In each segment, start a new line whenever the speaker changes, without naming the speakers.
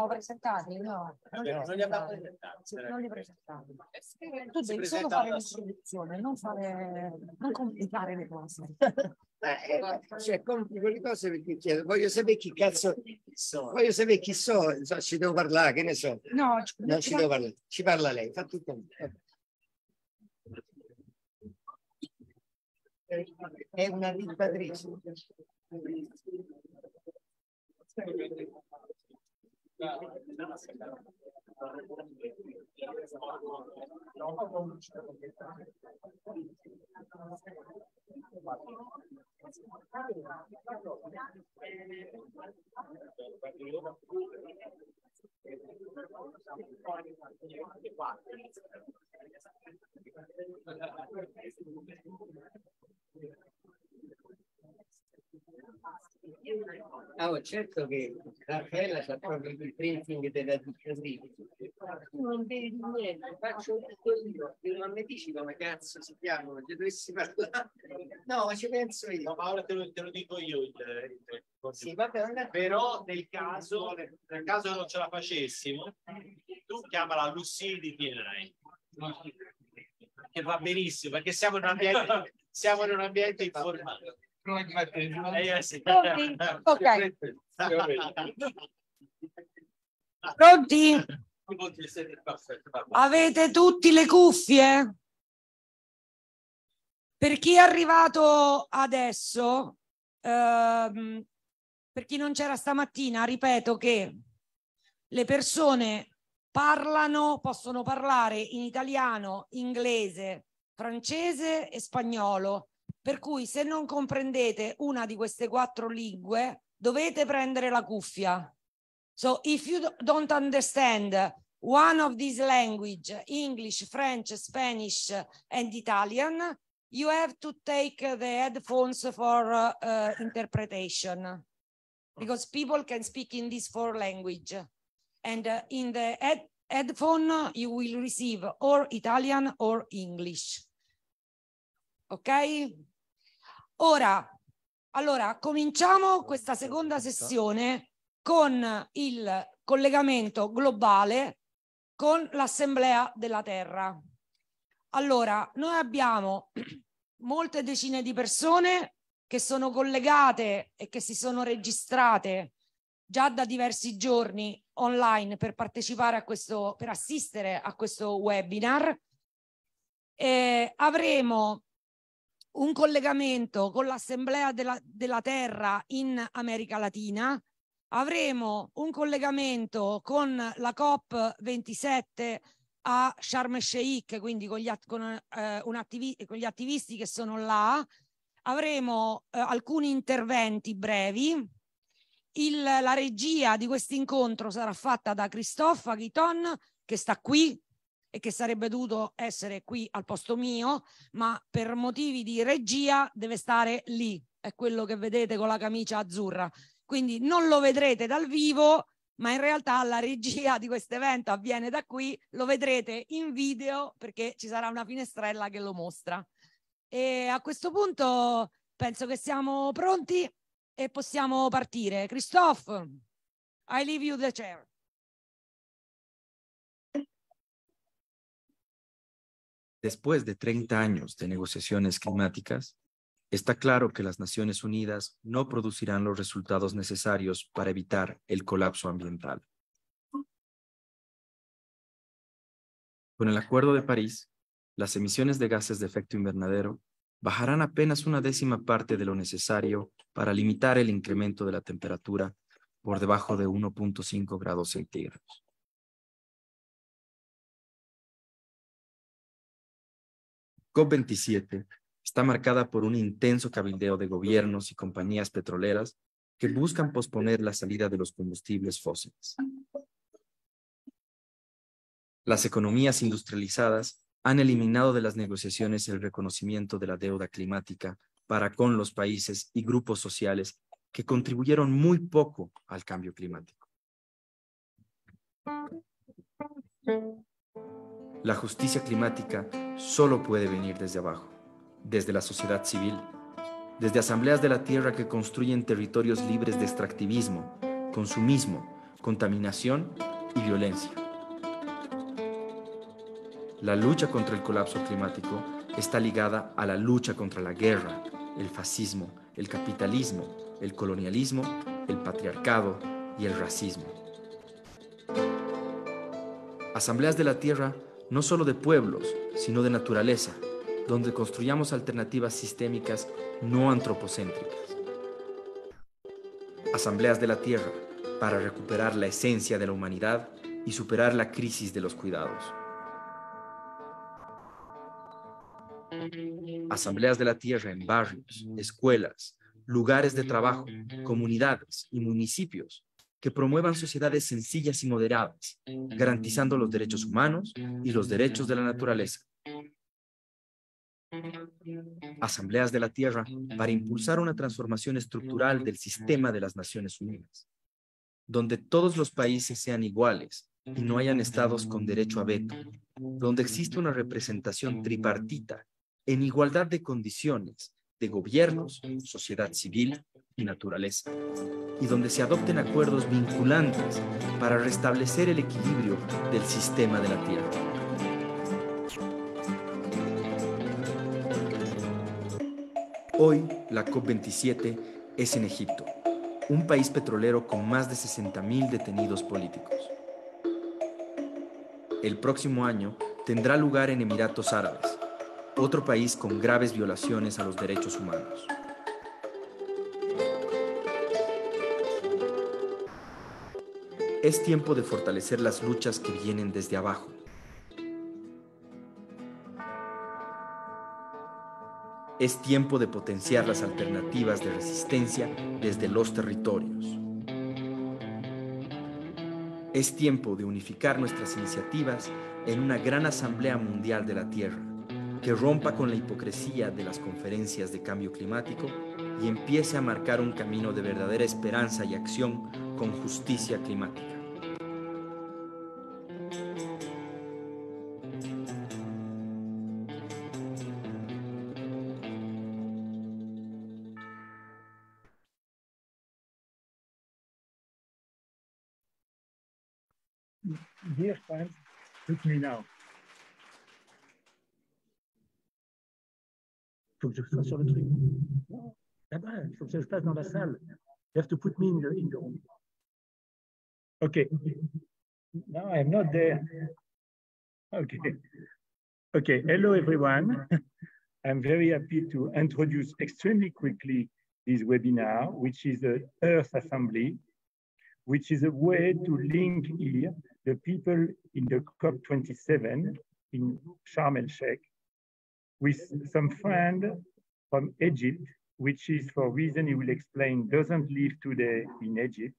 Ho presentati, no. Non, li abbiamo presentati. Non li presentati. Eh. Eh, eh, tu devi solo fare l'introduzione, non, fare, non complicare le cose.
cioè, complico le cose perché chiedo, voglio sapere chi cazzo sono. Voglio sapere chi so, so, ci devo parlare, che ne so.
No, non ci devo parlare,
ci parla lei, fa tutto.
È una dittatrice. Grazie. Ah, oh, certo che Raffaella c'ha proprio il printing della dictatrice. Tu non vedi niente, faccio tutto io. Non mi dici come cazzo si chiamano, ci dovessi parlare. No, ma ci penso io. No, ora te lo, te lo dico io. Il, il, il, sì, vabbè, Però nel caso, nel caso non
ce la facessimo, tu chiamala Lucy di TNI.
Che va benissimo, perché siamo in un ambiente,
siamo in un ambiente informale.
Eh, Pronti? Ok.
Pronti? Avete tutte le cuffie? Per chi è arrivato adesso, ehm, per chi non c'era stamattina, ripeto che le persone parlano, possono parlare in italiano, inglese, francese e spagnolo per cui se non comprendete una di queste quattro lingue, dovete prendere la cuffia. So if you don't understand one of these language, English, French, Spanish and Italian, you have to take the headphones for uh, uh, interpretation because people can speak in these four languages. and uh, in the head headphone you will receive or Italian or English. Okay? Ora, allora, cominciamo questa seconda sessione con il collegamento globale con l'Assemblea della Terra. Allora, noi abbiamo molte decine di persone che sono collegate e che si sono registrate già da diversi giorni online per partecipare a questo, per assistere a questo webinar. Eh, avremo un collegamento con l'Assemblea della, della Terra in America Latina, avremo un collegamento con la COP27 a Sharm el Sheikh, quindi con gli, con, eh, attivi, con gli, attivisti che sono là, avremo eh, alcuni interventi brevi. Il, la regia di questo incontro sarà fatta da Cristoffa Ghiton, che sta qui, e che sarebbe dovuto essere qui al posto mio, ma per motivi di regia deve stare lì, è quello che vedete con la camicia azzurra. Quindi non lo vedrete dal vivo, ma in realtà la regia di questo evento avviene da qui, lo vedrete in video perché ci sarà una finestrella che lo mostra. E a questo punto penso che siamo pronti e possiamo partire. Christophe, I leave you the chair.
Después de 30 años de negociaciones climáticas, está claro que las Naciones Unidas no producirán los resultados necesarios para evitar el colapso ambiental. Con el Acuerdo de París, las emisiones de gases de efecto invernadero bajarán apenas una décima parte de lo necesario para limitar el incremento de la temperatura por debajo de 1.5 grados
centígrados.
COP27 está marcada por un intenso cabildeo de gobiernos y compañías petroleras que buscan posponer la salida de los combustibles fósiles. Las economías industrializadas han eliminado de las negociaciones el reconocimiento de la deuda climática para con los países y grupos sociales que contribuyeron muy poco al cambio climático. La justicia climática solo puede venir desde abajo, desde la sociedad civil, desde asambleas de la tierra que construyen territorios libres de extractivismo, consumismo, contaminación y violencia. La lucha contra el colapso climático está ligada a la lucha contra la guerra, el fascismo, el capitalismo, el colonialismo, el patriarcado y el racismo. Asambleas de la Tierra no solo de pueblos, sino de naturaleza, donde construyamos alternativas sistémicas no antropocéntricas. Asambleas de la Tierra para recuperar la esencia de la humanidad y superar la crisis de los cuidados. Asambleas de la Tierra en barrios, escuelas, lugares de trabajo, comunidades y municipios que promuevan sociedades sencillas y moderadas, garantizando los derechos humanos y los derechos de la naturaleza. Asambleas de la Tierra para impulsar una transformación estructural del sistema de las Naciones Unidas, donde todos los países sean iguales y no hayan estados con derecho a veto, donde existe una representación tripartita en igualdad de condiciones gobiernos, sociedad civil y naturaleza, y donde se adopten acuerdos vinculantes para restablecer el equilibrio del sistema de la Tierra. Hoy, la COP27 es en Egipto, un país petrolero con más de 60.000 detenidos políticos. El próximo año tendrá lugar en Emiratos Árabes, otro país con graves violaciones a los derechos humanos. Es tiempo de fortalecer las luchas que vienen desde abajo. Es tiempo de potenciar las alternativas de resistencia desde los territorios. Es tiempo de unificar nuestras iniciativas en una gran Asamblea Mundial de la Tierra que rompa con la hipocresía de las conferencias de cambio climático y empiece a marcar un camino de verdadera esperanza y acción con justicia climática.
que je sois sur le truc. là-bas, il faut que
je passe dans la salle. You have to put me in the, in the room. Okay.
No, I'm not there. Okay. Okay. Hello, everyone. I'm very happy to introduce extremely quickly this webinar, which is the Earth Assembly, which is a way to link here the people in the COP27 in Sharm el-Sheikh with some friend from Egypt, which is for reason he will explain, doesn't live today in Egypt.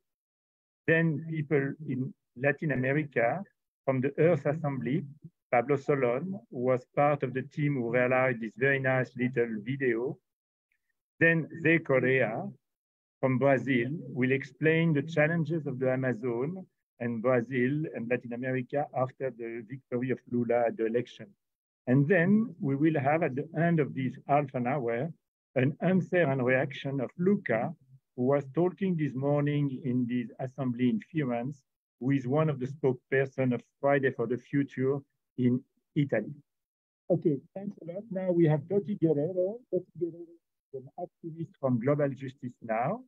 Then people in Latin America from the Earth Assembly, Pablo Solon was part of the team who realized this very nice little video. Then Zé Correa from Brazil will explain the challenges of the Amazon and Brazil and Latin America after the victory of Lula at the election. And then we will have at the end of this half an hour, an answer and reaction of Luca, who was talking this morning in this assembly in Firenze, who is one of the spokesperson of Friday for the Future in Italy. Okay, thanks a lot. Now we have Doti Guerrero. Doti Guerrero is an activist from Global Justice Now,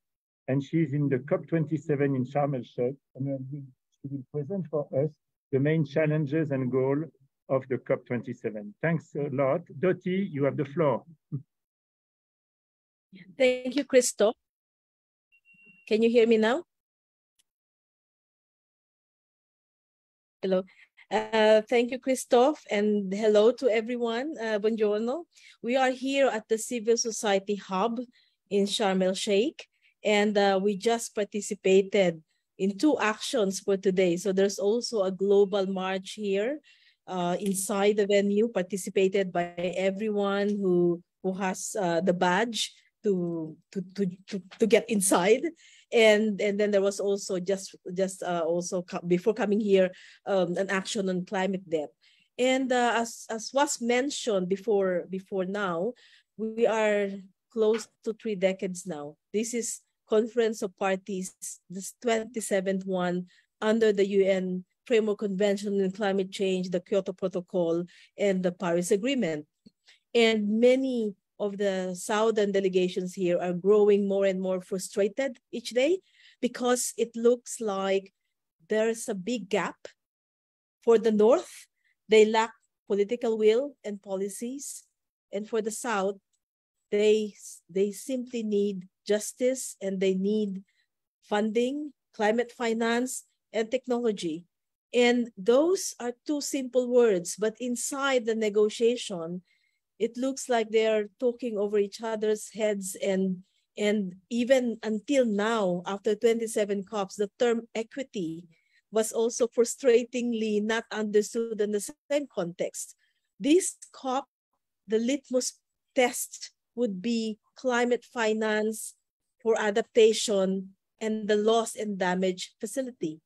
and she's in the COP27 in Sharm el Sheikh, and she will present for us the main challenges and goals of the COP27. Thanks a lot. Dottie, you have the floor.
Thank you, Christoph.
Can you hear me now?
Hello. Uh, thank you, Christoph, and hello to everyone. Uh, buongiorno. We are here at the Civil Society Hub in Sharm el Sheikh, and uh, we just participated in two actions for today. So there's also a global march here uh, inside the venue, participated by everyone who who has uh, the badge to, to to to to get inside. And and then there was also just just uh, also before coming here um, an action on climate debt. And uh, as as was mentioned before before now, we are close to three decades now. This is Conference of Parties, the 27th one under the UN Framework Convention on Climate Change, the Kyoto Protocol, and the Paris Agreement. And many of the Southern delegations here are growing more and more frustrated each day because it looks like there's a big gap for the North. They lack political will and policies. And for the South, they, they simply need justice and they need funding, climate finance, and technology. And those are two simple words, but inside the negotiation, it looks like they are talking over each other's heads and and even until now, after 27 COPs, the term equity was also frustratingly not understood in the same context. This COP, the litmus test would be climate finance for adaptation and the loss and damage facility.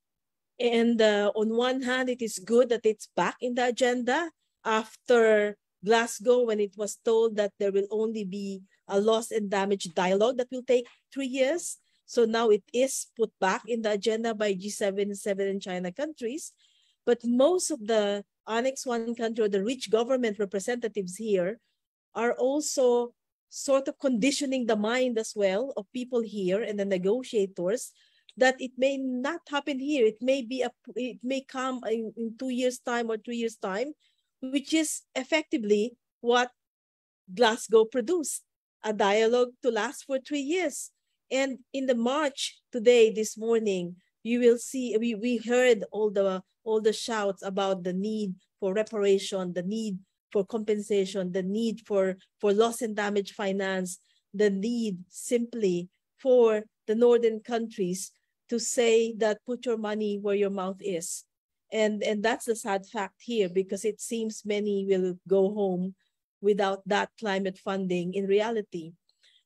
And uh, on one hand, it is good that it's back in the agenda after Glasgow when it was told that there will only be a loss and damage dialogue that will take three years. So now it is put back in the agenda by G7 and 7 and China countries. But most of the Annex 1 country or the rich government representatives here are also sort of conditioning the mind as well of people here and the negotiators that it may not happen here. It may be a, it may come in, in two years time or three years time, which is effectively what Glasgow produced, a dialogue to last for three years. And in the march today, this morning, you will see, we, we heard all the, all the shouts about the need for reparation, the need for compensation, the need for, for loss and damage finance, the need simply for the northern countries to say that put your money where your mouth is. And, and that's the sad fact here because it seems many will go home without that climate funding in reality.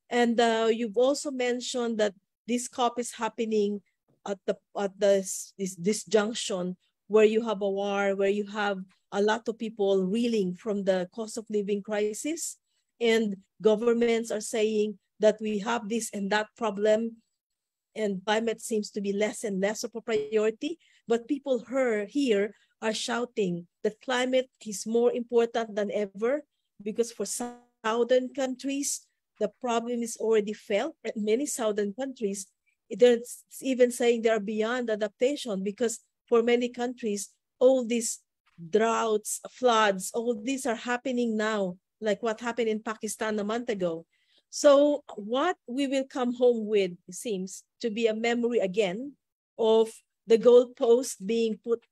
And uh, you've also mentioned that this COP is happening at the at this, this this junction where you have a war, where you have a lot of people reeling from the cost of living crisis, and governments are saying that we have this and that problem, and climate seems to be less and less of a priority, but people here are shouting that climate is more important than ever because for southern countries, the problem is already felt. In many southern countries, they're even saying they are beyond adaptation because for many countries, all these droughts, floods, all these are happening now, like what happened in Pakistan a month ago. So what we will come home with seems to be a memory again of the goalpost being put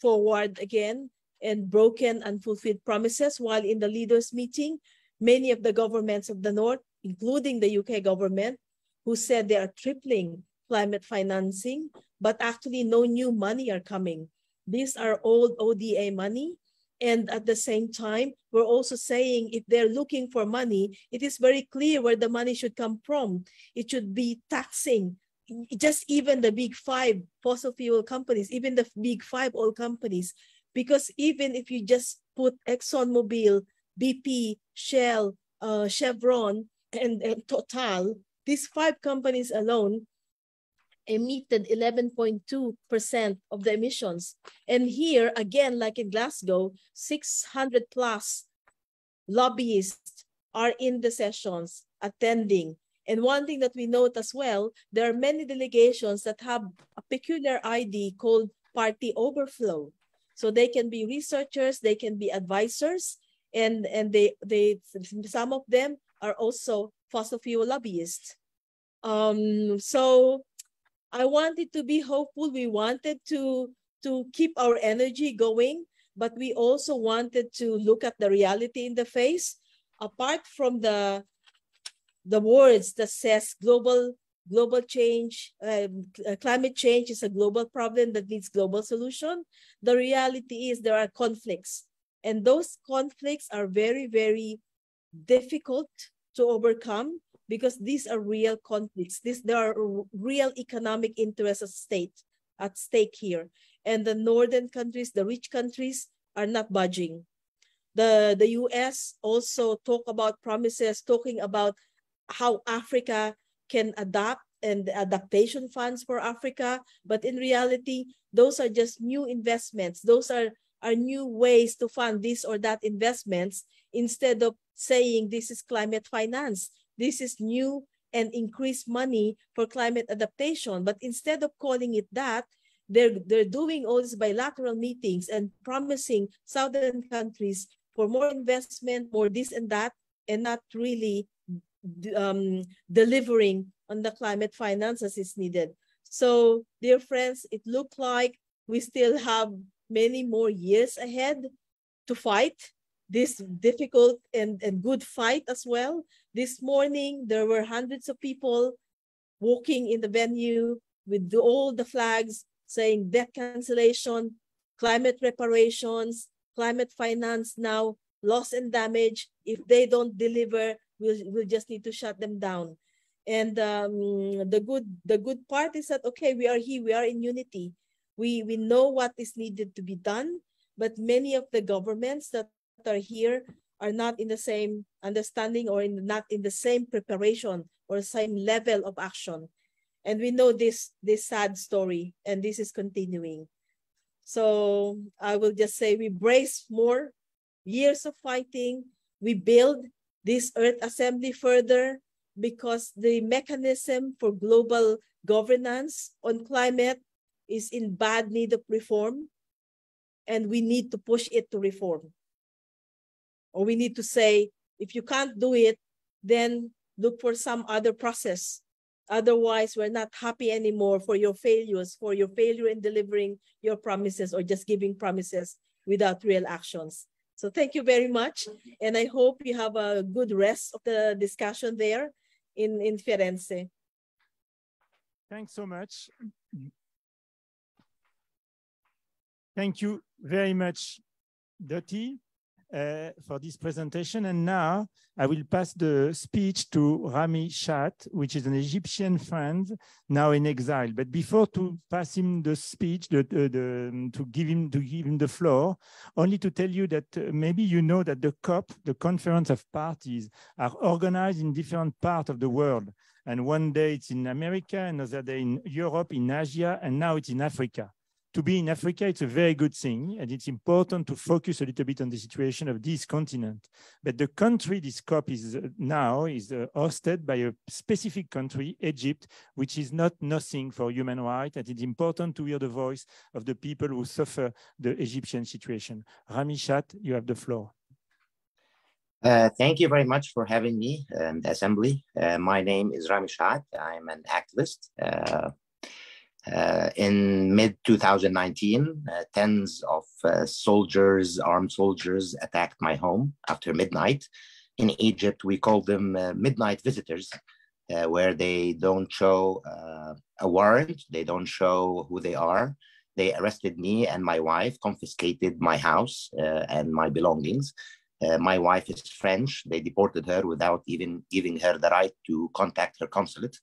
forward again and broken unfulfilled promises while in the leaders meeting many of the governments of the north including the UK government who said they are tripling climate financing but actually no new money are coming these are old ODA money and at the same time, we're also saying if they're looking for money, it is very clear where the money should come from. It should be taxing just even the big five fossil fuel companies, even the big five oil companies. Because even if you just put ExxonMobil, BP, Shell, uh, Chevron, and, and Total, these five companies alone emitted 11.2% of the emissions. And here, again, like in Glasgow, 600 plus lobbyists are in the sessions attending. And one thing that we note as well, there are many delegations that have a peculiar ID called party overflow. So they can be researchers, they can be advisors, and, and they, they some of them are also fossil fuel lobbyists. Um, so I wanted to be hopeful. We wanted to, to keep our energy going, but we also wanted to look at the reality in the face. Apart from the, the words that says global, global change, um, uh, climate change is a global problem that needs global solution, the reality is there are conflicts. And those conflicts are very, very difficult to overcome because these are real conflicts. there are real economic interests at stake at stake here. And the northern countries, the rich countries, are not budging. The the US also talk about promises, talking about how Africa can adapt and adaptation funds for Africa. But in reality, those are just new investments. Those are, are new ways to fund this or that investments instead of saying this is climate finance this is new and increased money for climate adaptation. But instead of calling it that, they're, they're doing all these bilateral meetings and promising southern countries for more investment, more this and that, and not really um, delivering on the climate finance as is needed. So, dear friends, it looks like we still have many more years ahead to fight this difficult and, and good fight as well. This morning, there were hundreds of people walking in the venue with the, all the flags saying debt cancellation, climate reparations, climate finance now, loss and damage. If they don't deliver, we'll, we'll just need to shut them down. And um, the good the good part is that okay, we are here, we are in unity. We we know what is needed to be done, but many of the governments that are here are not in the same understanding or in, not in the same preparation or same level of action. And we know this, this sad story, and this is continuing. So I will just say we brace more years of fighting. We build this Earth Assembly further because the mechanism for global governance on climate is in bad need of reform. And we need to push it to reform. Or we need to say, if you can't do it, then look for some other process. Otherwise, we're not happy anymore for your failures, for your failure in delivering your promises or just giving promises without real actions. So thank you very much. And I hope you have a good rest of the discussion there in, in Firenze. Thanks so much.
Thank you very much, Dottie. Uh, for this presentation. And now I will pass the speech to Rami Shat, which is an Egyptian friend now in exile. But before to pass him the speech, the, the, the, to give him to give him the floor, only to tell you that uh, maybe you know that the COP, the Conference of Parties, are organized in different parts of the world. And one day it's in America, another day in Europe, in Asia, and now it's in Africa to be in Africa, it's a very good thing. And it's important to focus a little bit on the situation of this continent. But the country this COP is uh, now is uh, hosted by a specific country, Egypt, which is not nothing for human rights. And it's important to hear the voice of the people who suffer the Egyptian situation. Rami Shad, you have the floor.
Uh, thank you very much for having me in um, the assembly. Uh, my name is Rami Shad. I'm an activist uh, uh, in mid 2019, uh, tens of uh, soldiers, armed soldiers, attacked my home after midnight. In Egypt, we call them uh, midnight visitors, uh, where they don't show uh, a warrant, they don't show who they are. They arrested me and my wife, confiscated my house and my belongings. my wife is French. They deported her without even giving her the right to contact her consulate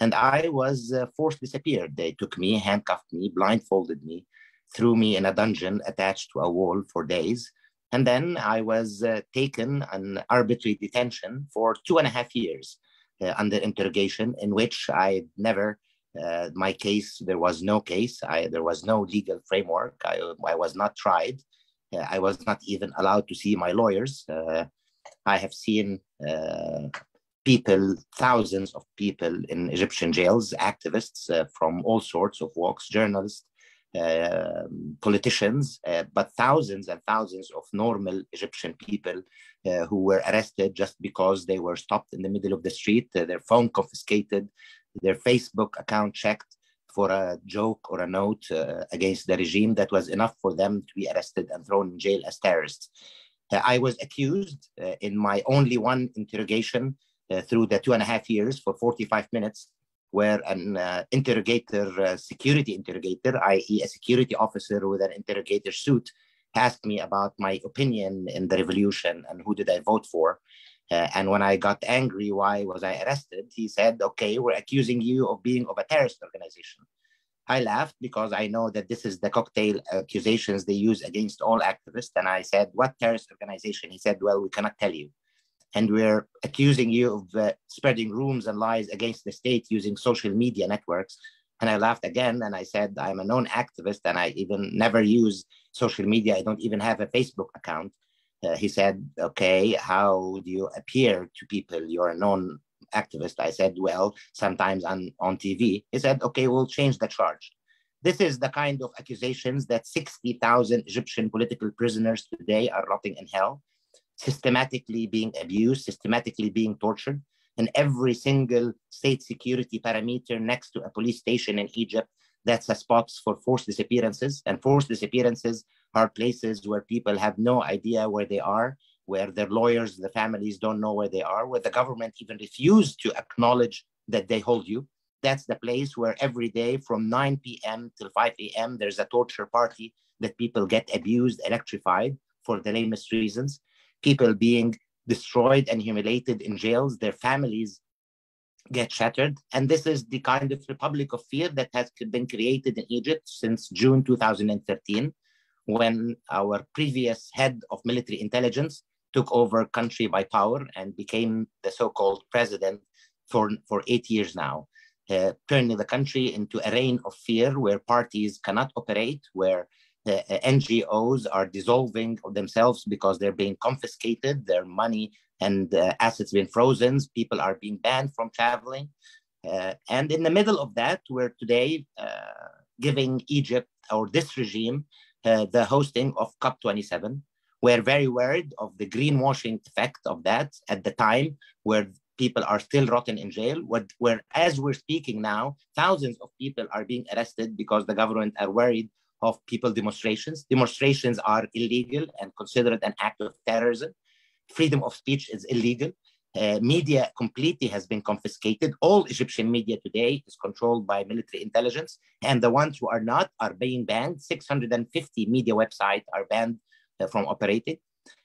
and I was uh, forced disappeared. They took me, handcuffed me, blindfolded me, threw me in a dungeon attached to a wall for days. And then I was uh, taken an arbitrary detention for two and a half years uh, under interrogation, in which I never, uh, my case, there was no case. I, there was no legal framework. I, I was not tried. Uh, I was not even allowed to see my lawyers. Uh, I have seen people, thousands of people in Egyptian jails, activists uh, from all sorts of walks, journalists, uh, politicians, uh, but thousands and thousands of normal Egyptian people uh, who were arrested just because they were stopped in the middle of the street, uh, their phone confiscated, their Facebook account checked for a joke or a note uh, against the regime that was enough for them to be arrested and thrown in jail as terrorists. I was accused in my only one interrogation uh, through the two and a half years for 45 minutes, where an uh, interrogator, uh, security interrogator, i.e., a security officer with an interrogator suit, asked me about my opinion in the revolution and who did I vote for. Uh, and when I got angry, why was I arrested? He said, okay, we're accusing you of being of a terrorist organization. I laughed because I know that this is the cocktail accusations they use against all activists. And I said, what terrorist organization? He said, well, we cannot tell you and we're accusing you of uh, spreading rumors and lies against the state using social media networks. And I laughed again and I said, I'm a known activist and I even never use social media. I don't even have a Facebook account. Uh, he said, Okay, how do you appear to people? You're a known activist. I said, Well, sometimes on, on TV. He said, Okay, we'll change the charge. This is the kind of accusations that 60,000 Egyptian political prisoners today are rotting in hell systematically being abused, systematically being tortured. And every single state security parameter next to a police station in Egypt, that's a spot for forced disappearances. And forced disappearances are places where people have no idea where they are, where their lawyers, the families don't know where they are, where the government even refused to acknowledge that they hold you. That's the place where every day from 9 p.m. till 5 a.m., there's a torture party that people get abused, electrified for the lamest reasons people being destroyed and humiliated in jails, their families get shattered. And this is the kind of republic of fear that has been created in Egypt since June 2013, when our previous head of military intelligence took over country by power and became the so-called president for, for eight years now, uh, turning the country into a reign of fear where parties cannot operate, where the uh, NGOs are dissolving themselves because they're being confiscated, their money and uh, assets being frozen, people are being banned from traveling. Uh, and in the middle of that, we're today uh, giving Egypt or this regime uh, the hosting of COP27. We're very worried of the greenwashing effect of that at the time where people are still rotten in jail. Where, where as we're speaking now, thousands of people are being arrested because the government are worried of people demonstrations. Demonstrations are illegal and considered an act of terrorism. Freedom of speech is illegal. Uh, media completely has been confiscated. All Egyptian media today is controlled by military intelligence, and the ones who are not are being banned. 650 media websites are banned uh, from operating.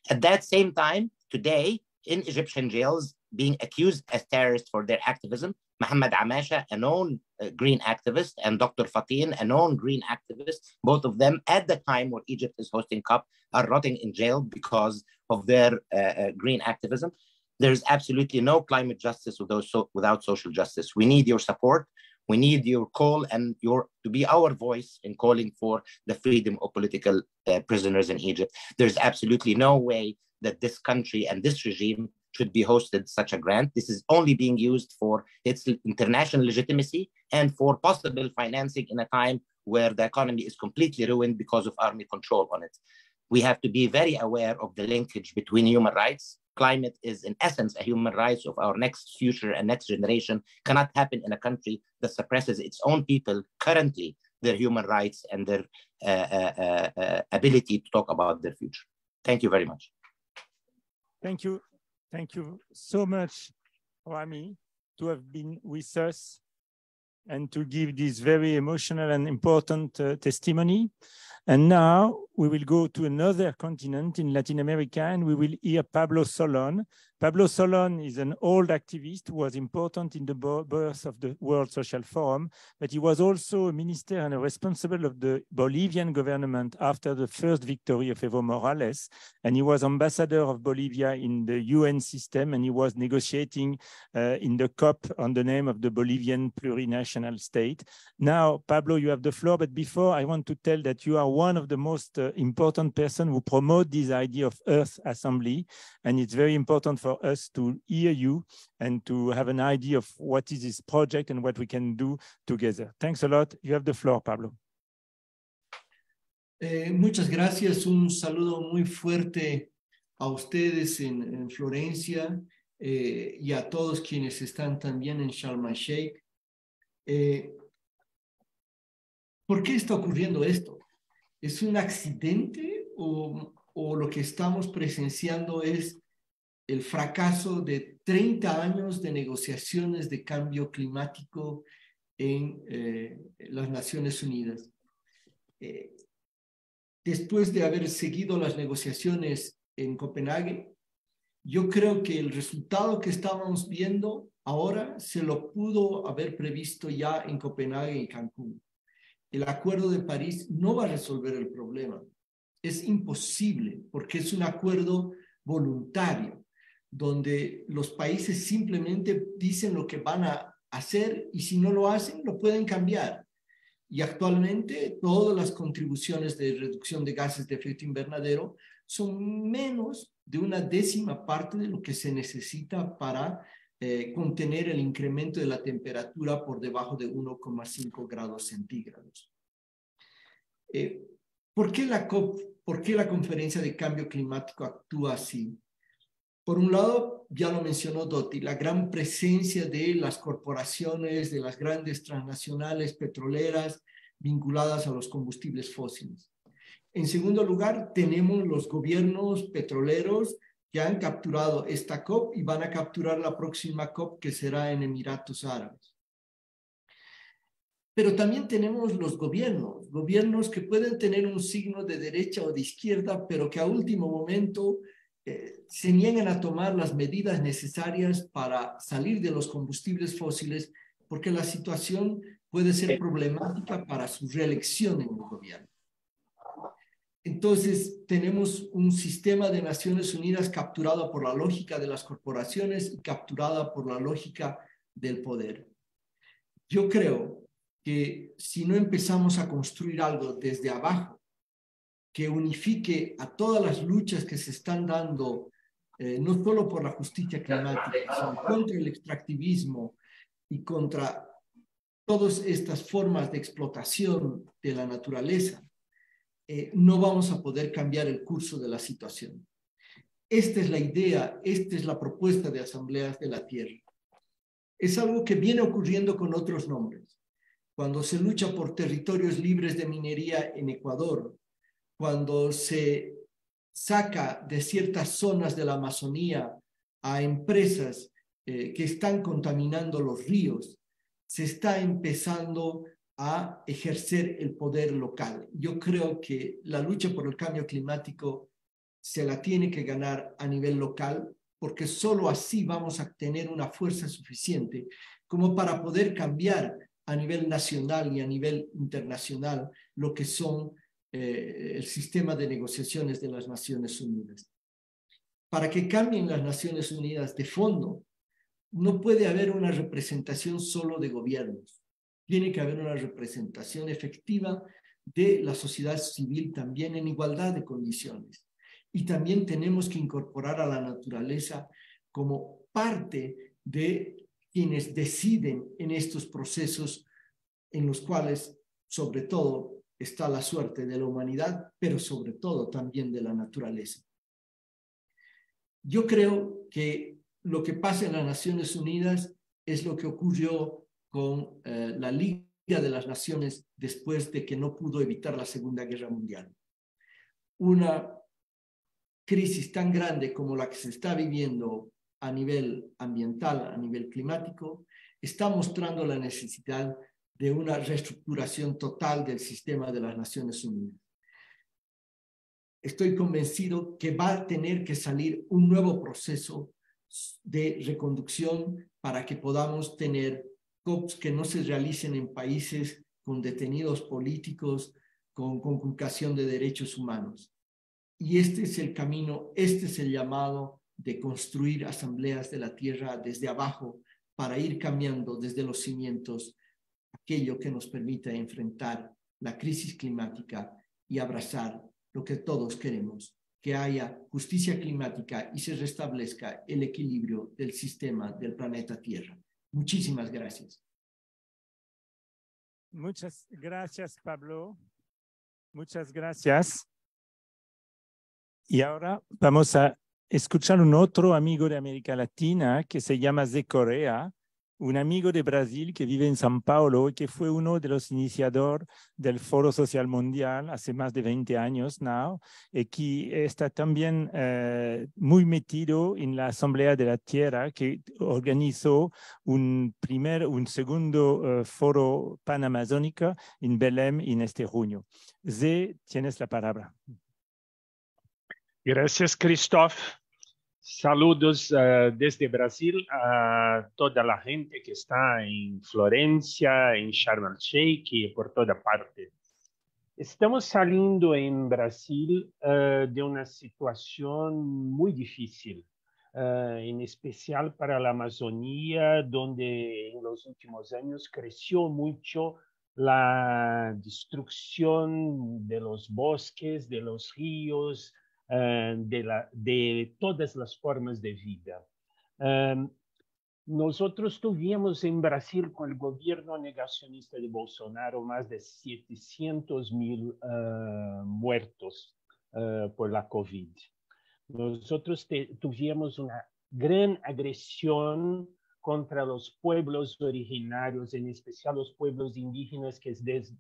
At that same time, today in Egyptian jails, being accused as terrorists for their activism Mohammed Amasha, a known uh, green activist, and Dr. Fatin, a known green activist, both of them at the time when Egypt is hosting COP are rotting in jail because of their uh, uh, green activism. There's absolutely no climate justice without, so, without social justice. We need your support. We need your call and your to be our voice in calling for the freedom of political uh, prisoners in Egypt. There's absolutely no way that this country and this regime should be hosted such a grant. This is only being used for its international legitimacy and for possible financing in a time where the economy is completely ruined because of army control on it. We have to be very aware of the linkage between human rights. Climate is, in essence, a human rights of our next future and next generation. Cannot happen in a country that suppresses its own people currently their human rights and their uh, uh, uh, uh ability to talk about their future. Thank you very much.
Thank you. Thank you so much, Rami, to have been with us and to give this very emotional and important uh, testimony. And now we will go to another continent in Latin America and we will hear Pablo Solon, Pablo Solon is an old activist who was important in the birth of the World Social Forum, but he was also a minister and a responsible of the Bolivian government after the first victory of Evo Morales. And he was ambassador of Bolivia in the UN system, and he was negotiating uh, in the COP on the name of the Bolivian plurinational state. Now, Pablo, you have the floor, but before I want to tell that you are one of the most uh, important person who promote this idea of Earth Assembly, and it's very important for for us to hear you and to have an idea of what is this project and what we can do together. Thanks a lot. You have the floor, Pablo.
Eh, muchas gracias. Un saludo muy fuerte a ustedes en, en Florencia eh, y a todos quienes están también en Sharm el Sheikh. Eh, ¿Por qué está ocurriendo esto? ¿Es un accidente o, o, lo que estamos presenciando es el fracaso de 30 años de negociaciones de cambio climático en eh, las Naciones Unidas. Eh, después de haber seguido las negociaciones en Copenhague, yo creo que el resultado que estábamos viendo ahora se lo pudo haber previsto ya en Copenhague y Cancún. El acuerdo de París no va a resolver el problema. Es imposible porque es un acuerdo voluntario donde los países simplemente dicen lo que van a hacer y si no lo hacen, lo pueden cambiar. Y actualmente todas las contribuciones de reducción de gases de efecto invernadero son menos de una décima parte de lo que se necesita para eh, contener el incremento de la temperatura por debajo de 1,5 grados centígrados. Eh, ¿Por qué la COP, por qué la conferencia de cambio climático actúa así? Por un lado, ya lo mencionó Dotti, la gran presencia de las corporaciones, de las grandes transnacionales petroleras vinculadas a los combustibles fósiles. En segundo lugar, tenemos los gobiernos petroleros que han capturado esta COP y van a capturar la próxima COP que será en Emiratos Árabes. Pero también tenemos los gobiernos, gobiernos que pueden tener un signo de derecha o de izquierda, pero que a último momento eh, se niegan a tomar las medidas necesarias para salir de los combustibles fósiles porque la situación puede ser problemática para su reelección en el gobierno. Entonces, tenemos un sistema de Naciones Unidas capturado por la lógica de las corporaciones y capturada por la lógica del poder. Yo creo que si no empezamos a construir algo desde abajo, que unifique a todas las luchas que se están dando, eh, no solo por la justicia climática, sino contra el extractivismo y contra todas estas formas de explotación de la naturaleza, eh, no vamos a poder cambiar el curso de la situación. Esta es la idea, esta es la propuesta de Asambleas de la Tierra. Es algo que viene ocurriendo con otros nombres. Cuando se lucha por territorios libres de minería en Ecuador, cuando se saca de ciertas zonas de la Amazonía a empresas eh, que están contaminando los ríos, se está empezando a ejercer el poder local. Yo creo que la lucha por el cambio climático se la tiene que ganar a nivel local, porque sólo así vamos a tener una fuerza suficiente como para poder cambiar a nivel nacional y a nivel internacional lo que son eh, el sistema de negociaciones de las Naciones Unidas. Para que cambien las Naciones Unidas de fondo, no puede haber una representación solo de gobiernos. Tiene que haber una representación efectiva de la sociedad civil también en igualdad de condiciones. Y también tenemos que incorporar a la naturaleza como parte de quienes deciden en estos procesos en los cuales, sobre todo, está la suerte de la humanidad, pero sobre todo también de la naturaleza. Yo creo que lo que pasa en las Naciones Unidas es lo que ocurrió con eh, la Liga de las Naciones después de que no pudo evitar la Segunda Guerra Mundial. Una crisis tan grande como la que se está viviendo a nivel ambiental, a nivel climático, está mostrando la necesidad de una reestructuración total del sistema de las Naciones Unidas. Estoy convencido que va a tener que salir un nuevo proceso de reconducción para que podamos tener COPs que no se realicen en países con detenidos políticos, con conculcación de derechos humanos. Y este es el camino, este es el llamado de construir asambleas de la tierra desde abajo para ir cambiando desde los cimientos aquello que nos permita enfrentar la crisis climática y abrazar lo que todos queremos, que haya justicia climática y se restablezca el equilibrio del sistema del planeta Tierra. Muchísimas gracias.
Muchas gracias, Pablo. Muchas gracias. Y ahora vamos a escuchar un otro amigo de América Latina que se llama De Corea, un amigo de Brasil que vive en São Paulo y que fue uno de los iniciadores del Foro Social Mundial hace más de 20 años now, y que está también eh, muy metido en la Asamblea de la Tierra, que organizó un primer, un segundo eh, foro panamazónico en Belém en este junio. Z, tienes la palabra.
Gracias, Christoph. Saludos eh, desde Brasil a toda la gente que está en Florencia, en Sharm el Sheikh y por toda parte. Estamos saliendo en Brasil eh, de una situación muy difícil, eh, en especial para la Amazonía, donde en los últimos años creció mucho la destrucción de los bosques, de los ríos, eh, de, la, todas las formas de vida. Em, nosotros tuvimos en Brasil con el gobierno negacionista de Bolsonaro más de 700 mil eh, muertos eh, por la COVID. Nosotros tuvimos una gran agresión contra los pueblos originarios, en especial los pueblos indígenas que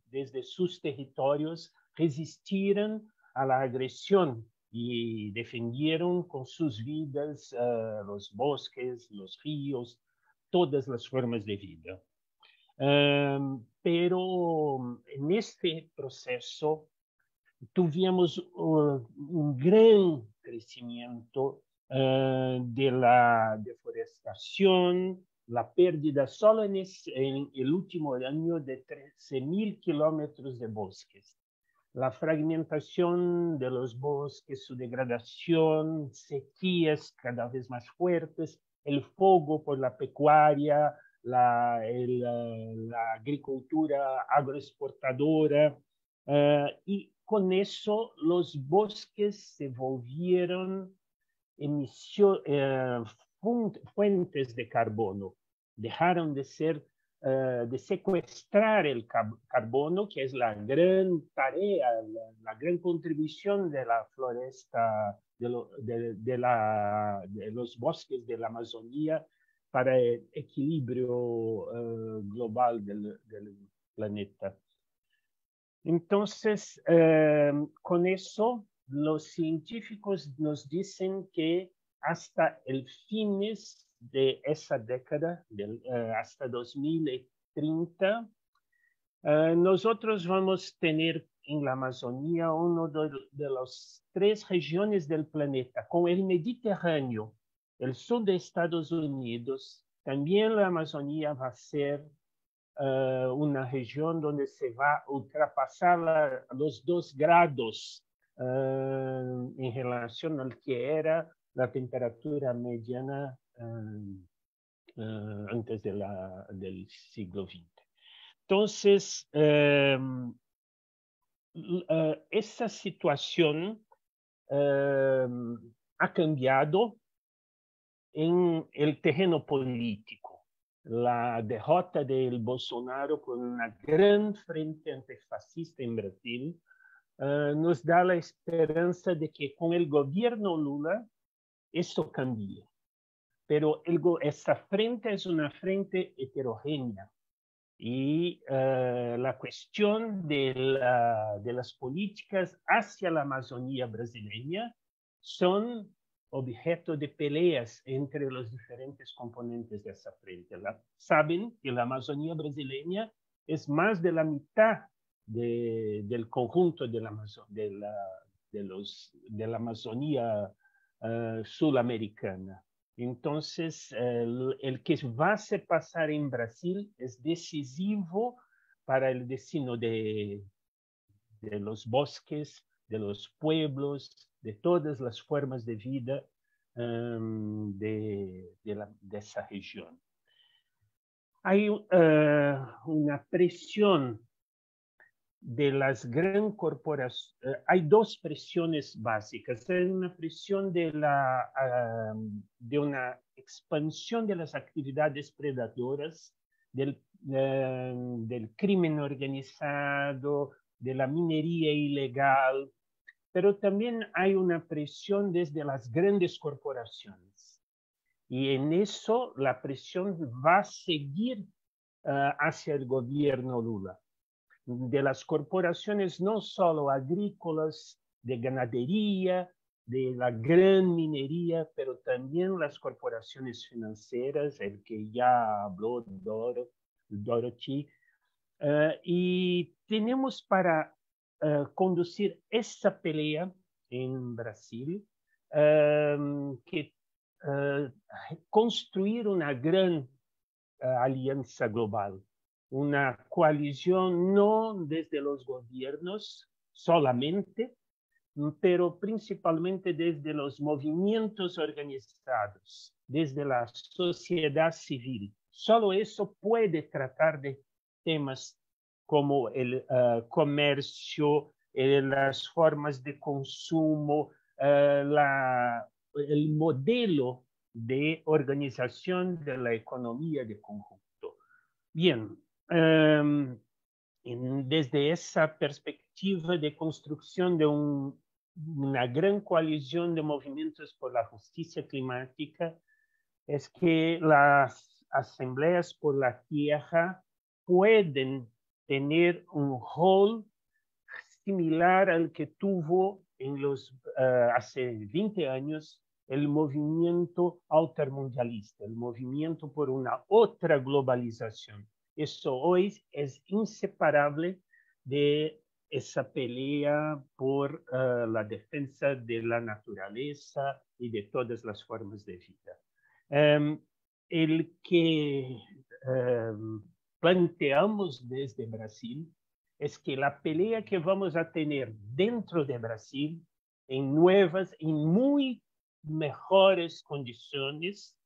desde sus territorios resistieron a la agresión y defendieron con sus vidas ah, los bosques, los ríos, todas las formas de vida. pero en este proceso tuvimos ah, un gran crecimiento ah, de la deforestación, la pérdida solo en, el último año de 13 mil kilómetros de bosques la fragmentación de los bosques, su degradación, sequías cada vez más fuertes, el fuego por la pecuaria, la, eh, agricultura agroexportadora, eh, y con eso los bosques se volvieron eh, fuentes de carbono, dejaron de ser eh, de secuestrar el carbono, que es la gran tarea, la, gran contribución de la floresta, de, la, los bosques de la Amazonía para el equilibrio eh, global del, planeta. Entonces, eh, con eso, los científicos nos dicen que hasta el fines de esa década, eh, hasta 2030, eh, nosotros vamos a tener en la Amazonía una de, las tres regiones del planeta, con el Mediterráneo, el sur de Estados Unidos, también la Amazonía va a ser eh, una región donde se va a ultrapasar los dos grados en relación al que era la temperatura mediana eh, eh, antes del siglo XX. Entonces, em, eh, esa situación em, ha cambiado en el terreno político. La derrota del Bolsonaro con una gran frente antifascista en Brasil nos da la esperanza de que con el gobierno Lula eso cambie pero esa frente es una frente heterogénea y eh, la cuestión de, las políticas hacia la Amazonía brasileña son objeto de peleas entre los diferentes componentes de esa frente. saben que la Amazonía brasileña es más de la mitad del conjunto de la, Amazonía eh, sudamericana. Entonces, el, que va a pasar en Brasil es decisivo para el destino de, los bosques, de los pueblos, de todas las formas de vida um, de, esa región. Hay uh, una presión de las grandes corporaciones, eh, hay dos presiones básicas. Hay una presión de, la, de una expansión de las actividades predadoras, del, em, del crimen organizado, de la minería ilegal, pero también hay una presión desde las grandes corporaciones. Y en eso la presión va a seguir eh, hacia el gobierno Lula de las corporaciones no solo agrícolas, de ganadería, de la gran minería, pero también las corporaciones financieras, el que ya habló Doro, Dorothy. Uh, eh, y tenemos para uh, conducir esta pelea en Brasil, uh, que eh, construir una gran alianza global una coalición no desde los gobiernos solamente, pero principalmente desde los movimientos organizados, desde la sociedad civil. Solo eso puede tratar de temas como el eh, comercio, eh, las formas de consumo, eh, el modelo de organización de la economía de conjunto. Bien, Em, desde esa perspectiva de construcción de una gran coalición de movimientos por la justicia climática, es que las asambleas por la tierra pueden tener un rol similar al que tuvo en los, eh, hace 20 años el movimiento altermundialista, el movimiento por una otra globalización eso hoy es inseparable de esa pelea por eh, la defensa de la naturaleza y de todas las formas de vida. Em, el que em, planteamos desde Brasil es que la pelea que vamos a tener dentro de Brasil en nuevas y muy mejores condiciones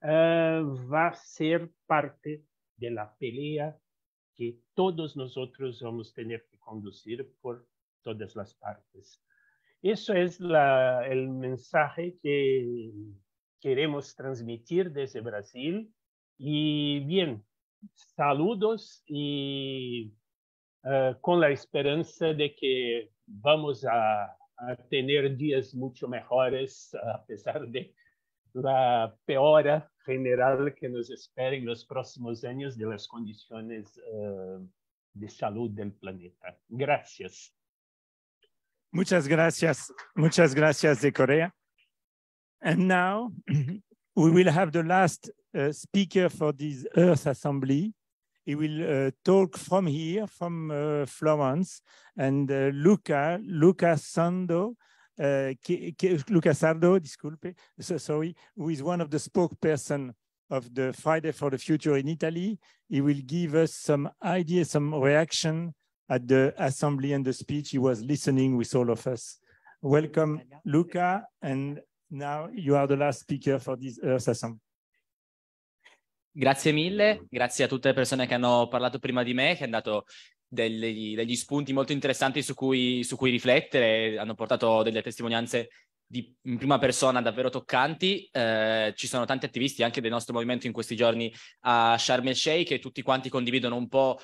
eh, va a ser parte de la pelea que todos nosotros vamos a tener que conducir por todas las partes. Eso es el mensaje que queremos transmitir desde Brasil. Y bien, saludos y eh, con la esperanza de que vamos a tener días mucho mejores a pesar de la peora general que nos espera en los próximos años de las condiciones uh, de salud del planeta. Gracias.
Muchas gracias. Muchas gracias de Corea.
And now
we will have the last uh, speaker for this Earth Assembly. He will uh, talk from here, from uh, Florence, and uh, Luca, Luca Sando, Eh, Luca Sardo, disculpe, so, sorry, who is one of the spokesperson of the Friday for the Future in Italy. He will give us some ideas, some reaction at the assembly and the speech. He was listening with all of us. Welcome, Luca, and now you are the last speaker for this Earth Assembly.
Grazie mille, grazie a tutte le persone che hanno parlato prima di me, che è andato. degli, degli spunti molto interessanti su cui, su cui, riflettere, hanno portato delle testimonianze di, in prima persona davvero toccanti. Eh, ci sono tanti attivisti anche del nostro movimento in questi giorni a Sharm el Sheikh e tutti quanti condividono un po'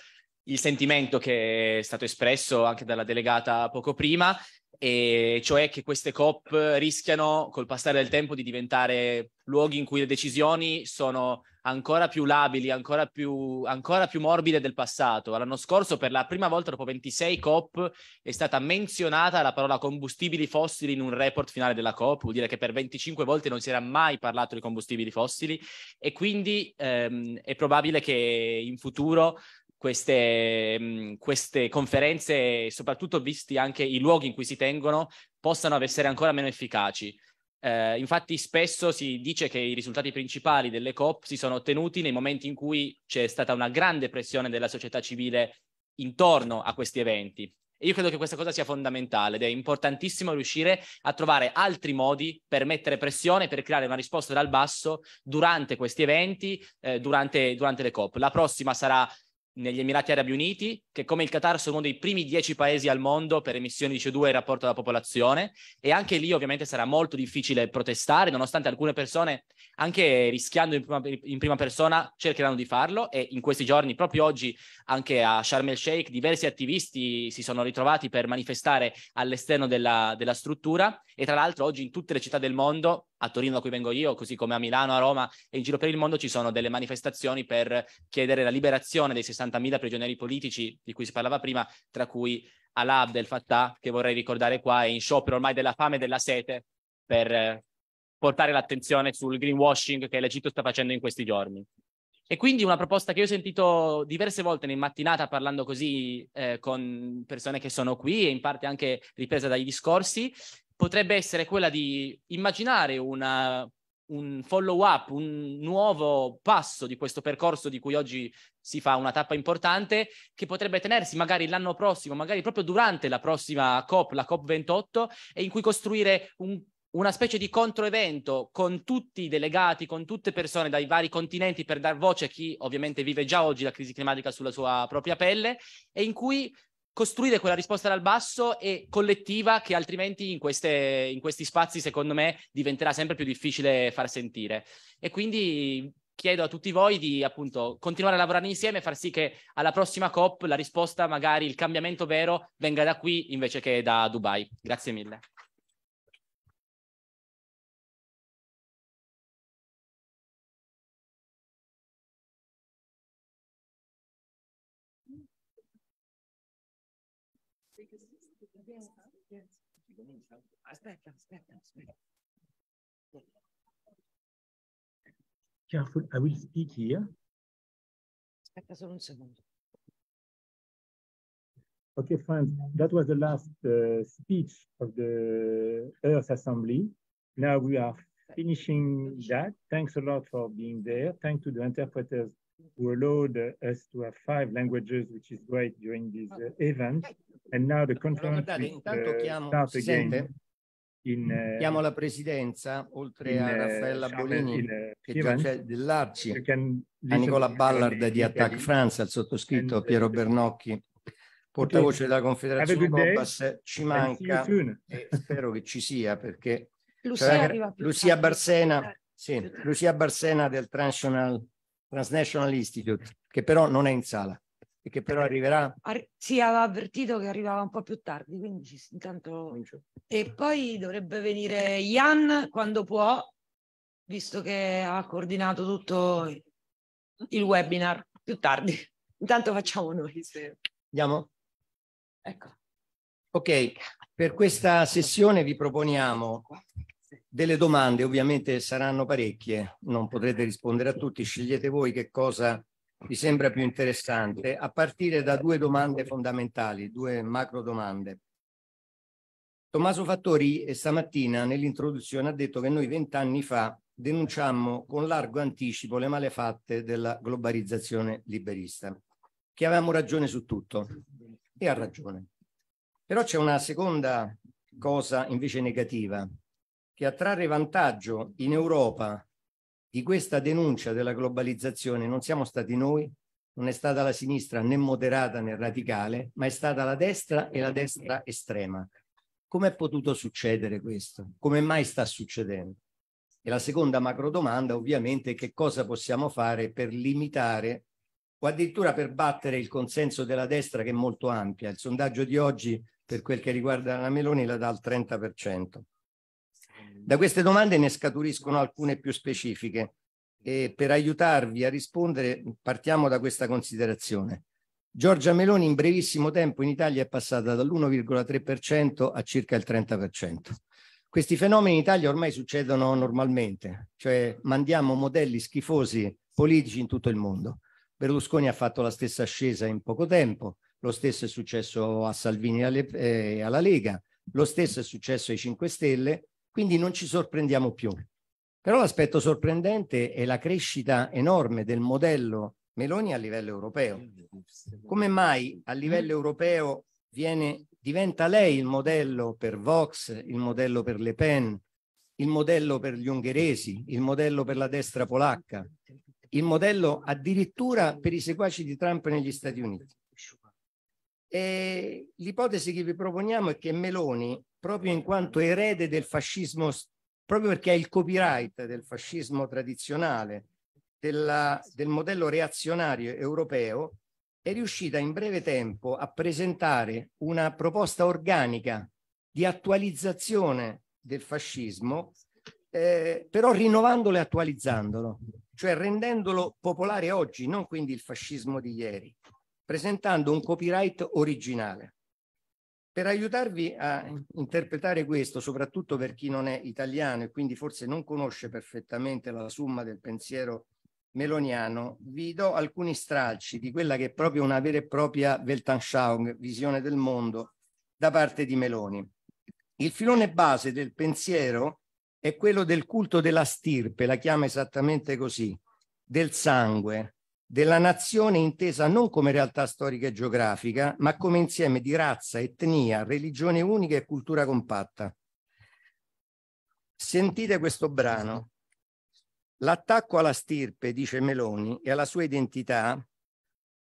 il sentimento che è stato espresso anche dalla delegata poco prima e cioè che queste COP rischiano col passare del tempo di diventare luoghi in cui le decisioni sono ancora più labili, ancora più, ancora più morbide del passato. L'anno scorso per la prima volta dopo 26 COP è stata menzionata la parola combustibili fossili in un report finale della COP, vuol dire che per 25 volte non si era mai parlato di combustibili fossili e quindi ehm, è probabile che in futuro queste, mh, mm, queste conferenze, soprattutto visti anche i luoghi in cui si tengono, possano essere ancora meno efficaci. Eh, infatti spesso si dice che i risultati principali delle COP si sono ottenuti nei momenti in cui c'è stata una grande pressione della società civile intorno a questi eventi. E io credo che questa cosa sia fondamentale ed è importantissimo riuscire a trovare altri modi per mettere pressione, per creare una risposta dal basso durante questi eventi, eh, durante, durante le COP. La prossima sarà negli Emirati Arabi Uniti, che come il Qatar sono uno dei primi dieci paesi al mondo per emissioni di CO2 in rapporto alla popolazione e anche lì ovviamente sarà molto difficile protestare, nonostante alcune persone, anche rischiando in prima, in prima persona, cercheranno di farlo e in questi giorni, proprio oggi, anche a Sharm el Sheikh, diversi attivisti si sono ritrovati per manifestare all'esterno della, della struttura e tra l'altro oggi in tutte le città del mondo, a Torino da cui vengo io, così come a Milano, a Roma e in giro per il mondo ci sono delle manifestazioni per chiedere la liberazione dei 60.000 prigionieri politici di cui si parlava prima, tra cui Alab Abdel Fattah, che vorrei ricordare qua, è in sciopero ormai della fame e della sete per eh, portare l'attenzione sul greenwashing che l'Egitto sta facendo in questi giorni. E quindi una proposta che io ho sentito diverse volte in mattinata parlando così eh, con persone che sono qui e in parte anche ripresa dai discorsi potrebbe essere quella di immaginare una, un follow up, un nuovo passo di questo percorso di cui oggi si fa una tappa importante che potrebbe tenersi magari l'anno prossimo, magari proprio durante la prossima COP, la COP28, e in cui costruire un una specie di controevento con tutti i delegati, con tutte persone dai vari continenti per dar voce a chi ovviamente vive già oggi la crisi climatica sulla sua propria pelle e in cui costruire quella risposta dal basso e collettiva che altrimenti in, queste, in, questi spazi, secondo me, diventerà sempre più difficile far sentire. E quindi chiedo a tutti voi di appunto continuare a lavorare insieme e far sì che alla prossima COP la risposta, magari il cambiamento vero, venga da qui invece che da Dubai. Grazie mille.
Careful, I will speak here. Aspetta solo un secondo.
Okay, friends, that was the last uh, speech of the Earth Assembly. Now we are finishing that. Thanks a lot for being there. Thanks to the interpreters who allowed us to have five languages, which is great during this ah. uh, event. And now the conference allora, guardate, intanto uh, chiamo, again in, uh, chiamo
la presidenza, oltre in, a uh, Raffaella Bolini, uh, che
c'è dell'Arci, a Nicola Ballard di Attack
France, al sottoscritto and, Piero Bernocchi, portavoce della Confederazione Compass, eh, ci manca e spero che ci sia perché Lucia, cioè, Lucia Barsena, eh. sì, Lucia Barsena del Transnational Transnational Institute, che però non è in sala e che però arriverà.
Ar- sì, aveva avvertito che arrivava un po' più tardi, quindi ci, intanto. E poi dovrebbe venire Ian quando può, visto che ha coordinato tutto il webinar più tardi. Intanto facciamo noi. Se... Andiamo? Ecco.
Ok, per questa sessione vi proponiamo delle domande, ovviamente saranno parecchie, non potrete rispondere a tutti, scegliete voi che cosa vi sembra più interessante, a partire da due domande fondamentali, due macro domande. Tommaso Fattori eh, stamattina nell'introduzione ha detto che noi vent'anni fa denunciammo con largo anticipo le malefatte della globalizzazione liberista, che avevamo ragione su tutto e ha ragione. Però c'è una seconda cosa invece negativa che a trarre vantaggio in Europa di questa denuncia della globalizzazione non siamo stati noi, non è stata la sinistra né moderata né radicale, ma è stata la destra e la destra estrema. Come è potuto succedere questo? Come mai sta succedendo? E la seconda macro domanda ovviamente è che cosa possiamo fare per limitare o addirittura per battere il consenso della destra che è molto ampia. Il sondaggio di oggi per quel che riguarda la Meloni la dà al 30%. Da queste domande ne scaturiscono alcune più specifiche e per aiutarvi a rispondere partiamo da questa considerazione. Giorgia Meloni in brevissimo tempo in Italia è passata dall'1,3% a circa il 30%. Questi fenomeni in Italia ormai succedono normalmente, cioè mandiamo modelli schifosi politici in tutto il mondo. Berlusconi ha fatto la stessa ascesa in poco tempo, lo stesso è successo a Salvini e eh, alla Lega, lo stesso è successo ai 5 Stelle quindi non ci sorprendiamo più. Però l'aspetto sorprendente è la crescita enorme del modello Meloni a livello europeo. Come mai a livello europeo viene, diventa lei il modello per Vox, il modello per Le Pen, il modello per gli ungheresi, il modello per la destra polacca, il modello addirittura per i seguaci di Trump negli Stati Uniti? E l'ipotesi che vi proponiamo è che Meloni proprio in quanto erede del fascismo, proprio perché è il copyright del fascismo tradizionale, della, del modello reazionario europeo, è riuscita in breve tempo a presentare una proposta organica di attualizzazione del fascismo, eh, però rinnovandolo e attualizzandolo, cioè rendendolo popolare oggi, non quindi il fascismo di ieri, presentando un copyright originale. Per aiutarvi a interpretare questo, soprattutto per chi non è italiano e quindi forse non conosce perfettamente la somma del pensiero meloniano, vi do alcuni stralci di quella che è proprio una vera e propria Weltanschauung, visione del mondo, da parte di Meloni. Il filone base del pensiero è quello del culto della stirpe, la chiama esattamente così, del sangue, della nazione intesa non come realtà storica e geografica, ma come insieme di razza, etnia, religione unica e cultura compatta. Sentite questo brano. L'attacco alla stirpe, dice Meloni, e alla sua identità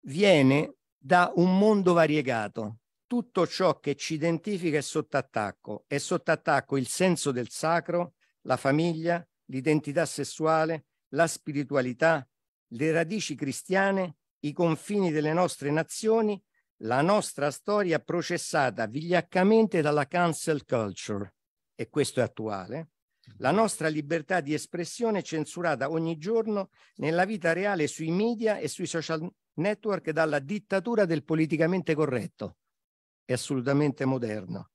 viene da un mondo variegato. Tutto ciò che ci identifica è sotto attacco. È sotto attacco il senso del sacro, la famiglia, l'identità sessuale, la spiritualità, le radici cristiane, i confini delle nostre nazioni, la nostra storia processata vigliaccamente dalla cancel culture, e questo è attuale, la nostra libertà di espressione censurata ogni giorno nella vita reale sui media e sui social network dalla dittatura del politicamente corretto. È assolutamente moderno.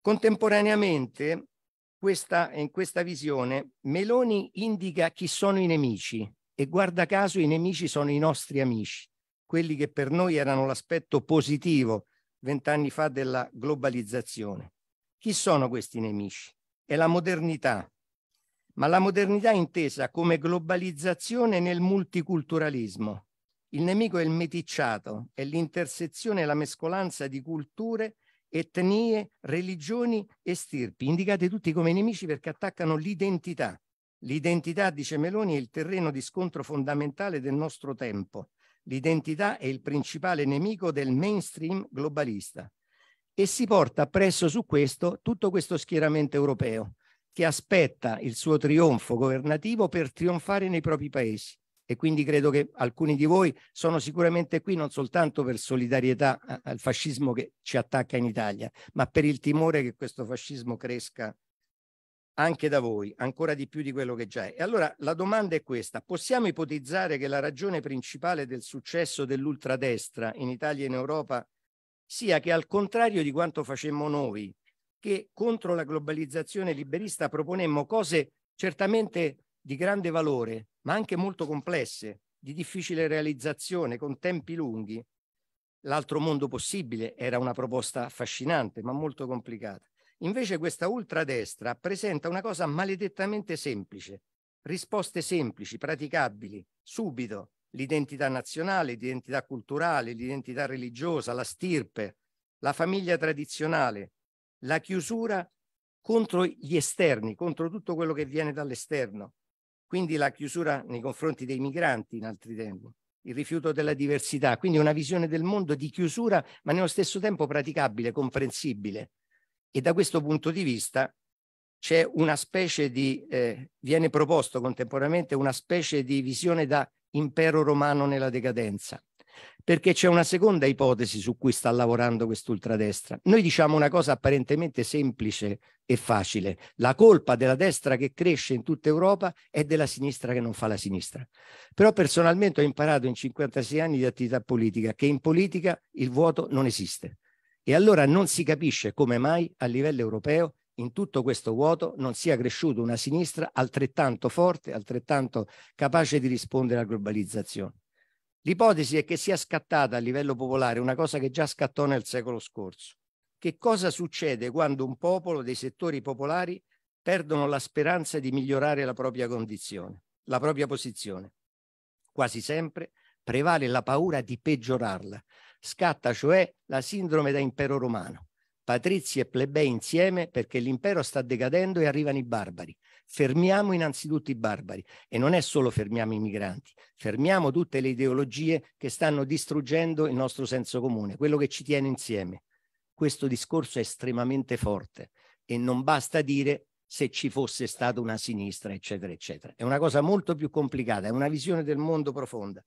Contemporaneamente, questa, in questa visione, Meloni indica chi sono i nemici, e guarda caso i nemici sono i nostri amici, quelli che per noi erano l'aspetto positivo vent'anni fa della globalizzazione. Chi sono questi nemici? È la modernità, ma la modernità intesa come globalizzazione nel multiculturalismo. Il nemico è il meticciato, è l'intersezione e la mescolanza di culture, etnie, religioni e stirpi, indicate tutti come nemici perché attaccano l'identità, L'identità, dice Meloni, è il terreno di scontro fondamentale del nostro tempo. L'identità è il principale nemico del mainstream globalista e si porta appresso su questo tutto questo schieramento europeo che aspetta il suo trionfo governativo per trionfare nei propri paesi. E quindi credo che alcuni di voi sono sicuramente qui non soltanto per solidarietà al fascismo che ci attacca in Italia, ma per il timore che questo fascismo cresca anche da voi, ancora di più di quello che già è. E allora la domanda è questa, possiamo ipotizzare che la ragione principale del successo dell'ultradestra in Italia e in Europa sia che al contrario di quanto facemmo noi, che contro la globalizzazione liberista proponemmo cose certamente di grande valore, ma anche molto complesse, di difficile realizzazione, con tempi lunghi. L'altro mondo possibile era una proposta affascinante, ma molto complicata. Invece questa ultradestra presenta una cosa maledettamente semplice, risposte semplici, praticabili, subito, l'identità nazionale, l'identità culturale, l'identità religiosa, la stirpe, la famiglia tradizionale, la chiusura contro gli esterni, contro tutto quello che viene dall'esterno, quindi la chiusura nei confronti dei migranti in altri tempi, il rifiuto della diversità, quindi una visione del mondo di chiusura ma nello stesso tempo praticabile, comprensibile, e da questo punto di vista c'è una specie di, eh, viene proposto contemporaneamente una specie di visione da impero romano nella decadenza, perché c'è una seconda ipotesi su cui sta lavorando quest'ultradestra. Noi diciamo una cosa apparentemente semplice e facile, la colpa della destra che cresce in tutta Europa è della sinistra che non fa la sinistra. Però personalmente ho imparato in 56 anni di attività politica che in politica il vuoto non esiste. E allora non si capisce come mai a livello europeo in tutto questo vuoto non sia cresciuta una sinistra altrettanto forte, altrettanto capace di rispondere alla globalizzazione. L'ipotesi è che sia scattata a livello popolare una cosa che già scattò nel secolo scorso. Che cosa succede quando un popolo dei settori popolari perdono la speranza di migliorare la propria condizione, la propria posizione? Quasi sempre prevale la paura di peggiorarla, Scatta cioè la sindrome da impero romano. Patrizi e plebei insieme perché l'impero sta decadendo e arrivano i barbari. Fermiamo innanzitutto i barbari e non è solo fermiamo i migranti, fermiamo tutte le ideologie che stanno distruggendo il nostro senso comune, quello che ci tiene insieme. Questo discorso è estremamente forte e non basta dire se ci fosse stata una sinistra, eccetera, eccetera. È una cosa molto più complicata, è una visione del mondo profonda.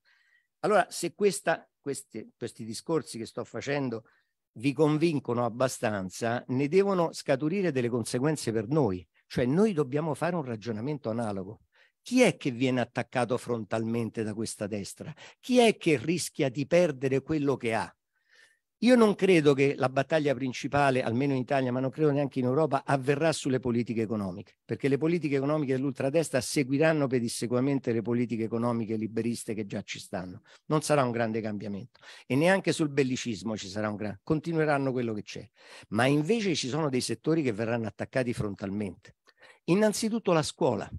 Allora, se questa, questi, questi discorsi che sto facendo vi convincono abbastanza, ne devono scaturire delle conseguenze per noi. Cioè noi dobbiamo fare un ragionamento analogo. Chi è che viene attaccato frontalmente da questa destra? Chi è che rischia di perdere quello che ha? Io non credo che la battaglia principale, almeno in Italia, ma non credo neanche in Europa, avverrà sulle politiche economiche, perché le politiche economiche dell'ultradestra seguiranno pedissequamente le politiche economiche liberiste che già ci stanno. Non sarà un grande cambiamento e neanche sul bellicismo ci sarà un grande, continueranno quello che c'è. Ma invece ci sono dei settori che verranno attaccati frontalmente. Innanzitutto la scuola.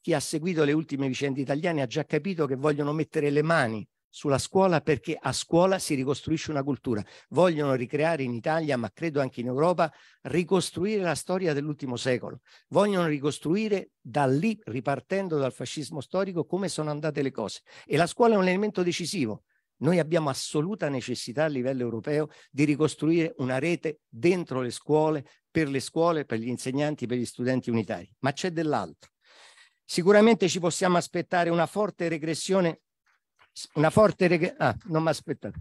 Chi ha seguito le ultime vicende italiane ha già capito che vogliono mettere le mani sulla scuola perché a scuola si ricostruisce una cultura. Vogliono ricreare in Italia, ma credo anche in Europa, ricostruire la storia dell'ultimo secolo. Vogliono ricostruire da lì, ripartendo dal fascismo storico, come sono andate le cose. E la scuola è un elemento decisivo. Noi abbiamo assoluta necessità a livello europeo di ricostruire una rete dentro le scuole, per le scuole, per gli insegnanti, per gli studenti unitari. Ma c'è dell'altro. Sicuramente ci possiamo aspettare una forte regressione una forte reg- ah, non mi aspettate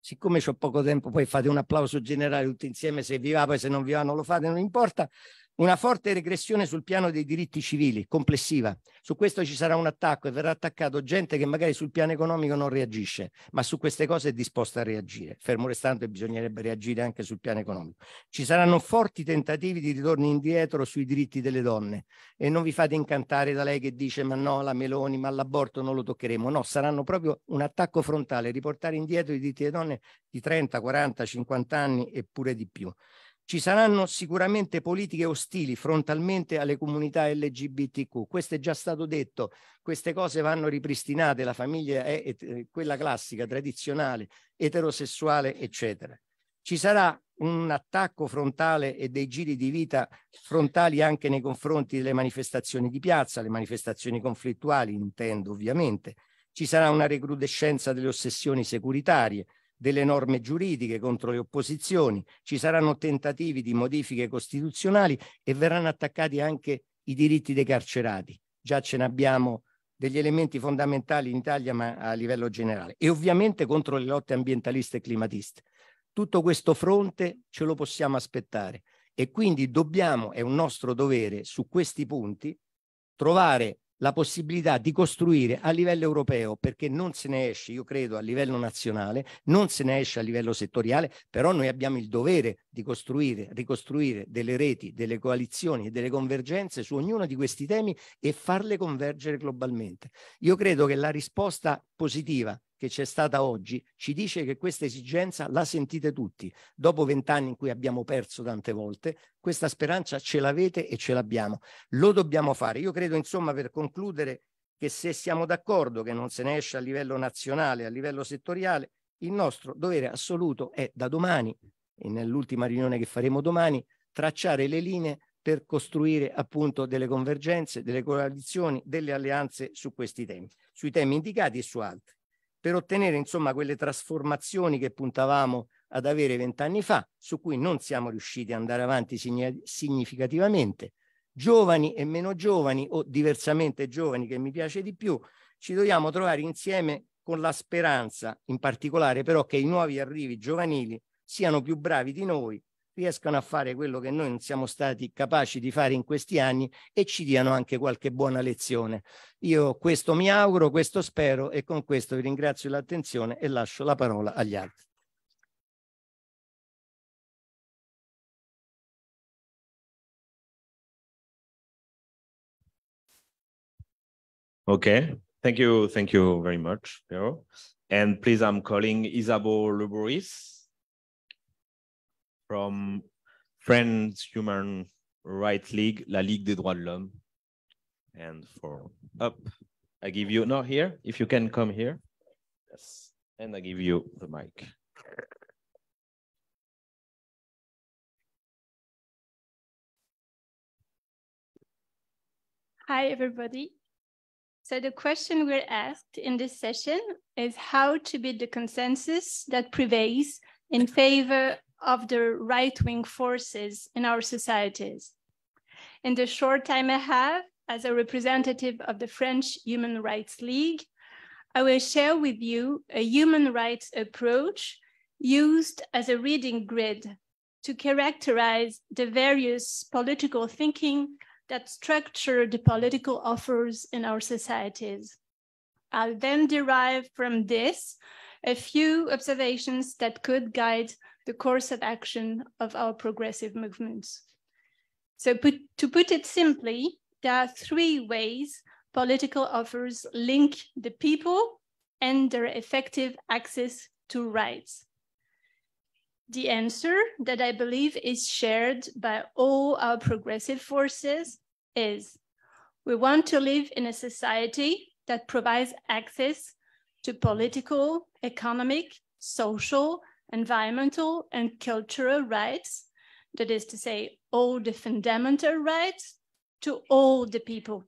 siccome ho poco tempo poi fate un applauso generale tutti insieme se vi va poi se non vi va non lo fate non importa una forte regressione sul piano dei diritti civili, complessiva. Su questo ci sarà un attacco e verrà attaccato gente che magari sul piano economico non reagisce, ma su queste cose è disposta a reagire. Fermo restando bisognerebbe reagire anche sul piano economico. Ci saranno forti tentativi di ritorno indietro sui diritti delle donne e non vi fate incantare da lei che dice ma no, la Meloni, ma l'aborto non lo toccheremo. No, saranno proprio un attacco frontale, riportare indietro i diritti delle donne di 30, 40, 50 anni eppure di più. Ci saranno sicuramente politiche ostili frontalmente alle comunità LGBTQ, questo è già stato detto, queste cose vanno ripristinate, la famiglia è eh, quella classica, tradizionale, eterosessuale, eccetera. Ci sarà un attacco frontale e dei giri di vita frontali anche nei confronti delle manifestazioni di piazza, le manifestazioni conflittuali, intendo ovviamente. Ci sarà una recrudescenza delle ossessioni securitarie, delle norme giuridiche contro le opposizioni, ci saranno tentativi di modifiche costituzionali e verranno attaccati anche i diritti dei carcerati. Già ce ne abbiamo degli elementi fondamentali in Italia, ma a livello generale, e ovviamente contro le lotte ambientaliste e climatiste. Tutto questo fronte ce lo possiamo aspettare e quindi dobbiamo, è un nostro dovere su questi punti, trovare la possibilità di costruire a livello europeo, perché non se ne esce, io credo, a livello nazionale, non se ne esce a livello settoriale, però noi abbiamo il dovere di costruire, ricostruire delle reti, delle coalizioni e delle convergenze su ognuno di questi temi e farle convergere globalmente. Io credo che la risposta positiva che c'è stata oggi ci dice che questa esigenza la sentite tutti. Dopo vent'anni in cui abbiamo perso tante volte, questa speranza ce l'avete e ce l'abbiamo. Lo dobbiamo fare. Io credo, insomma, per concludere, che se siamo d'accordo che non se ne esce a livello nazionale, a livello settoriale, il nostro dovere assoluto è da domani, e nell'ultima riunione che faremo domani, tracciare le linee per costruire appunto delle convergenze, delle coalizioni, delle alleanze su questi temi, sui temi indicati e su altri per ottenere insomma quelle trasformazioni che puntavamo ad avere vent'anni fa, su cui non siamo riusciti ad andare avanti significativamente. Giovani e meno giovani, o diversamente giovani, che mi piace di più, ci dobbiamo trovare insieme con la speranza, in particolare però, che i nuovi arrivi giovanili siano più bravi di noi riescano a fare quello che noi non siamo stati capaci di fare in questi anni e ci diano anche qualche buona lezione. Io questo mi auguro, questo spero e con questo vi ringrazio l'attenzione e lascio la parola agli altri.
Okay, thank you, thank you very much, Piero. And please, I'm calling Isabel Luboris. from Friends Human Rights League, La Ligue des Droits de l'Homme. And for up, I give you, not here, if you can come here. Yes. And I give you the mic.
Hi, everybody. So the question we're asked in this session is how to build the consensus that prevails in favor of the right-wing forces in our societies. In the short time I have, as a representative of the French Human Rights League, I will share with you a human rights approach used as a reading grid to characterize the various political thinking that structure the political offers in our societies. I'll then derive from this a few observations that could guide the course of action of our progressive movements. So put, to put it simply, there are three ways political offers link the people and their effective access to rights. The answer that I believe is shared by all our progressive forces is we want to live in a society that provides access to political, economic, social, environmental and cultural rights, that is to say, all the fundamental rights to all the people.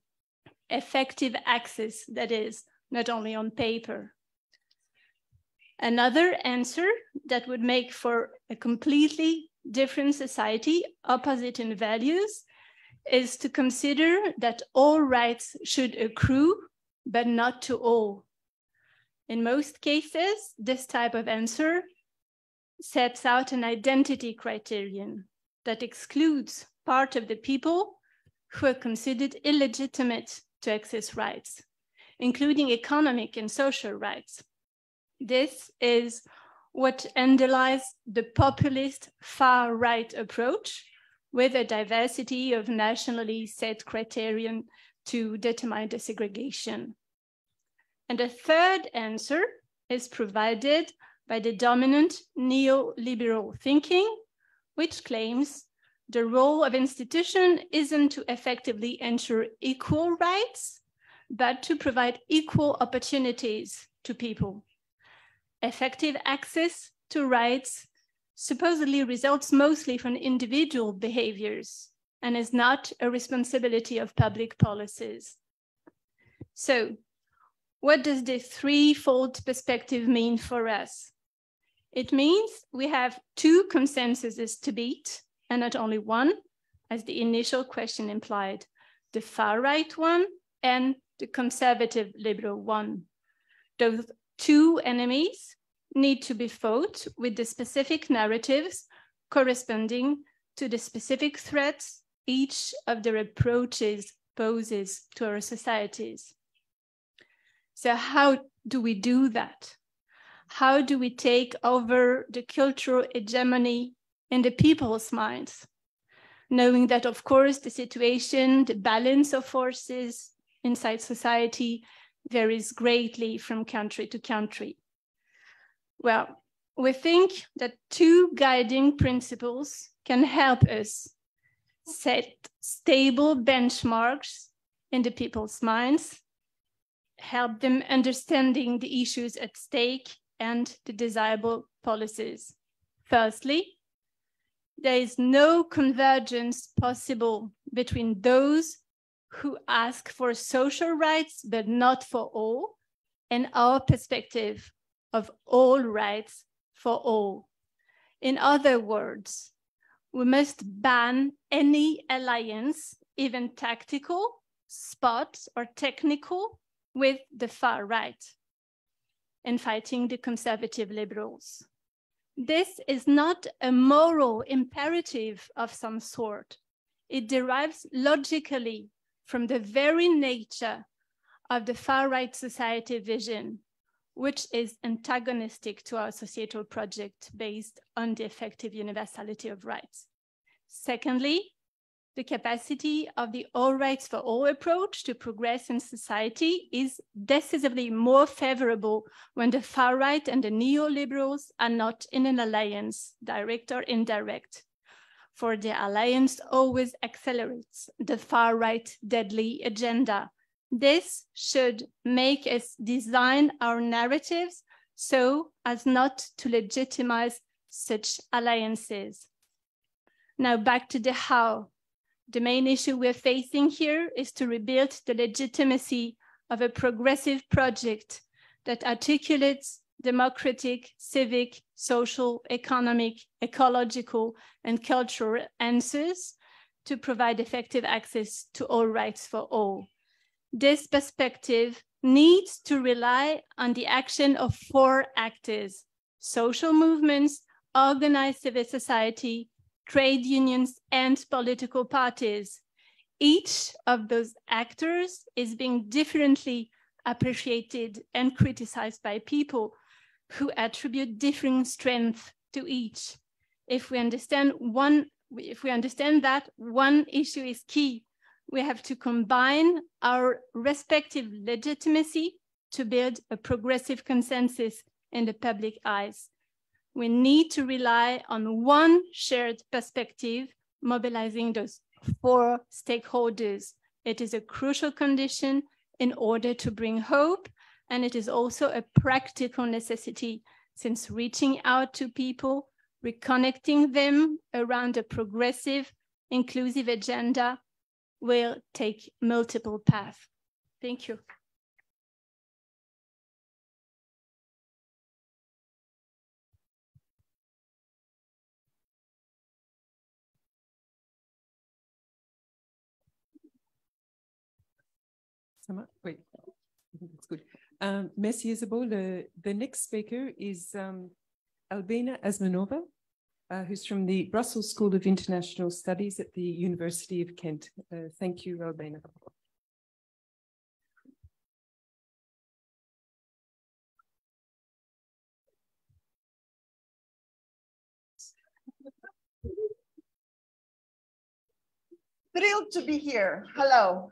Effective access, that is, not only on paper. Another answer that would make for a completely different society, opposite in values, is to consider that all rights should accrue, but not to all. In most cases, this type of answer sets out an identity criterion that excludes part of the people who are considered illegitimate to access rights, including economic and social rights. This is what underlies the populist far right approach with a diversity of nationally set criterion to determine the segregation. And a third answer is provided by the dominant neoliberal thinking, which claims the role of institution isn't to effectively ensure equal rights, but to provide equal opportunities to people. Effective access to rights supposedly results mostly from individual behaviors and is not a responsibility of public policies. So, what does the threefold perspective mean for us? It means we have two consensuses to beat and not only one, as the initial question implied, the far right one and the conservative liberal one. Those two enemies need to be fought with the specific narratives corresponding to the specific threats each of their approaches poses to our societies. So, how do we do that? how do we take over the cultural hegemony in the people's minds? Knowing that, of course, the situation, the balance of forces inside society varies greatly from country to country. Well, we think that two guiding principles can help us set stable benchmarks in the people's minds, help them understanding the issues at stake, and the desirable policies. Firstly, there is no convergence possible between those who ask for social rights, but not for all, and our perspective of all rights for all. In other words, we must ban any alliance, even tactical, spot, or technical, with the far right in fighting the conservative liberals. This is not a moral imperative of some sort. It derives logically from the very nature of the far right society vision, which is antagonistic to our societal project based on the effective universality of rights. Secondly, the capacity of the all rights for all approach to progress in society is decisively more favorable when the far right and the neoliberals are not in an alliance, direct or indirect. For the alliance always accelerates the far right deadly agenda. This should make us design our narratives so as not to legitimize such alliances. Now back to the how the main issue we're facing here is to rebuild the legitimacy of a progressive project that articulates democratic, civic, social, economic, ecological, and cultural answers to provide effective access to all rights for all. This perspective needs to rely on the action of four actors, social movements, organized civil society, trade unions, and political parties. Each of those actors is being differently appreciated and criticized by people who attribute differing strength to each. If we understand one, if we understand that one issue is key, we have to combine our respective legitimacy to build a progressive consensus in the public eyes we need to rely on one shared perspective, mobilizing those four stakeholders. It is a crucial condition in order to bring hope, and it is also a practical necessity since reaching out to people, reconnecting them around a progressive, inclusive agenda will take multiple paths. Thank you.
Ça marche? Oui.
That's good. Um, merci Isabel. The, the next speaker is um, Albina Asmanova, uh, who's from the Brussels School of International Studies at the University
of Kent. Uh, thank you, Albina.
thrilled to be here. Hello.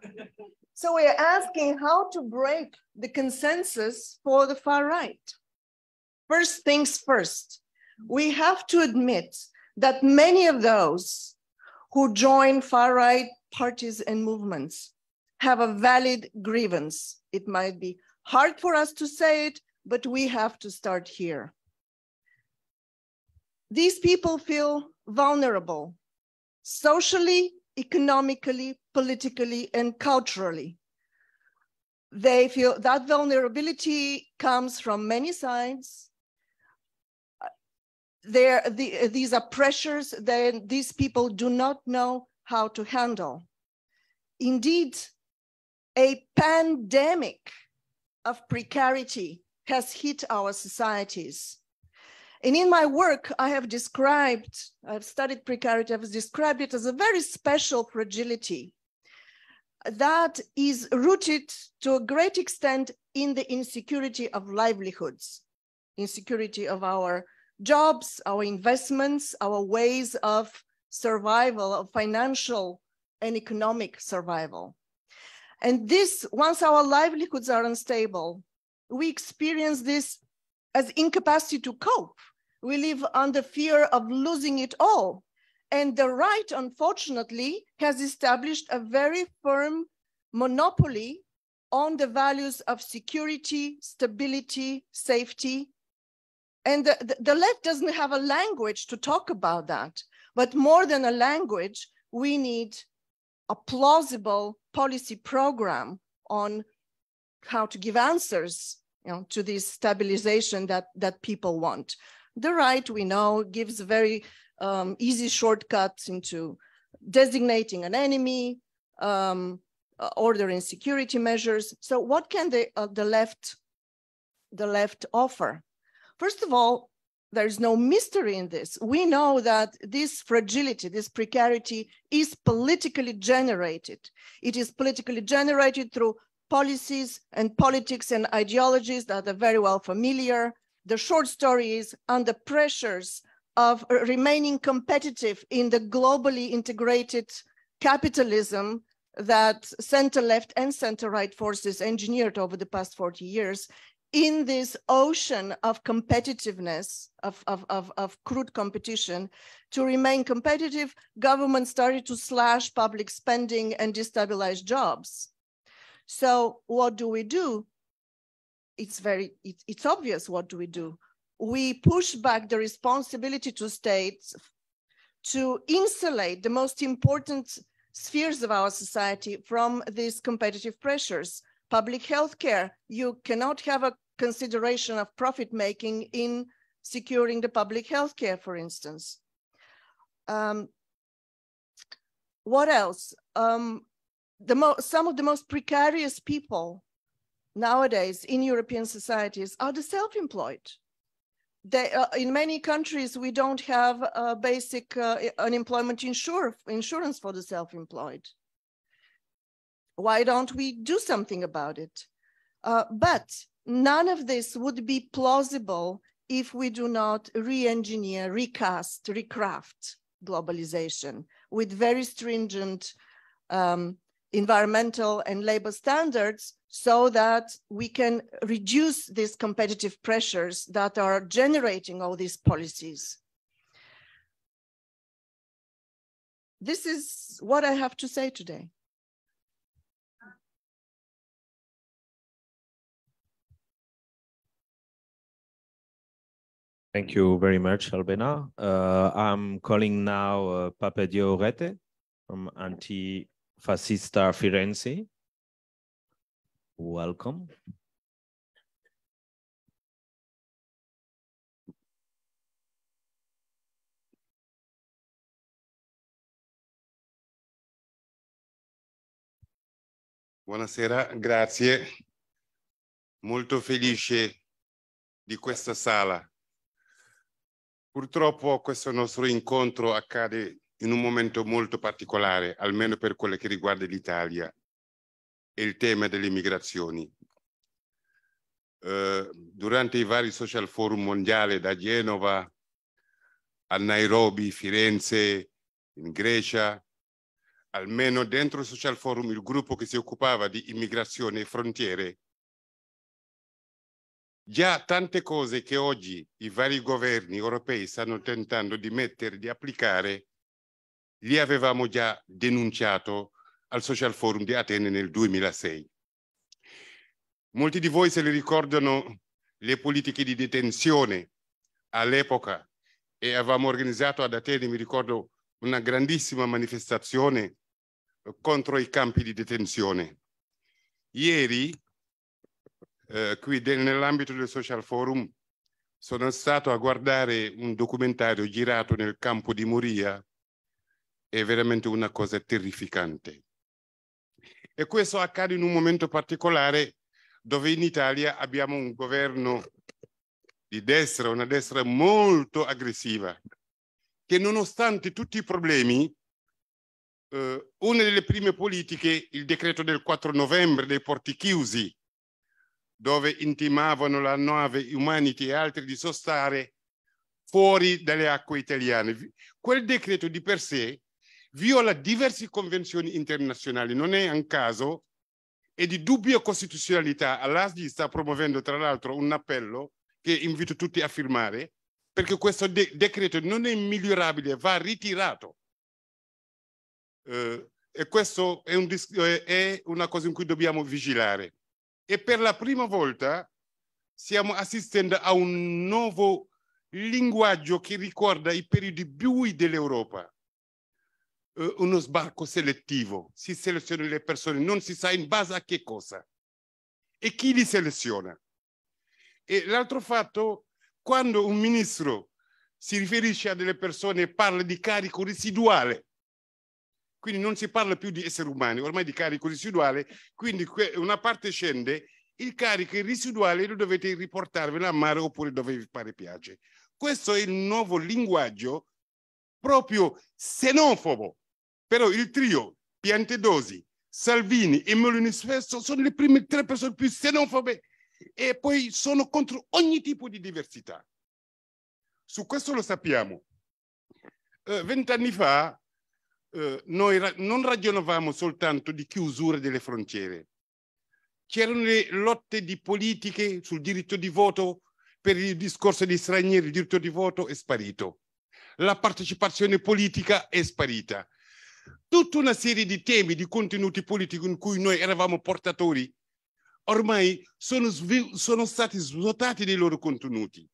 So we are asking how to break the consensus for the far right. First things first, we have to admit that many of those who join far right parties and movements have a valid grievance. It might be hard for us to say it, but we have to start here. These people feel vulnerable socially economically, politically, and culturally. They feel that vulnerability comes from many sides. There, the, these are pressures that these people do not know how to handle. Indeed, a pandemic of precarity has hit our societies. And in my work, I have described, I've studied precarity, I've described it as a very special fragility that is rooted to a great extent in the insecurity of livelihoods, insecurity of our jobs, our investments, our ways of survival, of financial and economic survival. And this, once our livelihoods are unstable, we experience this as incapacity to cope we live under fear of losing it all. And the right, unfortunately, has established a very firm monopoly on the values of security, stability, safety. And the, the left doesn't have a language to talk about that. But more than a language, we need a plausible policy program on how to give answers you know, to this stabilization that, that people want. The right, we know, gives a very um, easy shortcut into designating an enemy, um, uh, ordering security measures. So what can the, uh, the, left, the left offer? First of all, there's no mystery in this. We know that this fragility, this precarity is politically generated. It is politically generated through policies and politics and ideologies that are very well familiar, the short story is under pressures of remaining competitive in the globally integrated capitalism that center left and center right forces engineered over the past 40 years in this ocean of competitiveness, of, of, of, of, crude competition, to remain competitive, government started to slash public spending and destabilize jobs. So what do we do? it's very it, it's obvious what do we do we push back the responsibility to states to insulate the most important spheres of our society from these competitive pressures public health care you cannot have a consideration of profit making in securing the public health care for instance um, what else um, the some of the most precarious people nowadays in European societies are the self-employed. They, uh, in many countries, we don't have a uh, basic uh, unemployment insure, insurance for the self-employed. Why don't we do something about it? Uh, but none of this would be plausible if we do not re-engineer, recast, recraft globalization with very stringent um, environmental and labor standards so that we can reduce these competitive pressures that are generating all these policies. This is what I
have to say today.
Thank you very much, Albena. Uh, I'm calling now uh, Rete from Anti fascista Firenze. Welcome.
Buonasera, grazie.
Molto felice di questa sala. Purtroppo questo nostro incontro accade in un momento molto particolare, almeno per quello che riguarda l'Italia e il tema delle immigrazioni. Eh, durante i vari social forum mondiali da Genova a Nairobi, Firenze, in Grecia, almeno dentro il social forum il gruppo che si occupava di immigrazione e frontiere, già tante cose che oggi i vari governi europei stanno tentando di mettere, di applicare, li avevamo già denunciato al Social Forum di Atene nel 2006. Molti di voi se le ricordano le politiche di detenzione all'epoca e avevamo organizzato ad Atene, mi ricordo, una grandissima manifestazione contro i campi di detenzione. Ieri, eh, qui nell'ambito del Social Forum, sono stato a guardare un documentario girato nel campo di Moria è veramente una cosa terrificante. E questo accade in un momento particolare dove in Italia abbiamo un governo di destra, una destra molto aggressiva, che nonostante tutti i problemi, eh, una delle prime politiche, il decreto del 4 novembre dei porti chiusi, dove intimavano la nave Humanity e altri di sostare fuori dalle acque italiane. Quel decreto di per sé viola diverse convenzioni internazionali. Non è un caso e di dubbia costituzionalità. All'ASDI sta promuovendo tra l'altro un appello che invito tutti a firmare perché questo de decreto non è migliorabile, va ritirato. Eh, e questo è, un è una cosa in cui dobbiamo vigilare. E per la prima volta stiamo assistendo a un nuovo linguaggio che ricorda i periodi bui dell'Europa eh, uno sbarco selettivo, si selezionano le persone, non si sa in base a che cosa e chi li seleziona. E l'altro fatto, quando un ministro si riferisce a delle persone e parla di carico residuale, quindi non si parla più di esseri umani, ormai di carico residuale, quindi una parte scende, il carico residuale lo dovete riportarvelo a mare oppure dove vi pare piace. Questo è il nuovo linguaggio proprio xenofobo però il trio Piantedosi, Salvini e Meloni stesso sono le prime tre persone più xenofobe e poi sono contro ogni tipo di diversità. Su questo lo sappiamo. Eh, vent'anni eh, fa eh, noi ra non ragionavamo soltanto di chiusura delle frontiere. C'erano le lotte di politiche sul diritto di voto per il discorso degli stranieri, il diritto di voto è sparito. La partecipazione politica è sparita tutta una serie di temi, di contenuti politici in cui noi eravamo portatori, ormai sono, sono stati svuotati dei loro contenuti.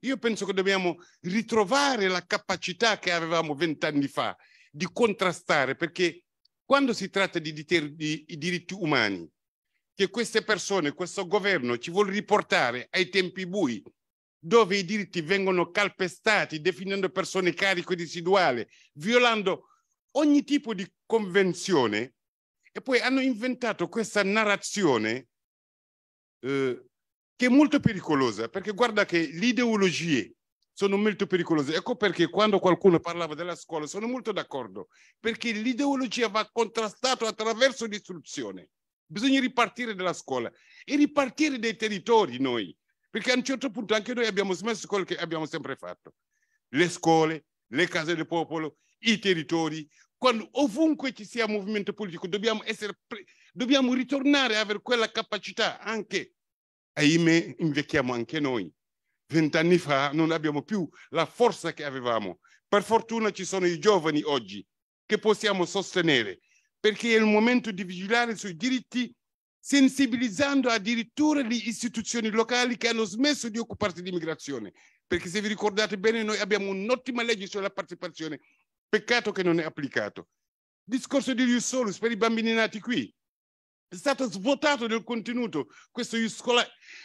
Io penso che dobbiamo ritrovare la capacità che avevamo vent'anni fa di contrastare, perché quando si tratta di, di, di, diritti umani, che queste persone, questo governo ci vuole riportare ai tempi bui, dove i diritti vengono calpestati, definendo persone cariche carico residuale, violando ogni tipo di convenzione e poi hanno inventato questa narrazione eh, che è molto pericolosa, perché guarda che le ideologie sono molto pericolose. Ecco perché quando qualcuno parlava della scuola sono molto d'accordo, perché l'ideologia va contrastata attraverso l'istruzione. Bisogna ripartire dalla scuola e ripartire dai territori noi, perché a un certo punto anche noi abbiamo smesso quello che abbiamo sempre fatto. Le scuole, le case del popolo, i territori, quando ovunque ci sia movimento politico dobbiamo, essere, dobbiamo ritornare a avere quella capacità anche, ahimè, invecchiamo anche noi. Vent'anni fa non abbiamo più la forza che avevamo. Per fortuna ci sono i giovani oggi che possiamo sostenere, perché è il momento di vigilare sui diritti sensibilizzando addirittura le istituzioni locali che hanno smesso di occuparsi di immigrazione. Perché se vi ricordate bene, noi abbiamo un'ottima legge sulla partecipazione Peccato che non è applicato. Il discorso di Ius Solus per i bambini nati qui è stato svuotato del contenuto, questo Ius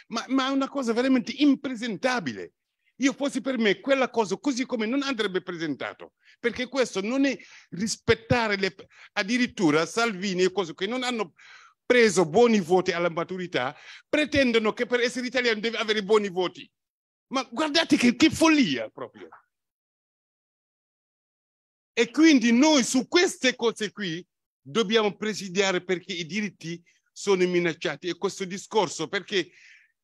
ma, ma è una cosa veramente impresentabile. Io fossi per me quella cosa così come non andrebbe presentato, perché questo non è rispettare le, addirittura Salvini e cose che non hanno preso buoni voti alla maturità, pretendono che per essere italiano deve avere buoni voti. Ma guardate che, che follia proprio. E quindi noi su queste cose qui dobbiamo presidiare perché i diritti sono minacciati. E questo discorso, perché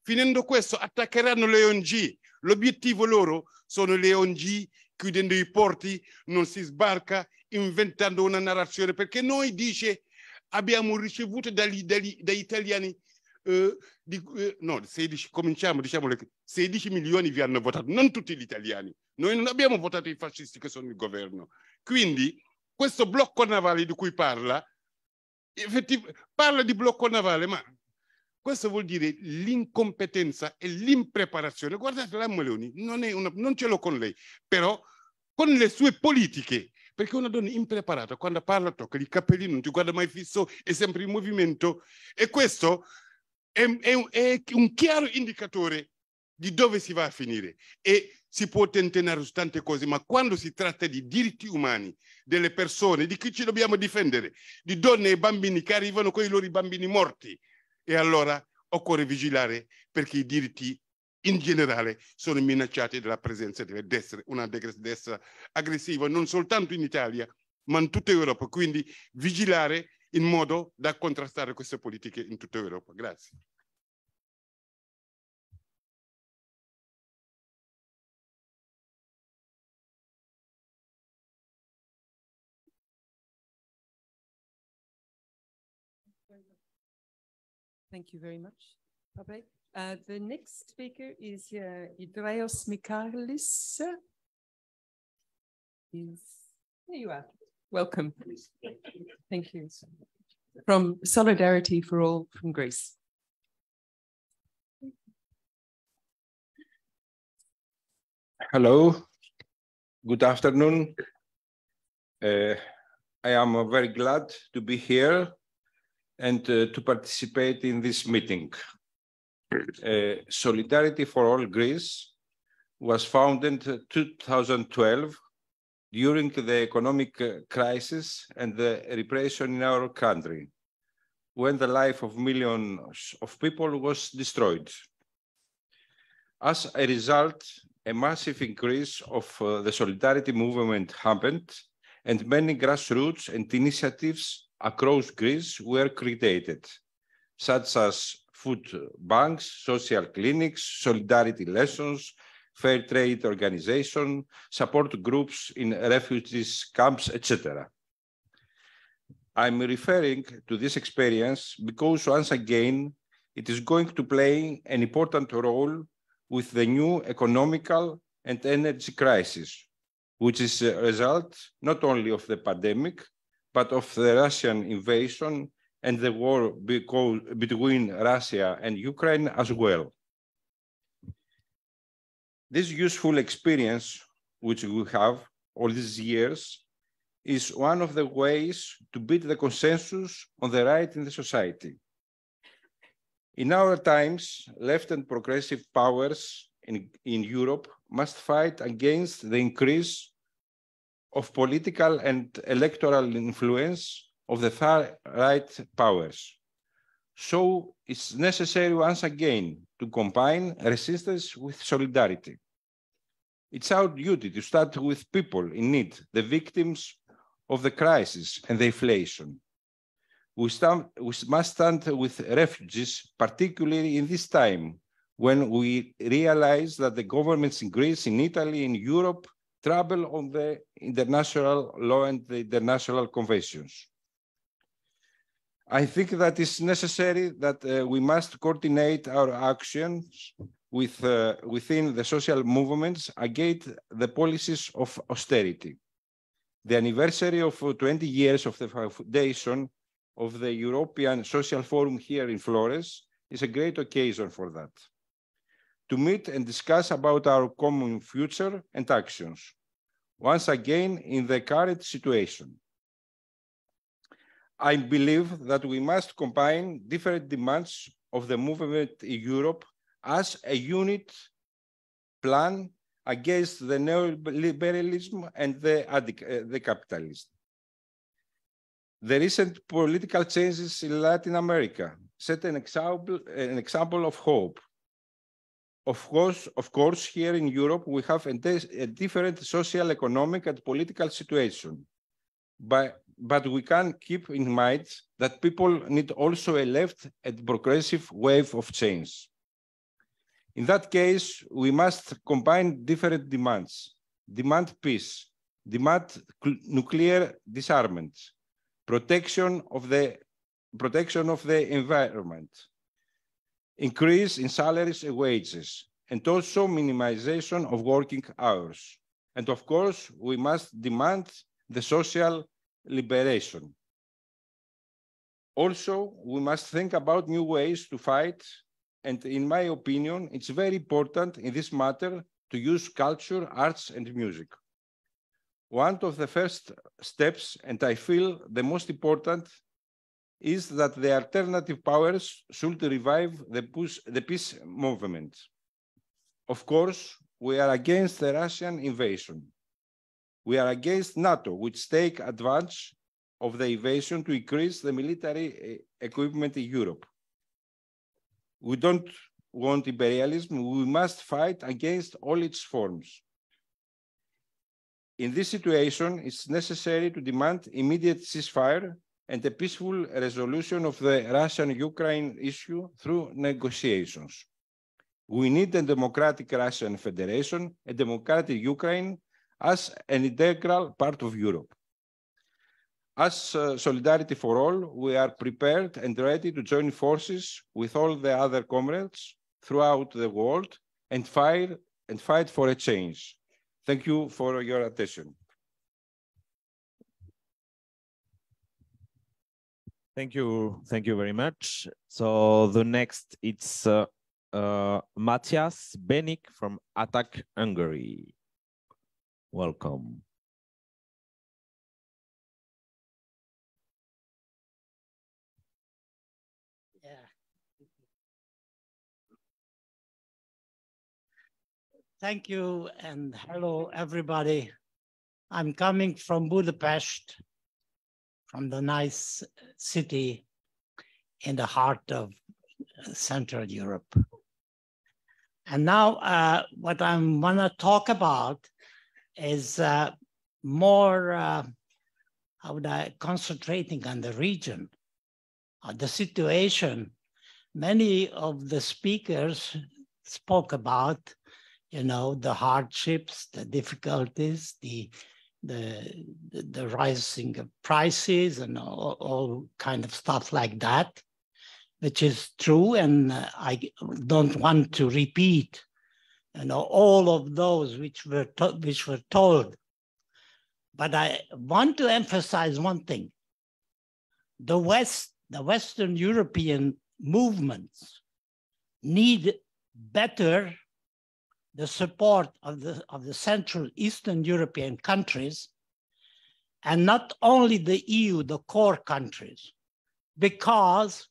finendo questo attaccheranno le ONG. L'obiettivo loro sono le ONG, chiudendo i porti, non si sbarca, inventando una narrazione, perché noi dice abbiamo ricevuto dagli, dagli, dagli italiani eh, di, eh, no, 16, cominciamo, diciamo, 16 milioni vi hanno votato, non tutti gli italiani. Noi non abbiamo votato i fascisti che sono il governo, quindi questo blocco navale di cui parla, parla di blocco navale, ma questo vuol dire l'incompetenza e l'impreparazione. Guardate la Meloni, non, una, non ce l'ho con lei, però con le sue politiche perché una donna impreparata quando parla tocca i capelli, non ti guarda mai fisso, è sempre in movimento e questo è, è, è, un chiaro indicatore di dove si va a finire e si può tentennare su tante cose, ma quando si tratta di diritti umani delle persone, di chi ci dobbiamo difendere, di donne e bambini che arrivano con i loro bambini morti, e allora occorre vigilare perché i diritti in generale sono minacciati dalla presenza della destra, una destra aggressiva non soltanto in Italia, ma in tutta Europa. Quindi vigilare in modo da contrastare queste politiche in tutta Europa. Grazie.
Thank you very much, Pape.
Uh, the next speaker is uh, Idraos Mikalis. Is
there you are. Welcome.
Thank you. From Solidarity for All from Greece.
Hello. Good afternoon. Uh, I am very glad to be here and uh, to participate in this meeting. Uh, solidarity for All Greece was founded in 2012 during the economic uh, crisis and the repression in our country, when the life of millions of people was destroyed. As a result, a massive increase of uh, the solidarity movement happened, and many grassroots and initiatives across Greece were created, such as food banks, social clinics, solidarity lessons, fair trade organization, support groups in refugees camps, etc. I'm referring to this experience because once again, it is going to play an important role with the new economical and energy crisis, which is a result not only of the pandemic, but of the Russian invasion and the war between Russia and Ukraine as well. This useful experience which we have all these years is one of the ways to build the consensus on the right in the society. In our times, left and progressive powers in, in Europe must fight against the increase of political and electoral influence of the far right powers. So it's necessary once again to combine resistance with solidarity. It's our duty to start with people in need, the victims of the crisis and the inflation. We, stand, we must stand with refugees, particularly in this time when we realize that the governments in Greece, in Italy, in Europe trouble on the international law and the international conventions. I think that it's necessary that uh, we must coordinate our actions with, uh, within the social movements against the policies of austerity. The anniversary of uh, 20 years of the foundation of the European Social Forum here in Flores is a great occasion for that to meet and discuss about our common future and actions, once again in the current situation. I believe that we must combine different demands of the movement in Europe as a unit plan against the neoliberalism and the, uh, the capitalism. The recent political changes in Latin America set an example, an example of hope of course, of course, here in Europe, we have a, a different social, economic, and political situation. But, but we can keep in mind that people need also a left and progressive wave of change. In that case, we must combine different demands, demand peace, demand nuclear disarmament, protection of the, protection of the environment, increase in salaries and wages, and also minimization of working hours. And of course, we must demand the social liberation. Also, we must think about new ways to fight. And in my opinion, it's very important in this matter to use culture, arts, and music. One of the first steps, and I feel the most important, is that the alternative powers should revive the, push, the peace movement. Of course, we are against the Russian invasion. We are against NATO, which take advantage of the invasion to increase the military eh, equipment in Europe. We don't want imperialism. We must fight against all its forms. In this situation, it's necessary to demand immediate ceasefire and the peaceful resolution of the Russian-Ukraine issue through negotiations. We need a democratic Russian Federation, a democratic Ukraine as an integral part of Europe. As uh, Solidarity for All, we are prepared and ready to join forces with all the other comrades throughout the world and fight, and fight for a change. Thank you for your attention.
Thank you. Thank you very much. So the next it's uh, uh, Matthias Benik from Attack Hungary.
Welcome.
Thank you and hello everybody. I'm coming from Budapest from the nice city in the heart of Central Europe. And now uh, what I want to talk about is uh, more uh, how would I, concentrating on the region, uh, the situation many of the speakers spoke about, you know, the hardships, the difficulties, the the, the rising of prices and all, all kind of stuff like that, which is true. And uh, I don't want to repeat you know, all of those which were, which were told. But I want to emphasize one thing. The West, the Western European movements need better the support of the, of the Central Eastern European countries, and not only the EU, the core countries, because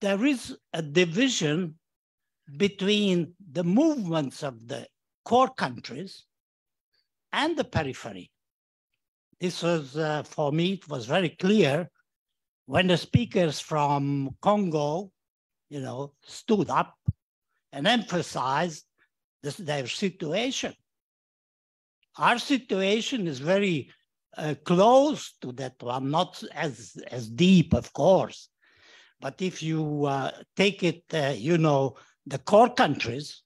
there is a division between the movements of the core countries and the periphery. This was, uh, for me, it was very clear when the speakers from Congo, you know, stood up and emphasized this, their situation. Our situation is very uh, close to that one, not as, as deep, of course. But if you uh, take it, uh, you know, the core countries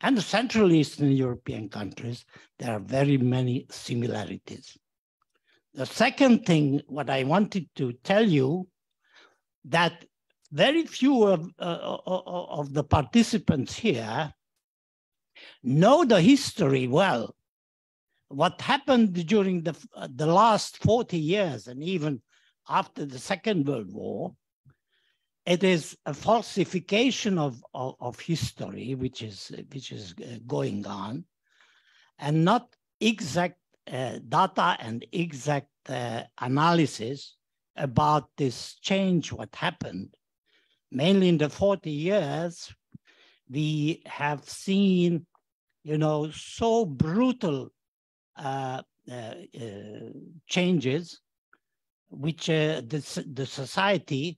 and the Central Eastern European countries, there are very many similarities. The second thing, what I wanted to tell you, that very few of, uh, of the participants here know the history well, what happened during the, uh, the last 40 years and even after the Second World War, it is a falsification of, of, of history, which is, which is uh, going on, and not exact uh, data and exact uh, analysis about this change, what happened. Mainly in the 40 years, we have seen you know, so brutal uh, uh, uh changes, which uh, the, the society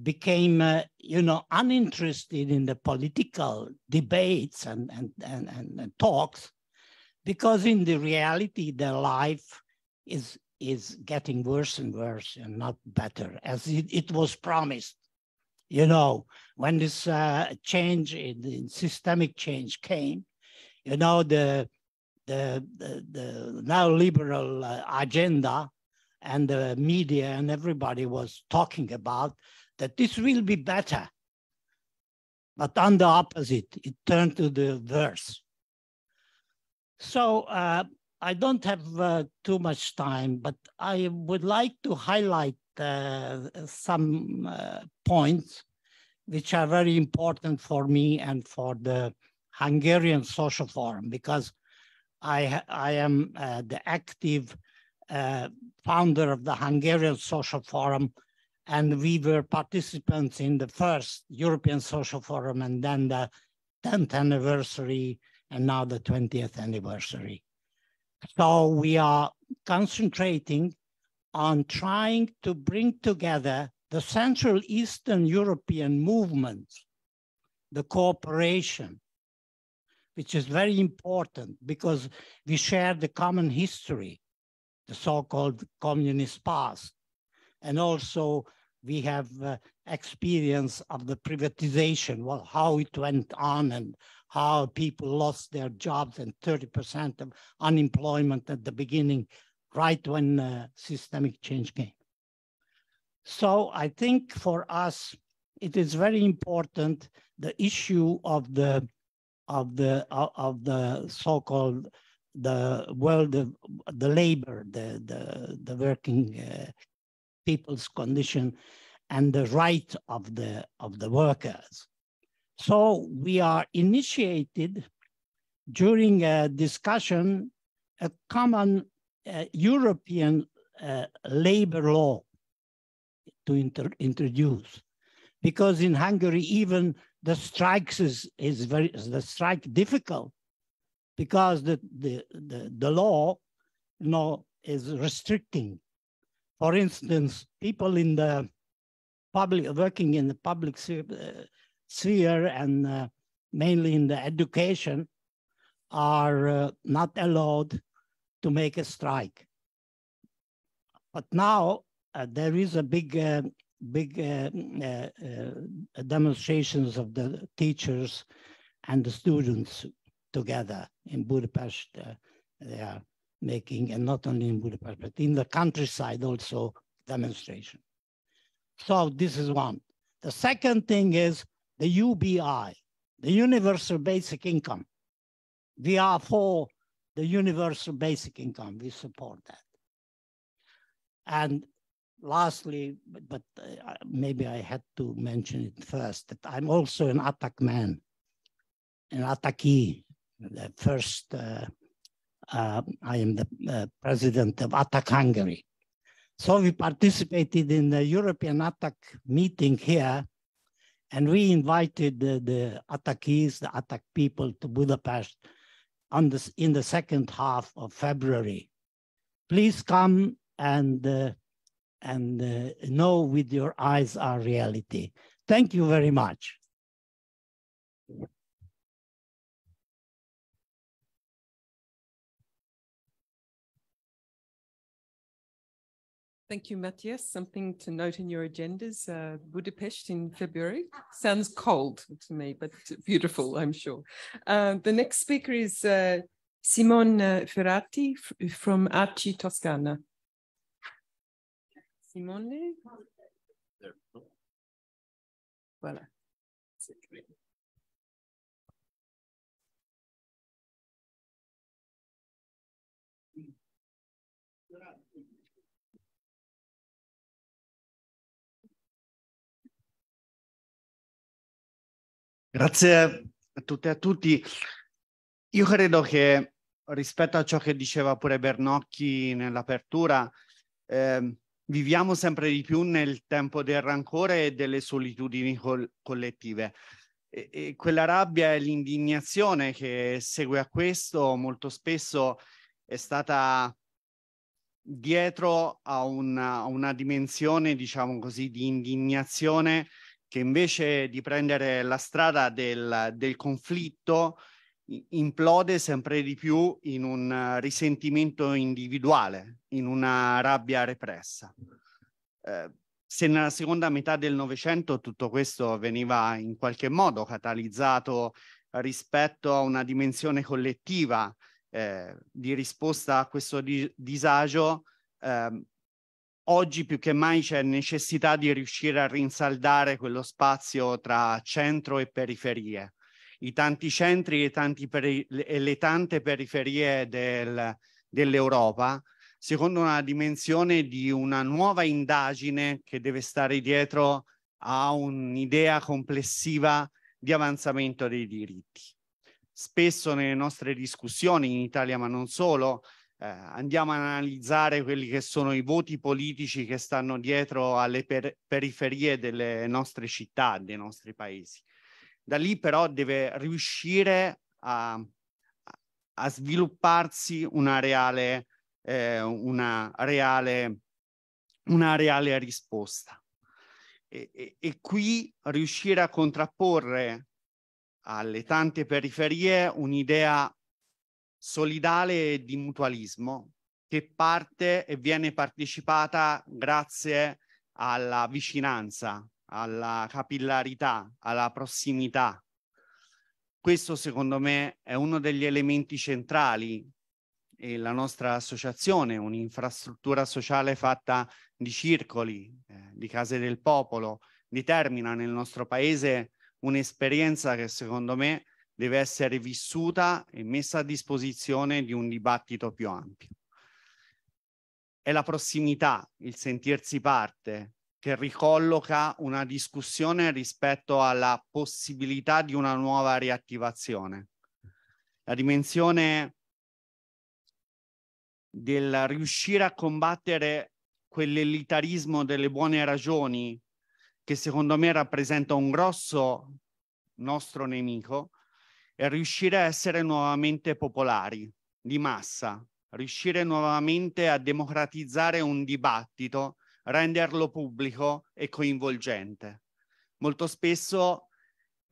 became, uh, you know, uninterested in the political debates and, and, and, and, and talks, because in the reality, their life is is getting worse and worse and not better as it, it was promised you know when this uh, change in, in, systemic change came you know, the, the, the, the neoliberal uh, agenda and the media and everybody was talking about that this will be better. But on the opposite, it turned to the verse. So uh, I don't have uh, too much time, but I would like to highlight uh, some uh, points which are very important for me and for the Hungarian Social Forum because I, I am uh, the active uh, founder of the Hungarian Social Forum and we were participants in the first European Social Forum and then the 10th anniversary and now the 20th anniversary. So we are concentrating on trying to bring together the Central Eastern European movements, the cooperation, which is very important because we share the common history, the so-called communist past. And also we have uh, experience of the privatization, well, how it went on and how people lost their jobs and 30% of unemployment at the beginning, right when uh, systemic change came. So I think for us, it is very important the issue of the of the of the so-called the world of the labor, the the, the working uh, people's condition, and the right of the of the workers. So we are initiated during a discussion a common uh, European uh, labor law to introduce, because in Hungary even the strikes is, is very the strike difficult because the, the, the, the law you know, is restricting. For instance, people in the public working in the public uh, sphere and uh, mainly in the education are uh, not allowed to make a strike. But now uh, there is a big uh, big uh, uh, uh, demonstrations of the teachers and the students together in Budapest. they are making, and not only in Budapest, but in the countryside also, demonstration. So this is one. The second thing is the UBI, the Universal Basic Income. We are for the Universal Basic Income. We support that. And lastly, but, but uh, maybe I had to mention it first, that I'm also an Atak man, an Ataki. The first, uh, uh, I am the uh, president of Atak Hungary. So we participated in the European Atak meeting here, and we invited the, the Atakis, the Atak people to Budapest on this, in the second half of February. Please come and uh, and uh, know with your eyes our reality. Thank you very much.
Thank you, Matthias. Something to note in your
agendas uh, Budapest in February. Sounds cold to me, but beautiful, I'm sure. Uh, the next speaker is uh, Simone uh, Ferrati
from Arci, Toscana.
Simone. Certo.
Voilà. Grazie a
tutte e a tutti. Io credo che rispetto a ciò che diceva pure Bernocchi nell'apertura, eh, viviamo sempre di più nel tempo del rancore e delle solitudini col- collettive. E, e quella rabbia e l'indignazione che segue a questo molto spesso è stata dietro a una, una dimensione, diciamo così, di indignazione che invece di prendere la strada del, del conflitto implode sempre di più in un eh, risentimento individuale, in una rabbia repressa. Eh, se nella seconda metà del Novecento tutto questo veniva in qualche modo catalizzato rispetto a una dimensione collettiva eh, di risposta a questo di- disagio, eh, oggi più che mai c'è necessità di riuscire a rinsaldare quello spazio tra centro e periferie i tanti centri e, tanti peri, e le tante periferie del, dell'Europa, secondo una dimensione di una nuova indagine che deve stare dietro a un'idea complessiva di avanzamento dei diritti. Spesso nelle nostre discussioni in Italia, ma non solo, eh, andiamo ad analizzare quelli che sono i voti politici che stanno dietro alle per periferie delle nostre città, dei nostri paesi. Da lì però deve riuscire a, a svilupparsi una reale, eh, una reale, una reale risposta. E, e, e qui riuscire a contrapporre alle tante periferie un'idea solidale di mutualismo che parte e viene partecipata grazie alla vicinanza, alla capillarità, alla prossimità. Questo secondo me è uno degli elementi centrali e la nostra associazione, un'infrastruttura sociale fatta di circoli, eh, di case del popolo, determina nel nostro paese un'esperienza che secondo me deve essere vissuta e messa a disposizione di un dibattito più ampio. È la prossimità, il sentirsi parte, che ricolloca una discussione rispetto alla possibilità di una nuova riattivazione. La dimensione del riuscire a combattere quell'elitarismo delle buone ragioni che secondo me rappresenta un grosso nostro nemico e riuscire a essere nuovamente popolari, di massa, riuscire nuovamente a democratizzare un dibattito renderlo pubblico e coinvolgente. Molto spesso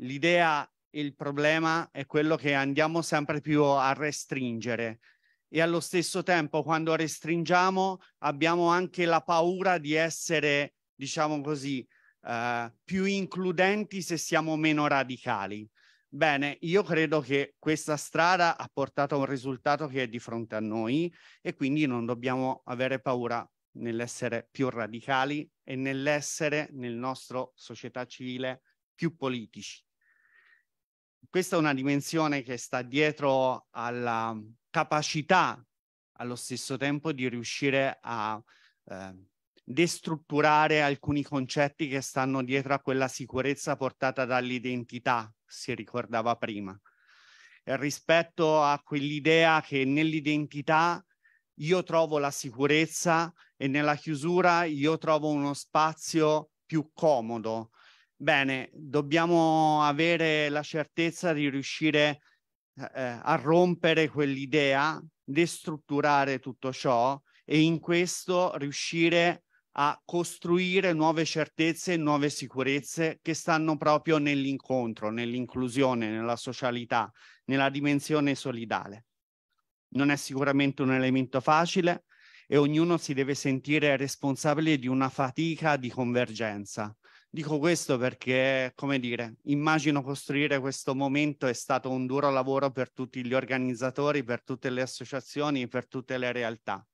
l'idea e il problema è quello che andiamo sempre più a restringere e allo stesso tempo quando restringiamo abbiamo anche la paura di essere, diciamo così, eh, più includenti se siamo meno radicali. Bene, io credo che questa strada ha portato a un risultato che è di fronte a noi e quindi non dobbiamo avere paura nell'essere più radicali e nell'essere nel nostro società civile più politici. Questa è una dimensione che sta dietro alla capacità allo stesso tempo di riuscire a eh, destrutturare alcuni concetti che stanno dietro a quella sicurezza portata dall'identità, si ricordava prima, e rispetto a quell'idea che nell'identità io trovo la sicurezza e nella chiusura io trovo uno spazio più comodo. Bene, dobbiamo avere la certezza di riuscire eh, eh, a rompere quell'idea, destrutturare tutto ciò e in questo riuscire a costruire nuove certezze e nuove sicurezze che stanno proprio nell'incontro, nell'inclusione, nella socialità, nella dimensione solidale. Non è sicuramente un elemento facile, e ognuno si deve sentire responsabile di una fatica di convergenza. Dico questo perché, come dire, immagino costruire questo momento è stato un duro lavoro per tutti gli organizzatori, per tutte le associazioni, per tutte le realtà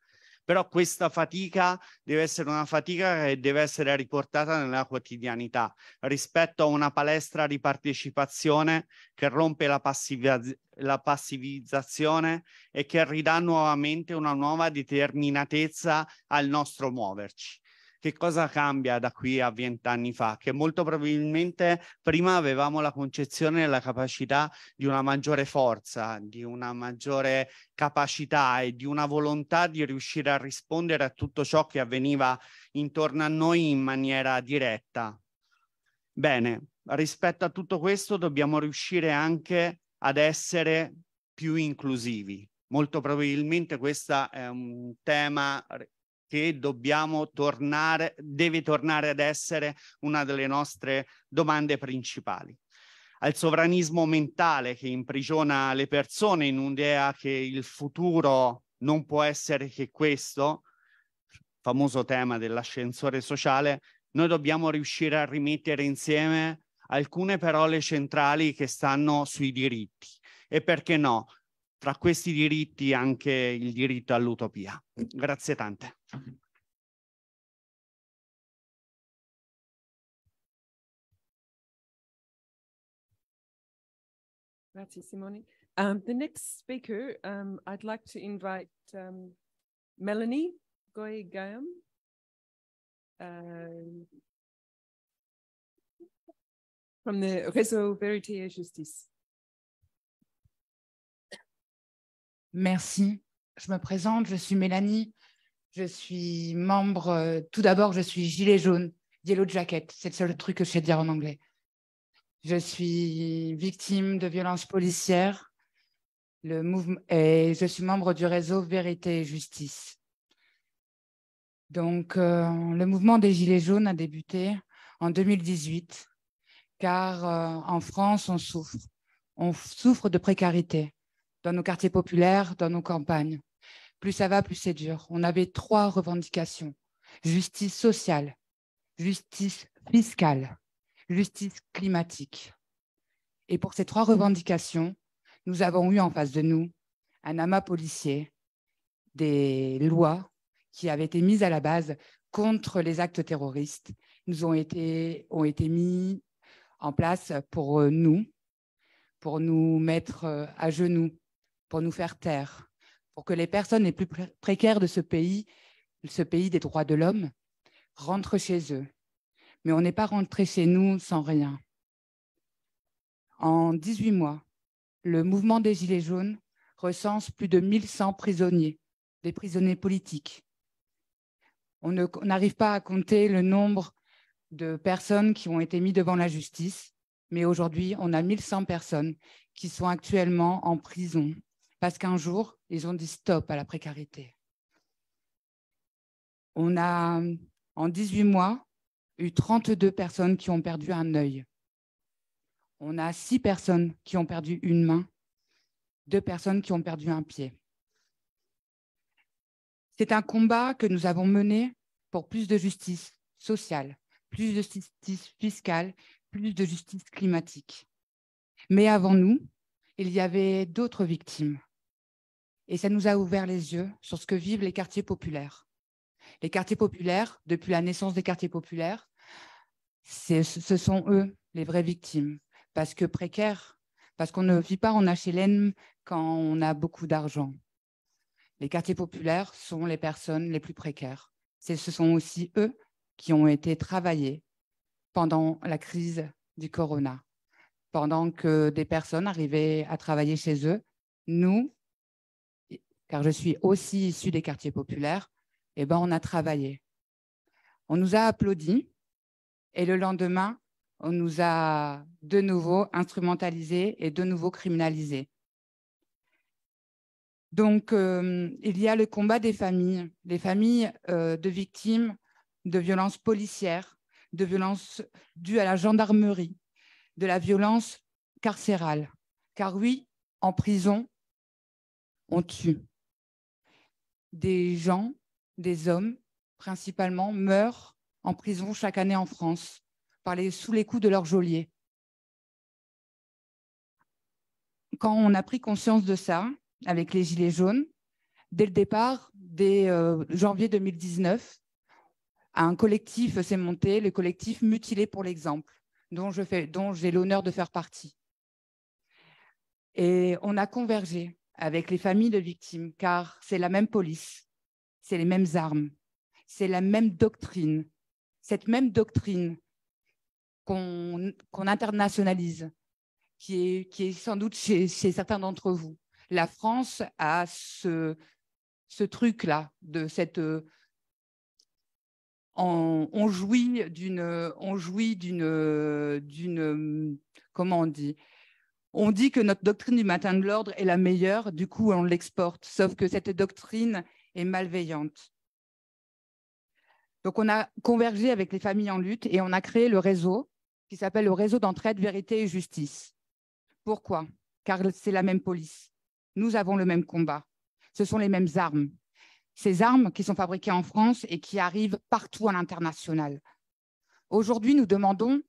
però questa fatica deve essere una fatica che deve essere riportata nella quotidianità rispetto a una palestra di partecipazione che rompe la, passivaz- la passivizzazione e che ridà nuovamente una nuova determinatezza al nostro muoverci che cosa cambia da qui a vent'anni fa? Che molto probabilmente prima avevamo la concezione e la capacità di una maggiore forza, di una maggiore capacità e di una volontà di riuscire a rispondere a tutto ciò che avveniva intorno a noi in maniera diretta. Bene, rispetto a tutto questo dobbiamo riuscire anche ad essere più inclusivi. Molto probabilmente questo è un tema che dobbiamo tornare, deve tornare ad essere una delle nostre domande principali. Al sovranismo mentale che imprigiona le persone in un'idea che il futuro non può essere che questo, famoso tema dell'ascensore sociale, noi dobbiamo riuscire a rimettere insieme alcune parole centrali che stanno sui diritti e perché no, tra questi diritti anche il diritto all'utopia. Grazie tante.
Merci Simone. Um, the next speaker, um, I'd like to invite um, Melanie Goy-Gayam. Um,
from the Réseau Vérité et Justice.
Merci. Je me présente, je suis Mélanie je suis membre, euh, tout d'abord, je suis gilet jaune, yellow jacket. C'est le seul truc que je sais dire en anglais. Je suis victime de violences policières. et je suis membre du réseau Vérité et Justice. Donc, euh, le mouvement des Gilets jaunes a débuté en 2018, car euh, en France, on souffre. On souffre de précarité dans nos quartiers populaires, dans nos campagnes plus ça va, plus c'est dur. On avait trois revendications. Justice sociale, justice fiscale, justice climatique. Et pour ces trois revendications, nous avons eu en face de nous un amas policier, des lois qui avaient été mises à la base contre les actes terroristes, nous ont été, ont été mis en place pour nous, pour nous mettre euh, à genoux, pour nous faire taire, pour que les personnes les plus précaires de ce pays, ce pays des droits de l'homme, rentrent chez eux. Mais on n'est pas rentré chez nous sans rien. En 18 mois, le mouvement des Gilets jaunes recense plus de 1100 prisonniers, des prisonniers politiques. On n'arrive pas à compter le nombre de personnes qui ont été mises devant la justice, mais aujourd'hui, on a 1100 personnes qui sont actuellement en prison parce qu'un jour, ils ont dit stop à la précarité. On a, en 18 mois, eu 32 personnes qui ont perdu un œil. On a 6 personnes qui ont perdu une main, 2 personnes qui ont perdu un pied. C'est un combat que nous avons mené pour plus de justice sociale, plus de justice fiscale, plus de justice climatique. Mais avant nous, il y avait d'autres victimes. Et ça nous a ouvert les yeux sur ce que vivent les quartiers populaires. Les quartiers populaires, depuis la naissance des quartiers populaires, ce sont eux les vraies victimes, parce que précaires, parce qu'on ne vit pas en HLM quand on a beaucoup d'argent. Les quartiers populaires sont les personnes les plus précaires. Ce sont aussi eux qui ont été travaillés pendant la crise du corona, pendant que des personnes arrivaient à travailler chez eux. Nous, car je suis aussi issue des quartiers populaires, eh ben, on a travaillé. On nous a applaudis et le lendemain, on nous a de nouveau instrumentalisés et de nouveau criminalisés. Donc, euh, il y a le combat des familles, les familles euh, de victimes de violences policières, de violences dues à la gendarmerie, de la violence carcérale. Car oui, en prison, on tue des gens, des hommes principalement, meurent en prison chaque année en France par sous les coups de leurs geôliers. Quand on a pris conscience de ça, avec les Gilets jaunes, dès le départ, dès euh, janvier 2019, un collectif s'est monté, le collectif Mutilé pour l'exemple, dont j'ai l'honneur de faire partie. Et on a convergé avec les familles de victimes, car c'est la même police, c'est les mêmes armes, c'est la même doctrine. Cette même doctrine qu'on internationalise, qui est, qui est, sans doute chez, certains d'entre vous. La France a ce, ce truc-là, de cette... On, euh, on jouit d'une, on jouit d'une, d'une, comment on dit, on dit que notre doctrine du matin de l'ordre est la meilleure, du coup on l'exporte, sauf que cette doctrine est malveillante. Donc on a convergé avec les familles en lutte et on a créé le réseau qui s'appelle le réseau d'entraide, vérité et justice. Pourquoi Car c'est la même police. Nous avons le même combat. Ce sont les mêmes armes. Ces armes qui sont fabriquées en France et qui arrivent partout à l'international. Aujourd'hui, nous demandons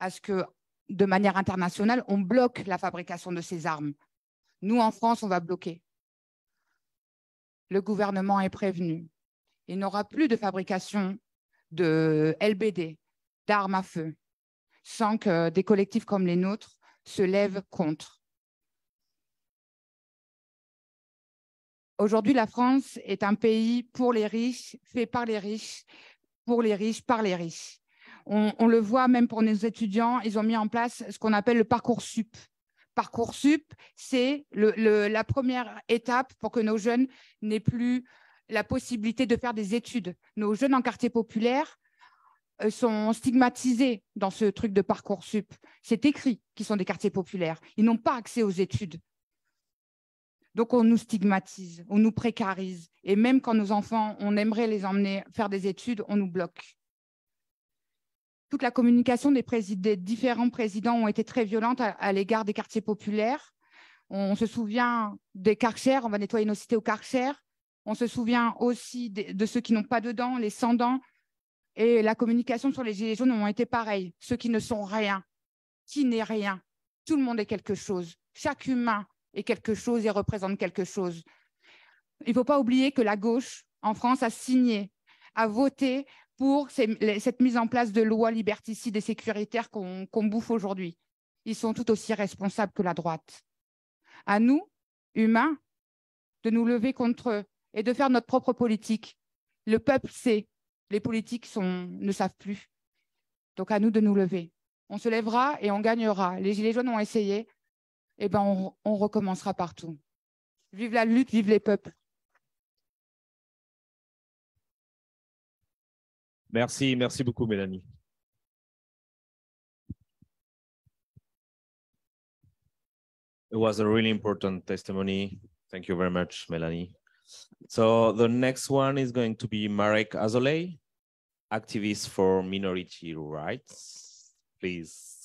à ce que de manière internationale, on bloque la fabrication de ces armes. Nous, en France, on va bloquer. Le gouvernement est prévenu. Il n'aura plus de fabrication de LBD, d'armes à feu, sans que des collectifs comme les nôtres se lèvent contre. Aujourd'hui, la France est un pays pour les riches, fait par les riches, pour les riches, par les riches. On, le voit même pour nos étudiants, ils ont mis en place ce qu'on appelle le parcours sup. Parcours sup, c'est la première étape pour que nos jeunes n'aient plus la possibilité de faire des études. Nos jeunes en quartier populaire euh, sont stigmatisés dans ce truc de parcours sup. C'est écrit qu'ils sont des quartiers populaires. Ils n'ont pas accès aux études. Donc on nous stigmatise, on nous précarise. Et même quand nos enfants, on aimerait les emmener faire des études, on nous bloque toute la communication des, des, différents présidents ont été très violentes à, l'égard des quartiers populaires. On se souvient des karchers, on va nettoyer nos cités aux karchers. On se souvient aussi de, ceux qui n'ont pas de dents, les sans-dents. Et la communication sur les gilets jaunes ont été pareilles. Ceux qui ne sont rien, qui n'est rien. Tout le monde est quelque chose. Chaque humain est quelque chose et représente quelque chose. Il ne faut pas oublier que la gauche en France a signé, a voté pour cette mise en place de lois liberticides et sécuritaires qu'on bouffe aujourd'hui. Ils sont tout aussi responsables que la droite. À nous, humains, de nous lever contre eux et de faire notre propre politique. Le peuple sait, les politiques ne savent plus. Donc à nous de nous lever. On se lèvera et on gagnera. Les Gilets jaunes ont essayé, et eh ben on recommencera partout. Vive la lutte, vive les peuples.
Merci, merci beaucoup, Mélanie.
It was a really important testimony. Thank you very much, Melanie. So the next one is going to be Marek Azole, activist for minority rights. Please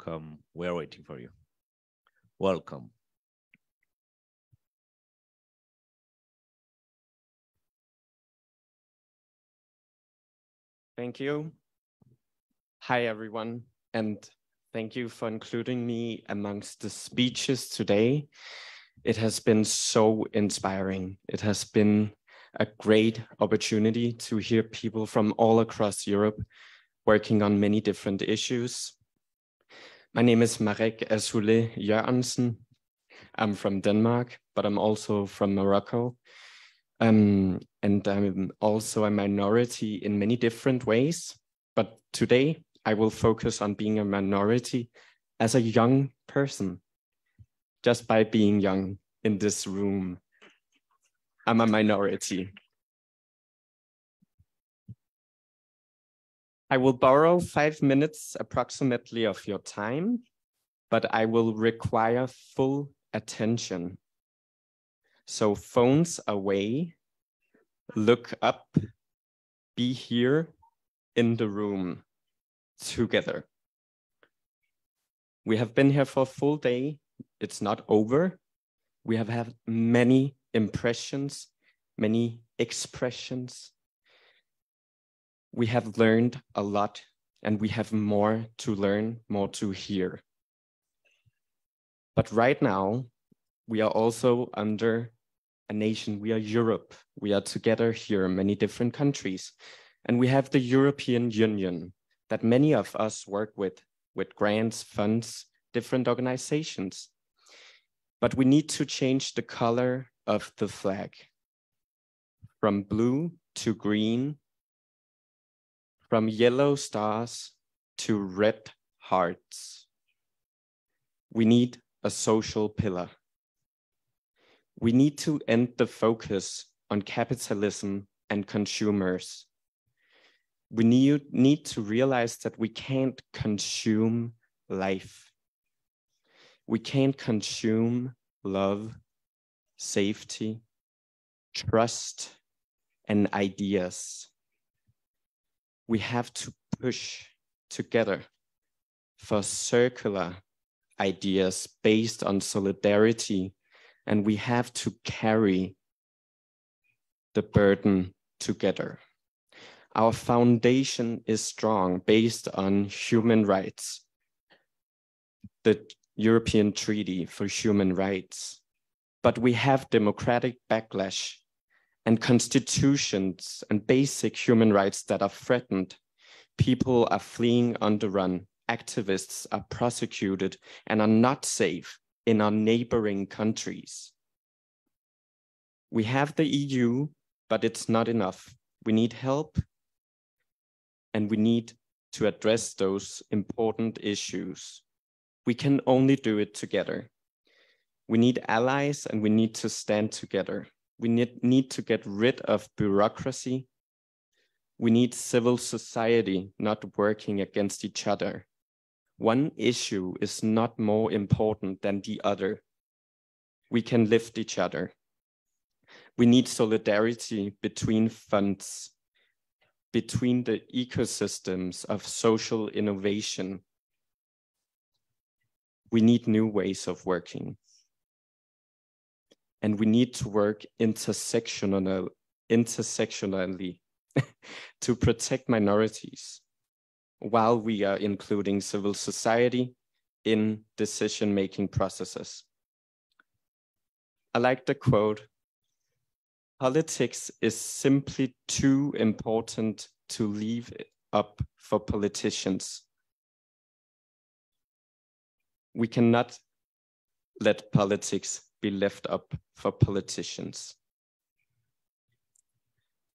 come, we're waiting for you. Welcome.
Thank you. Hi, everyone, and thank you for including me amongst the speeches today. It has been so inspiring. It has been a great opportunity to hear people from all across Europe working on many different issues. My name is Marek Esule Jørgensen. I'm from Denmark, but I'm also from Morocco. Um, and I'm also a minority in many different ways. But today I will focus on being a minority as a young person, just by being young in this room. I'm a minority. I will borrow five minutes approximately of your time, but I will require full attention. So phones away, look up, be here in the room together. We have been here for a full day. It's not over. We have had many impressions, many expressions. We have learned a lot and we have more to learn, more to hear. But right now, we are also under a nation. We are Europe. We are together here, many different countries. And we have the European Union that many of us work with, with grants, funds, different organizations. But we need to change the color of the flag from blue to green, from yellow stars to red hearts. We need a social pillar. We need to end the focus on capitalism and consumers. We need, need to realize that we can't consume life. We can't consume love, safety, trust, and ideas. We have to push together for circular ideas based on solidarity and we have to carry the burden together. Our foundation is strong based on human rights, the European Treaty for Human Rights, but we have democratic backlash and constitutions and basic human rights that are threatened. People are fleeing on the run. Activists are prosecuted and are not safe in our neighboring countries. We have the EU, but it's not enough. We need help and we need to address those important issues. We can only do it together. We need allies and we need to stand together. We need, need to get rid of bureaucracy. We need civil society not working against each other one issue is not more important than the other. We can lift each other. We need solidarity between funds, between the ecosystems of social innovation. We need new ways of working. And we need to work intersectional, intersectionally to protect minorities while we are including civil society in decision-making processes. I like the quote, politics is simply too important to leave up for politicians. We cannot let politics be left up for politicians.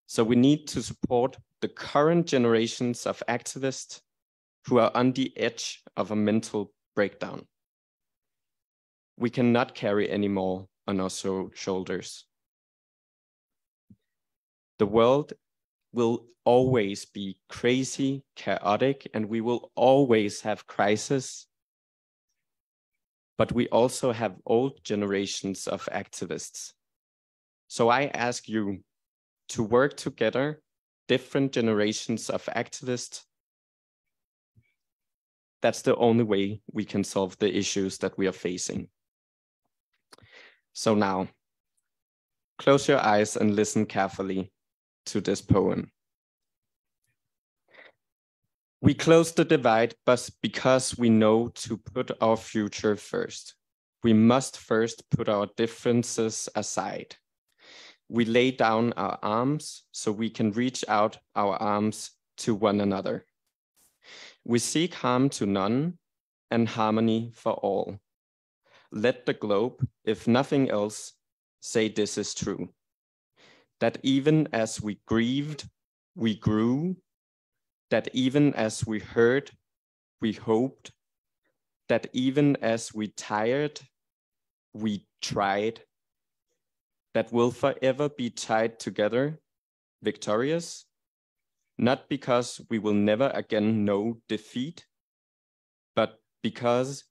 So we need to support the current generations of activists who are on the edge of a mental breakdown. We cannot carry any more on our shoulders. The world will always be crazy, chaotic, and we will always have crisis. But we also have old generations of activists. So I ask you, to work together, different generations of activists. That's the only way we can solve the issues that we are facing. So now, close your eyes and listen carefully to this poem. We close the divide, but because we know to put our future first, we must first put our differences aside we lay down our arms so we can reach out our arms to one another. We seek harm to none and harmony for all. Let the globe, if nothing else, say this is true that even as we grieved, we grew, that even as we hurt, we hoped, that even as we tired, we tried, that will forever be tied together, victorious, not because we will never again know defeat, but because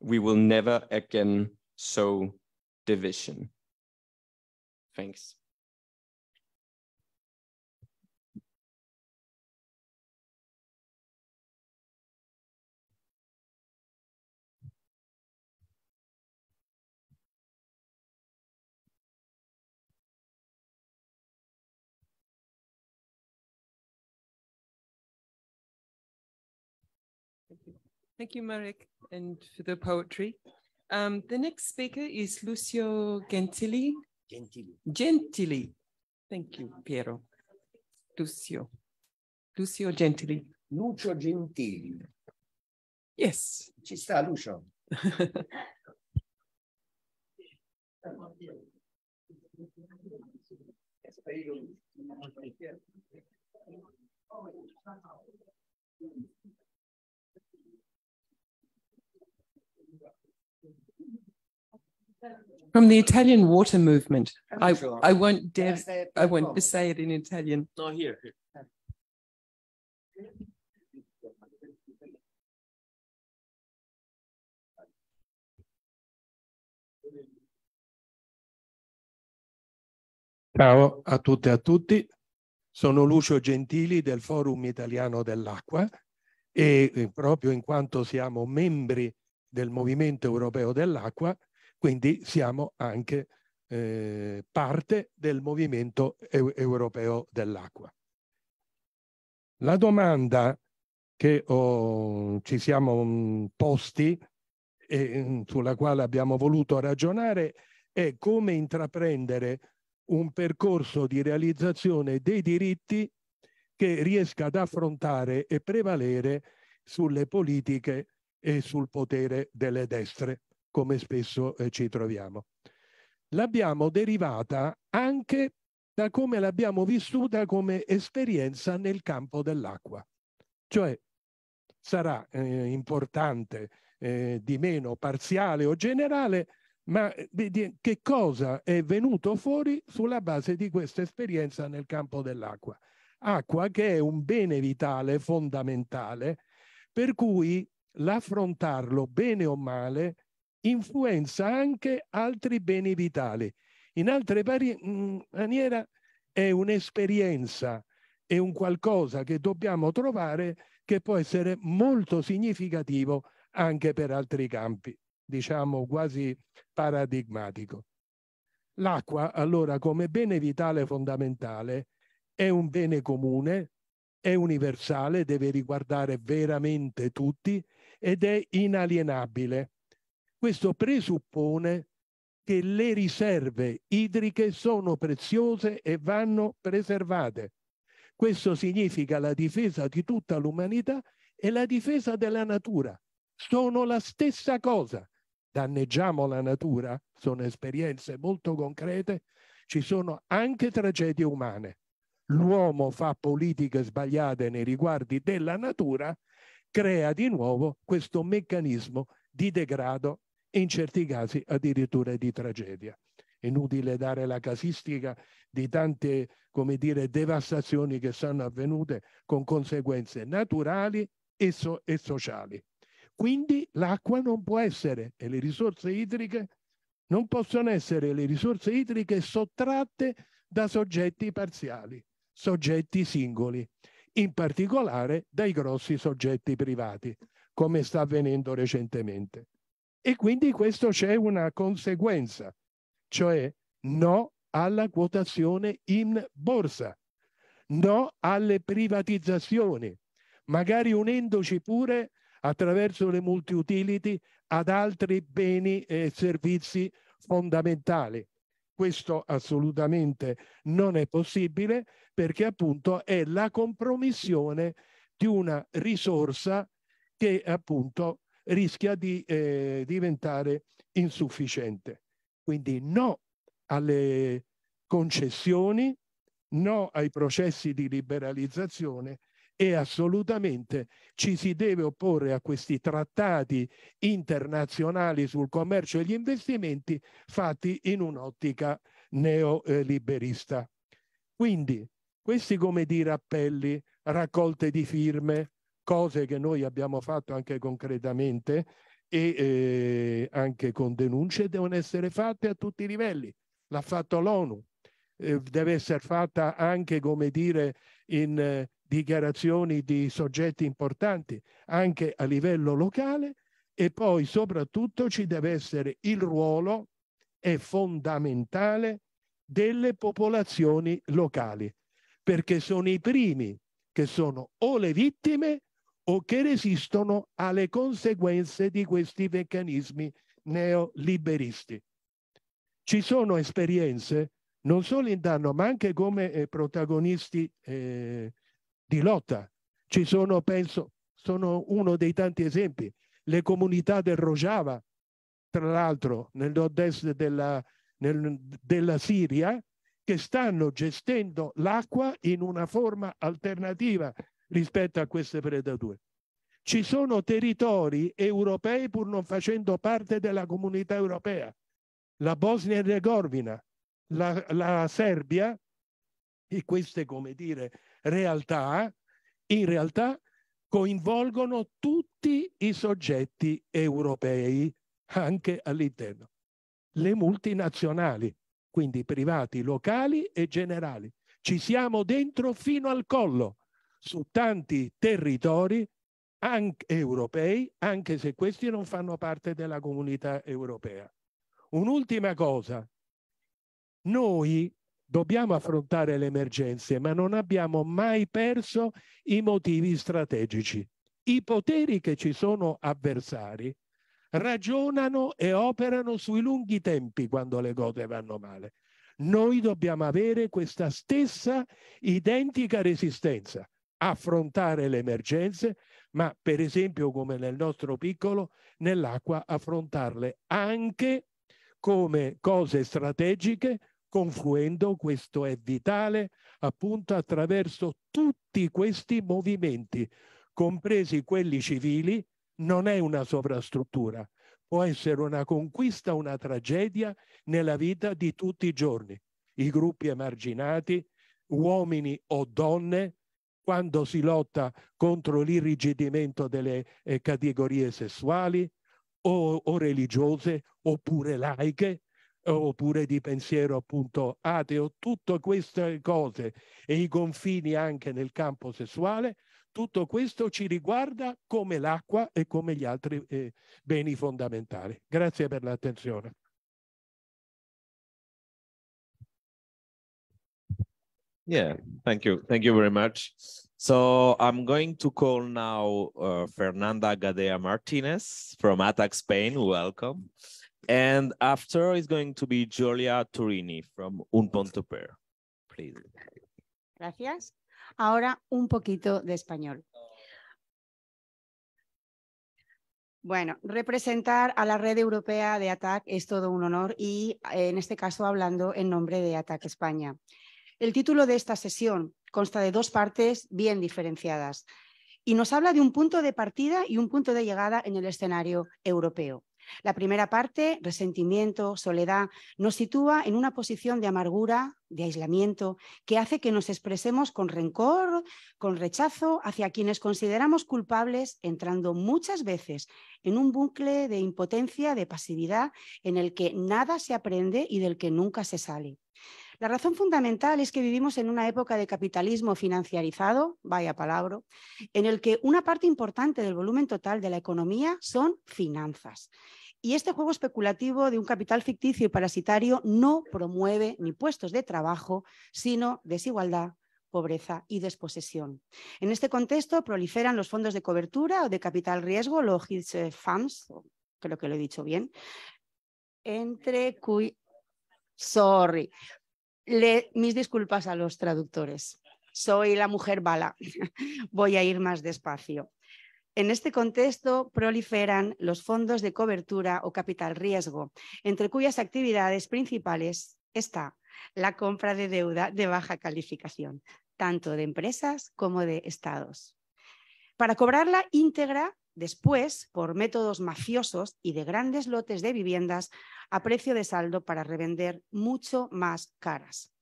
we will never again
sow division. Thanks. Thank you, Marek, and for the poetry. Um, the next speaker
is Lucio Gentili. Gentili. Gentili. Thank you, Piero. Lucio. Lucio Gentili. Lucio Gentili.
Yes. Ci sta Lucio.
From the Italian water movement. I, I won't dare, I won't
say it in Italian. No, here. here.
Ciao a tutte e a tutti, sono Lucio Gentili del Forum Italiano dell'Acqua e eh, proprio in quanto siamo membri del Movimento Europeo dell'Acqua, quindi siamo anche eh, parte del Movimento eu Europeo dell'Acqua. La domanda che oh, ci siamo mm, posti e mm, sulla quale abbiamo voluto ragionare è come intraprendere un percorso di realizzazione dei diritti che riesca ad affrontare e prevalere sulle politiche e sul potere delle destre, come spesso eh, ci troviamo. L'abbiamo derivata anche da come l'abbiamo vissuta come esperienza nel campo dell'acqua. Cioè sarà eh, importante eh, di meno parziale o generale, ma eh, che cosa è venuto fuori sulla base di questa esperienza nel campo dell'acqua? Acqua che è un bene vitale fondamentale, per cui l'affrontarlo bene o male influenza anche altri beni vitali. In altre mm, maniere è un'esperienza, è un qualcosa che dobbiamo trovare che può essere molto significativo anche per altri campi, diciamo quasi paradigmatico. L'acqua, allora, come bene vitale fondamentale, è un bene comune, è universale, deve riguardare veramente tutti ed è inalienabile. Questo presuppone che le riserve idriche sono preziose e vanno preservate. Questo significa la difesa di tutta l'umanità e la difesa della natura. Sono la stessa cosa. Danneggiamo la natura, sono esperienze molto concrete, ci sono anche tragedie umane. L'uomo fa politiche sbagliate nei riguardi della natura crea di nuovo questo meccanismo di degrado e in certi casi addirittura di tragedia. Inutile dare la casistica di tante, come dire, devastazioni che sono avvenute con conseguenze naturali e, so e sociali. Quindi l'acqua non può essere e le risorse idriche non possono essere le risorse idriche sottratte da soggetti parziali, soggetti singoli in particolare dai grossi soggetti privati, come sta avvenendo recentemente. E quindi questo c'è una conseguenza, cioè no alla quotazione in borsa, no alle privatizzazioni, magari unendoci pure attraverso le multi-utility ad altri beni e servizi fondamentali. Questo assolutamente non è possibile perché appunto è la compromissione di una risorsa che appunto rischia di eh, diventare insufficiente. Quindi no alle concessioni, no ai processi di liberalizzazione e assolutamente ci si deve opporre a questi trattati internazionali sul commercio e gli investimenti fatti in un'ottica neoliberista. Quindi questi, come dire, appelli, raccolte di firme, cose che noi abbiamo fatto anche concretamente e eh, anche con denunce, devono essere fatte a tutti i livelli. L'ha fatto l'ONU, eh, deve essere fatta anche, come dire, in eh, dichiarazioni di soggetti importanti, anche a livello locale e poi soprattutto ci deve essere il ruolo è fondamentale delle popolazioni locali perché sono i primi che sono o le vittime o che resistono alle conseguenze di questi meccanismi neoliberisti. Ci sono esperienze non solo in danno, ma anche come eh, protagonisti eh, di lotta. Ci sono, penso, sono uno dei tanti esempi, le comunità del Rojava, tra l'altro nel nord-est della, della, Siria, che stanno gestendo l'acqua in una forma alternativa rispetto a queste predature. Ci sono territori europei pur non facendo parte della comunità europea, la Bosnia e Herzegovina, la, la Serbia, e queste, come dire, realtà, in realtà coinvolgono tutti i soggetti europei, anche all'interno. Le multinazionali, quindi privati locali e generali. Ci siamo dentro fino al collo su tanti territori anche europei, anche se questi non fanno parte della comunità europea. Un'ultima cosa, noi dobbiamo affrontare le emergenze, ma non abbiamo mai perso i motivi strategici. I poteri che ci sono avversari ragionano e operano sui lunghi tempi quando le cose vanno male. Noi dobbiamo avere questa stessa identica resistenza, affrontare le emergenze, ma per esempio come nel nostro piccolo, nell'acqua affrontarle anche come cose strategiche, confluendo, questo è vitale, appunto attraverso tutti questi movimenti, compresi quelli civili non è una sovrastruttura, può essere una conquista, una tragedia nella vita di tutti i giorni. I gruppi emarginati, uomini o donne, quando si lotta contro l'irrigidimento delle eh, categorie sessuali o, o religiose oppure laiche, oppure di pensiero appunto ateo, tutte queste cose e i confini anche nel campo sessuale tutto questo ci riguarda come l'acqua e come gli altri eh, beni fondamentali. Grazie per l'attenzione.
Yeah, thank you. Thank you very much. So I'm going to call now uh, Fernanda Gadea Martinez from Attack Spain. Welcome. And after is going to be Julia Turini from Un Ponto Per. Please.
Gracias. Ahora un poquito de español. Bueno, representar a la red europea de ATAC es todo un honor y eh, en este caso hablando en nombre de ATAC España. El título de esta sesión consta de dos partes bien diferenciadas y nos habla de un punto de partida y un punto de llegada en el escenario europeo. La primera parte, resentimiento, soledad, nos sitúa en una posición de amargura, de aislamiento, que hace que nos expresemos con rencor, con rechazo hacia quienes consideramos culpables, entrando muchas veces en un bucle de impotencia, de pasividad, en el que nada se aprende y del que nunca se sale. La razón fundamental es que vivimos en una época de capitalismo financiarizado, vaya palabra, en el que una parte importante del volumen total de la economía son finanzas. Y este juego especulativo de un capital ficticio y parasitario no promueve ni puestos de trabajo, sino desigualdad, pobreza y desposesión. En este contexto proliferan los fondos de cobertura o de capital riesgo, los hedge funds, creo que lo he dicho bien, entre cui... Sorry. Mis disculpas a los traductores. Soy la mujer bala. Voy a ir más despacio. En este contexto proliferan los fondos de cobertura o capital riesgo, entre cuyas actividades principales está la compra de deuda de baja calificación, tanto de empresas como de estados. Para cobrarla íntegra, después, por métodos mafiosos y de grandes lotes de viviendas a precio de saldo para revender mucho más caras.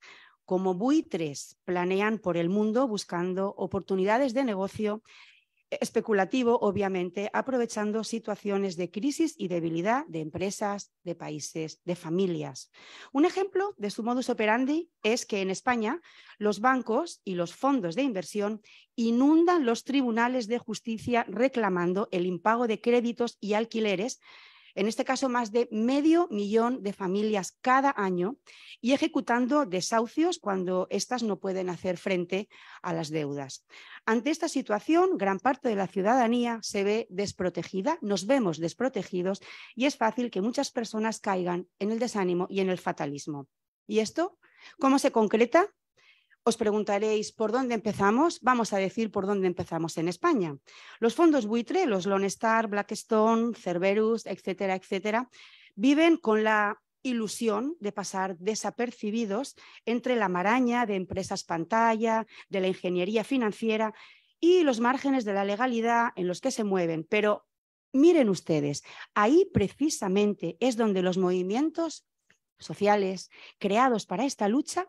Como buitres, planean por el mundo buscando oportunidades de negocio especulativo, obviamente, aprovechando situaciones de crisis y debilidad de empresas, de países, de familias. Un ejemplo de su modus operandi es que en España los bancos y los fondos de inversión inundan los tribunales de justicia reclamando el impago de créditos y alquileres en este caso más de medio millón de familias cada año, y ejecutando desahucios cuando éstas no pueden hacer frente a las deudas. Ante esta situación, gran parte de la ciudadanía se ve desprotegida, nos vemos desprotegidos y es fácil que muchas personas caigan en el desánimo y en el fatalismo. ¿Y esto cómo se concreta? Os preguntaréis, ¿por dónde empezamos? Vamos a decir por dónde empezamos en España. Los fondos buitre, los Lone Star, Blackstone, Cerberus, etcétera, etcétera, viven con la ilusión de pasar desapercibidos entre la maraña de empresas pantalla, de la ingeniería financiera y los márgenes de la legalidad en los que se mueven. Pero miren ustedes, ahí precisamente es donde los movimientos sociales creados para esta lucha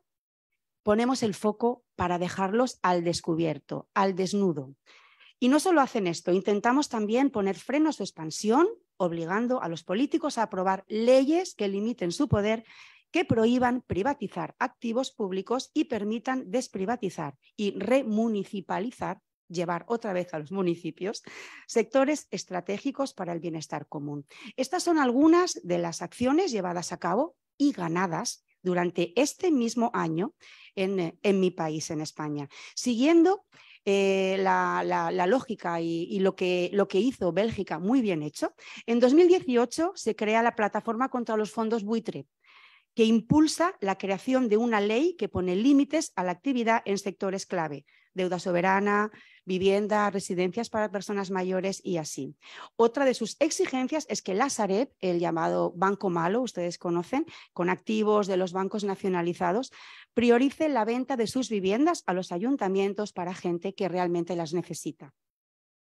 ponemos el foco para dejarlos al descubierto, al desnudo. Y no solo hacen esto, intentamos también poner freno a su expansión, obligando a los políticos a aprobar leyes que limiten su poder, que prohíban privatizar activos públicos y permitan desprivatizar y remunicipalizar llevar otra vez a los municipios sectores estratégicos para el bienestar común. Estas son algunas de las acciones llevadas a cabo y ganadas durante este mismo año eh, en, mi país, en España, siguiendo eh, la, lógica y, lo, que, lo que hizo Bélgica muy bien hecho, en 2018 se crea la plataforma contra los fondos buitre que impulsa la creación de una ley que pone límites a la actividad en sectores clave, deuda soberana, vivienda, residencias para personas mayores y así. Otra de sus exigencias es que la el llamado Banco Malo, ustedes conocen, con activos de los bancos nacionalizados, priorice la venta de sus viviendas a los ayuntamientos para gente que realmente las necesita.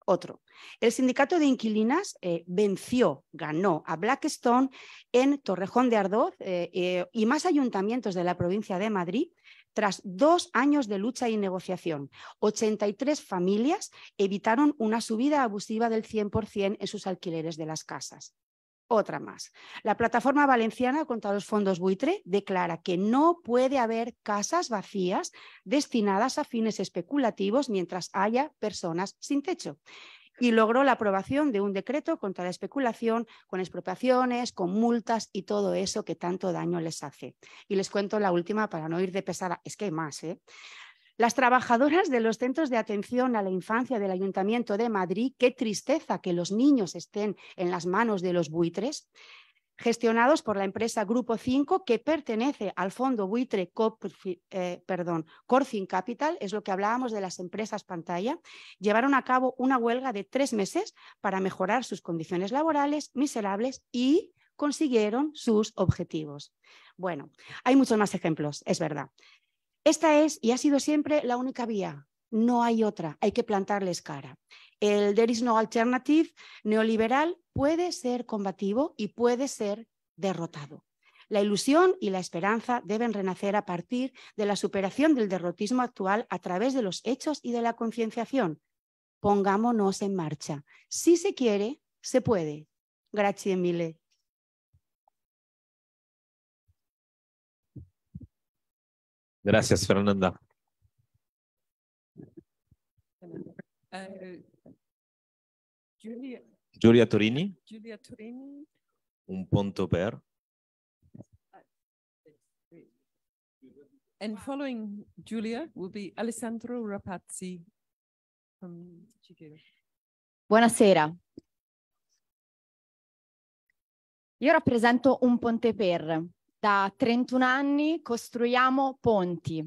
Otro. El sindicato de inquilinas eh, venció, ganó a Blackstone en Torrejón de Ardoz eh, eh, y más ayuntamientos de la provincia de Madrid tras dos años de lucha y negociación, 83 familias evitaron una subida abusiva del 100% en sus alquileres de las casas. Otra más. La plataforma valenciana contra los fondos buitre declara que no puede haber casas vacías destinadas a fines especulativos mientras haya personas sin techo y logró la aprobación de un decreto contra la especulación con expropiaciones, con multas y todo eso que tanto daño les hace. Y les cuento la última para no ir de pesada, es que hay más, ¿eh? Las trabajadoras de los centros de atención a la infancia del Ayuntamiento de Madrid, qué tristeza que los niños estén en las manos de los buitres, gestionados por la empresa Grupo 5, que pertenece al fondo buitre eh, perdón, Corfin Capital, es lo que hablábamos de las empresas pantalla, llevaron a cabo una huelga de tres meses para mejorar sus condiciones laborales miserables y consiguieron sus objetivos. Bueno, hay muchos más ejemplos, es verdad. Esta es y ha sido siempre la única vía. No hay otra, hay que plantarles cara. El There is no alternative neoliberal puede ser combativo y puede ser derrotado. La ilusión y la esperanza deben renacer a partir de la superación del derrotismo actual a través de los hechos y de la concienciación. Pongámonos en marcha. Si se quiere, se puede. Gracias, Emile.
Gracias, Fernanda. Eh, Julia.
Giulia Torini?
Giulia Torini.
Un punto per?
And following Giulia will be Alessandro Rapazzi from
Buonasera. Io rappresento un ponte per. Da 31 anni costruiamo ponti.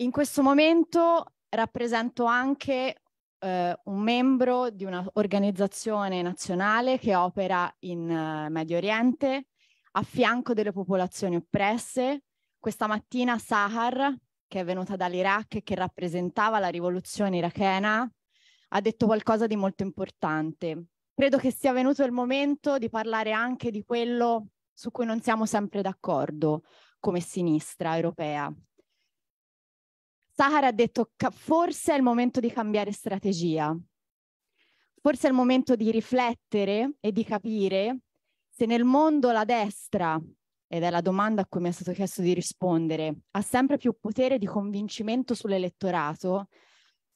In questo momento rappresento anche eh, un membro di un'organizzazione nazionale che opera in eh, Medio Oriente a fianco delle popolazioni oppresse. Questa mattina Sahar, che è venuta dall'Iraq e che rappresentava la rivoluzione irachena, ha detto qualcosa di molto importante. Credo che sia venuto il momento di parlare anche di quello su cui non siamo sempre d'accordo come sinistra europea, Sahara ha detto forse è il momento di cambiare strategia, forse è il momento di riflettere e di capire se nel mondo la destra, ed è la domanda a cui mi è stato chiesto di rispondere, ha sempre più potere di convincimento sull'elettorato,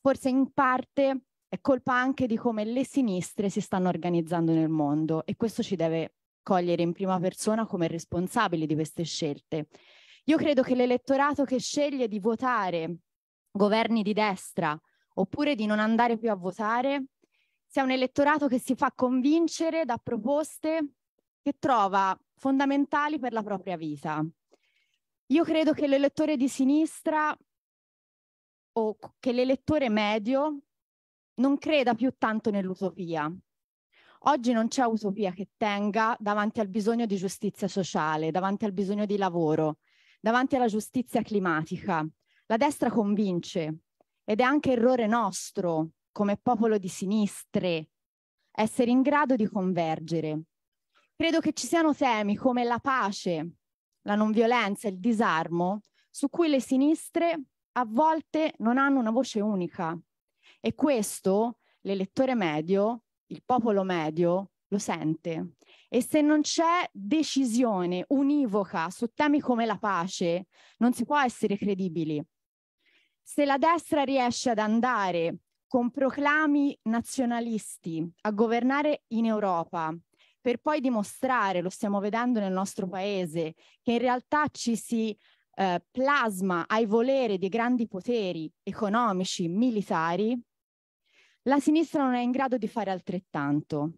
forse in parte è colpa anche di come le sinistre si stanno organizzando nel mondo e questo ci deve cogliere in prima persona come responsabili di queste scelte. Io credo che l'elettorato che sceglie di votare governi di destra oppure di non andare più a votare, sia un elettorato che si fa convincere da proposte che trova fondamentali per la propria vita. Io credo che l'elettore di sinistra o che l'elettore medio non creda più tanto nell'utopia. Oggi non c'è utopia che tenga davanti al bisogno di giustizia sociale, davanti al bisogno di lavoro, davanti alla giustizia climatica. La destra convince ed è anche errore nostro come popolo di sinistre essere in grado di convergere. Credo che ci siano temi come la pace, la non violenza, il disarmo, su cui le sinistre a volte non hanno una voce unica. E questo l'elettore medio, il popolo medio, lo sente. E se non c'è decisione univoca su temi come la pace, non si può essere credibili. Se la destra riesce ad andare con proclami nazionalisti a governare in Europa, per poi dimostrare, lo stiamo vedendo nel nostro paese, che in realtà ci si eh, plasma ai voleri di grandi poteri economici, militari, la sinistra non è in grado di fare altrettanto.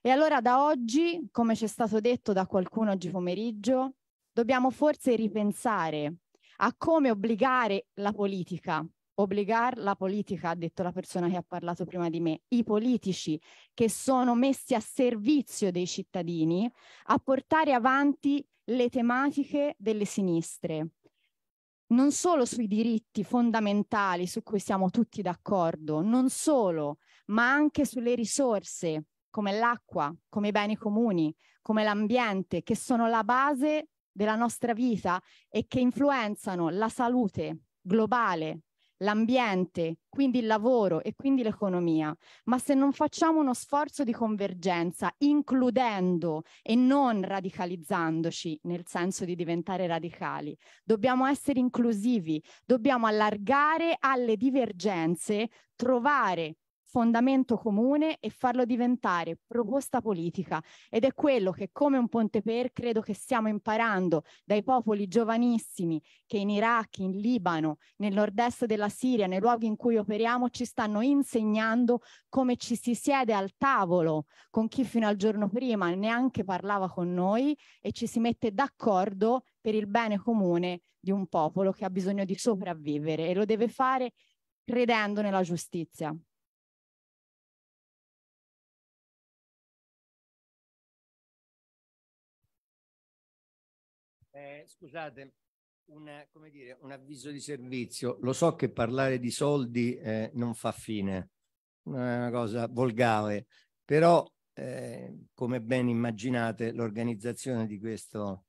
E allora da oggi, come ci è stato detto da qualcuno oggi pomeriggio, dobbiamo forse ripensare a come obbligare la politica obbligare la politica, ha detto la persona che ha parlato prima di me, i politici che sono messi a servizio dei cittadini a portare avanti le tematiche delle sinistre. Non solo sui diritti fondamentali su cui siamo tutti d'accordo, non solo, ma anche sulle risorse come l'acqua, come i beni comuni, come l'ambiente, che sono la base della nostra vita e che influenzano la salute globale, l'ambiente, quindi il lavoro e quindi l'economia. Ma se non facciamo uno sforzo di convergenza, includendo e non radicalizzandoci nel senso di diventare radicali, dobbiamo essere inclusivi, dobbiamo allargare alle divergenze, trovare fondamento comune e farlo diventare proposta politica ed è quello che come un ponte per credo che stiamo imparando dai popoli giovanissimi che in Iraq, in Libano, nel nord-est della Siria, nei luoghi in cui operiamo ci stanno insegnando come ci si siede al tavolo con chi fino al giorno prima neanche parlava con noi e ci si mette d'accordo per il bene comune di un popolo che ha bisogno di sopravvivere e lo deve fare credendo nella giustizia.
Eh, scusate, una, dire, un avviso di servizio. Lo so che parlare di soldi eh, non fa fine, è una cosa volgare, però eh, come ben immaginate l'organizzazione di, questo,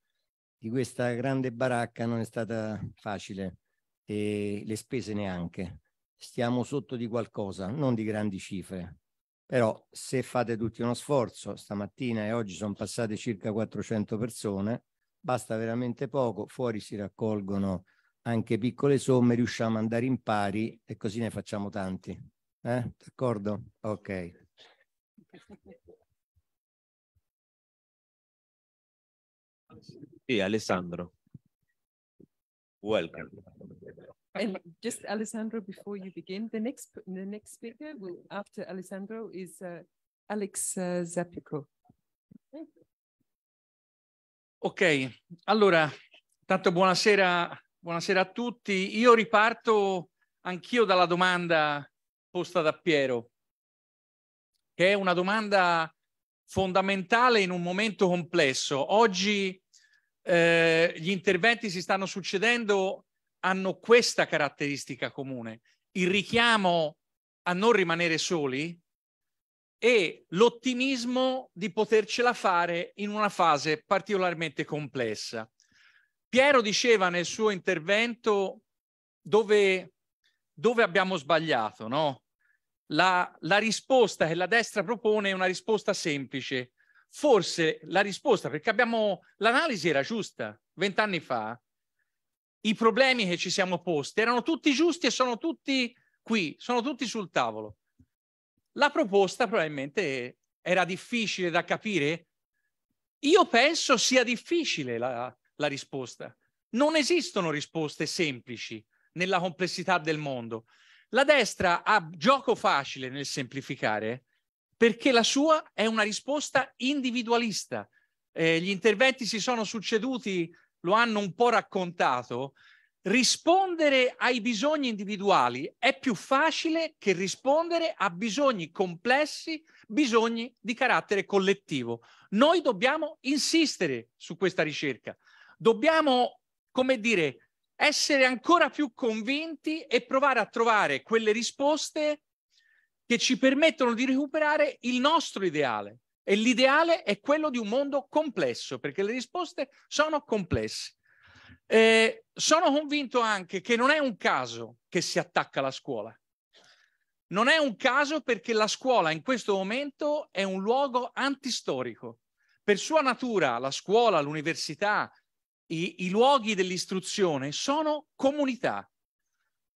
di questa grande baracca non è stata facile e le spese neanche. Stiamo sotto di qualcosa, non di grandi cifre. Però se fate tutti uno sforzo, stamattina e oggi sono passate circa 400 persone, basta veramente poco, fuori si raccolgono anche piccole somme, riusciamo ad andare in pari e così ne facciamo tanti. Eh? D'accordo? Ok.
Sì, Alessandro. Welcome.
And just
Alessandro, before you begin, the next the next speaker will, after Alessandro is uh, Alex uh, Zapico.
Ok, allora, tanto buonasera, buonasera a tutti. Io riparto anch'io dalla domanda posta da Piero, che è una domanda fondamentale in un momento complesso. Oggi eh, gli interventi si stanno succedendo, hanno questa caratteristica comune, il richiamo a non rimanere soli, e l'ottimismo di potercela fare in una fase particolarmente complessa. Piero diceva nel suo intervento dove, dove abbiamo sbagliato, no? la, la risposta che la destra propone è una risposta semplice. Forse la risposta, perché abbiamo l'analisi era giusta vent'anni fa, i problemi che ci siamo posti erano tutti giusti e sono tutti qui, sono tutti sul tavolo la proposta probabilmente era difficile da capire? Io penso sia difficile la, la risposta. Non esistono risposte semplici nella complessità del mondo. La destra ha gioco facile nel semplificare perché la sua è una risposta individualista. Eh, gli interventi si sono succeduti, lo hanno un po' raccontato, rispondere ai bisogni individuali è più facile che rispondere a bisogni complessi, bisogni di carattere collettivo. Noi dobbiamo insistere su questa ricerca, dobbiamo, come dire, essere ancora più convinti e provare a trovare quelle risposte che ci permettono di recuperare il nostro ideale. E l'ideale è quello di un mondo complesso, perché le risposte sono complesse. Eh, sono convinto anche che non è un caso che si attacca la scuola. Non è un caso perché la scuola in questo momento è un luogo antistorico. Per sua natura la scuola, l'università, i, i luoghi dell'istruzione sono comunità,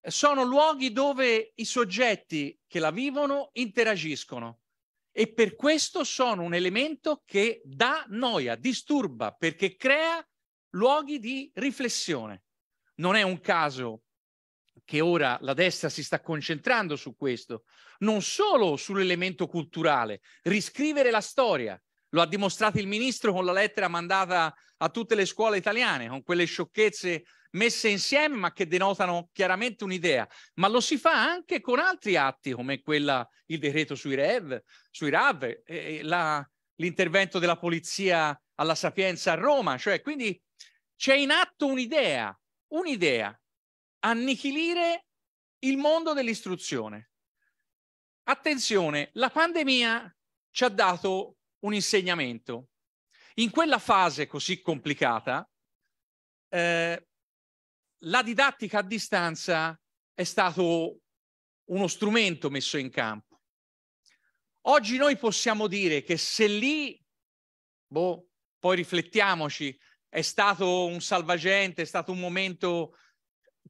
sono luoghi dove i soggetti che la vivono interagiscono e per questo sono un elemento che dà noia, disturba, perché crea luoghi di riflessione. Non è un caso che ora la destra si sta concentrando su questo, non solo sull'elemento culturale, riscrivere la storia. Lo ha dimostrato il ministro con la lettera mandata a tutte le scuole italiane, con quelle sciocchezze messe insieme ma che denotano chiaramente un'idea, ma lo si fa anche con altri atti come quella, il decreto sui REV, sui RAV, eh, la, l'intervento della polizia alla Sapienza a Roma, cioè quindi c'è in atto un'idea un'idea, annichilire il mondo dell'istruzione. Attenzione, la pandemia ci ha dato un insegnamento. In quella fase così complicata, eh, la didattica a distanza è stato uno strumento messo in campo. Oggi noi possiamo dire che se lì, boh, poi riflettiamoci, è stato un salvagente, è stato un momento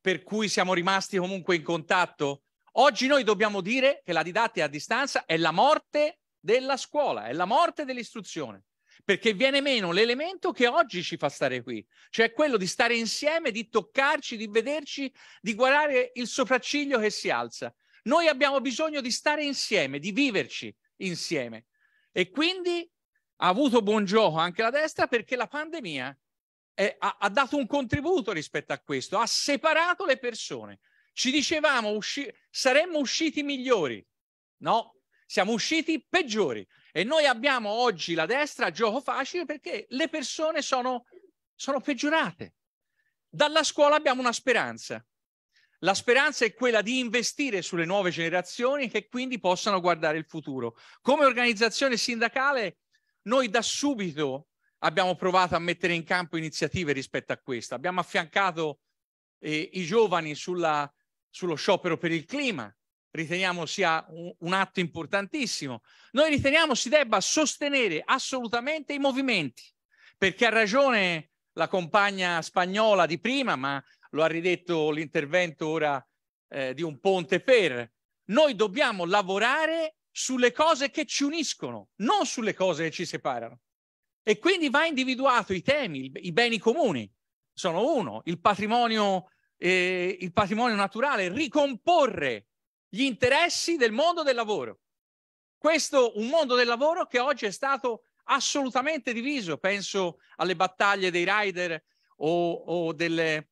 per cui siamo rimasti comunque in contatto. Oggi noi dobbiamo dire che la didattica a distanza è la morte della scuola, è la morte dell'istruzione, perché viene meno l'elemento che oggi ci fa stare qui, cioè quello di stare insieme, di toccarci, di vederci, di guardare il sopracciglio che si alza. Noi abbiamo bisogno di stare insieme, di viverci insieme. E quindi ha avuto buon gioco anche la destra perché la pandemia eh, ha, ha, dato un contributo rispetto a questo, ha separato le persone. Ci dicevamo usci- saremmo usciti migliori, no? Siamo usciti peggiori e noi abbiamo oggi la destra a gioco facile perché le persone sono, sono peggiorate. Dalla scuola abbiamo una speranza. La speranza è quella di investire sulle nuove generazioni che quindi possano guardare il futuro. Come organizzazione sindacale, noi da subito abbiamo provato a mettere in campo iniziative rispetto a questa. Abbiamo affiancato eh, i giovani sulla, sullo sciopero per il clima, riteniamo sia un, un atto importantissimo. Noi riteniamo si debba sostenere assolutamente i movimenti, perché ha ragione la compagna spagnola di prima, ma lo ha ridetto l'intervento ora eh, di un ponte per. Noi dobbiamo lavorare sulle cose che ci uniscono, non sulle cose che ci separano. E quindi va individuato i temi, i beni comuni. Sono uno, il patrimonio, eh, il patrimonio naturale, ricomporre gli interessi del mondo del lavoro. Questo un mondo del lavoro che oggi è stato assolutamente diviso. Penso alle battaglie dei rider o, o delle,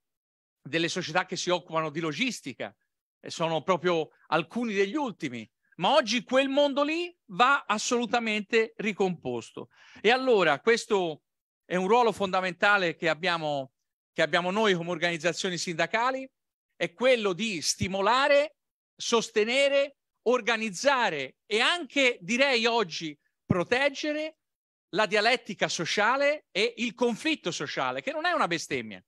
delle società che si occupano di logistica. Sono proprio alcuni degli ultimi ma oggi quel mondo lì va assolutamente ricomposto. E allora questo è un ruolo fondamentale che abbiamo, che abbiamo noi come organizzazioni sindacali, è quello di stimolare, sostenere, organizzare e anche, direi oggi, proteggere la dialettica sociale e il conflitto sociale, che non è una bestemmia.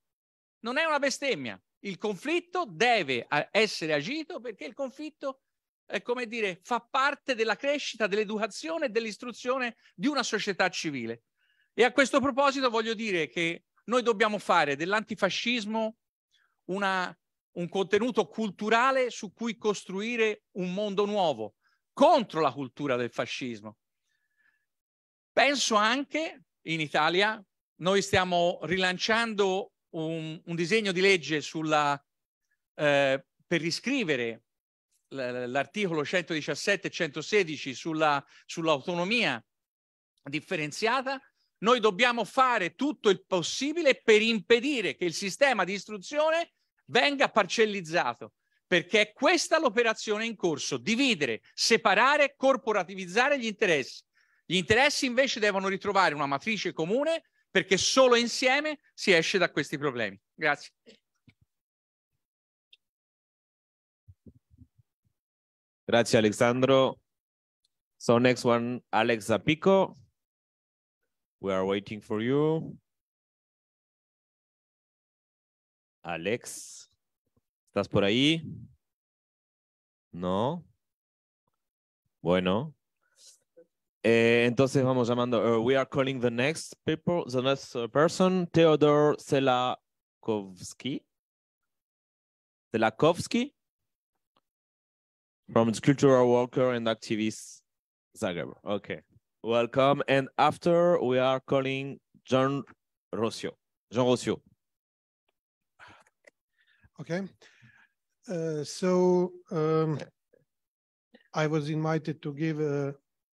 Non è una bestemmia. Il conflitto deve eh, essere agito perché il conflitto eh, come dire, fa parte della crescita, dell'educazione e dell'istruzione di una società civile. E a questo proposito voglio dire che noi dobbiamo fare dell'antifascismo una, un contenuto culturale su cui costruire un mondo nuovo contro la cultura del fascismo. Penso anche in Italia, noi stiamo rilanciando un, un disegno di legge sulla, eh, per riscrivere l'articolo 117 e 116 sulla, sull'autonomia differenziata, noi dobbiamo fare tutto il possibile per impedire che il sistema di istruzione venga parcellizzato, perché è questa l'operazione in corso, dividere, separare, corporativizzare gli interessi. Gli interessi invece devono ritrovare una matrice comune perché solo insieme si
esce da questi problemi. Grazie. Gracias, Alexandro. So next one, Alex Zapico. We are waiting for you.
Alex, ¿estás por ahí?
No. Bueno. Eh, entonces vamos llamando. Eh, we are calling the next people, the next uh, person, Theodore Selakovsky. Selakovsky. from the cultural worker and activist Zagreb. Okay, welcome. And after we are calling John Rossio. Jean Rossio.
Okay. Uh, so um, I was invited to give a,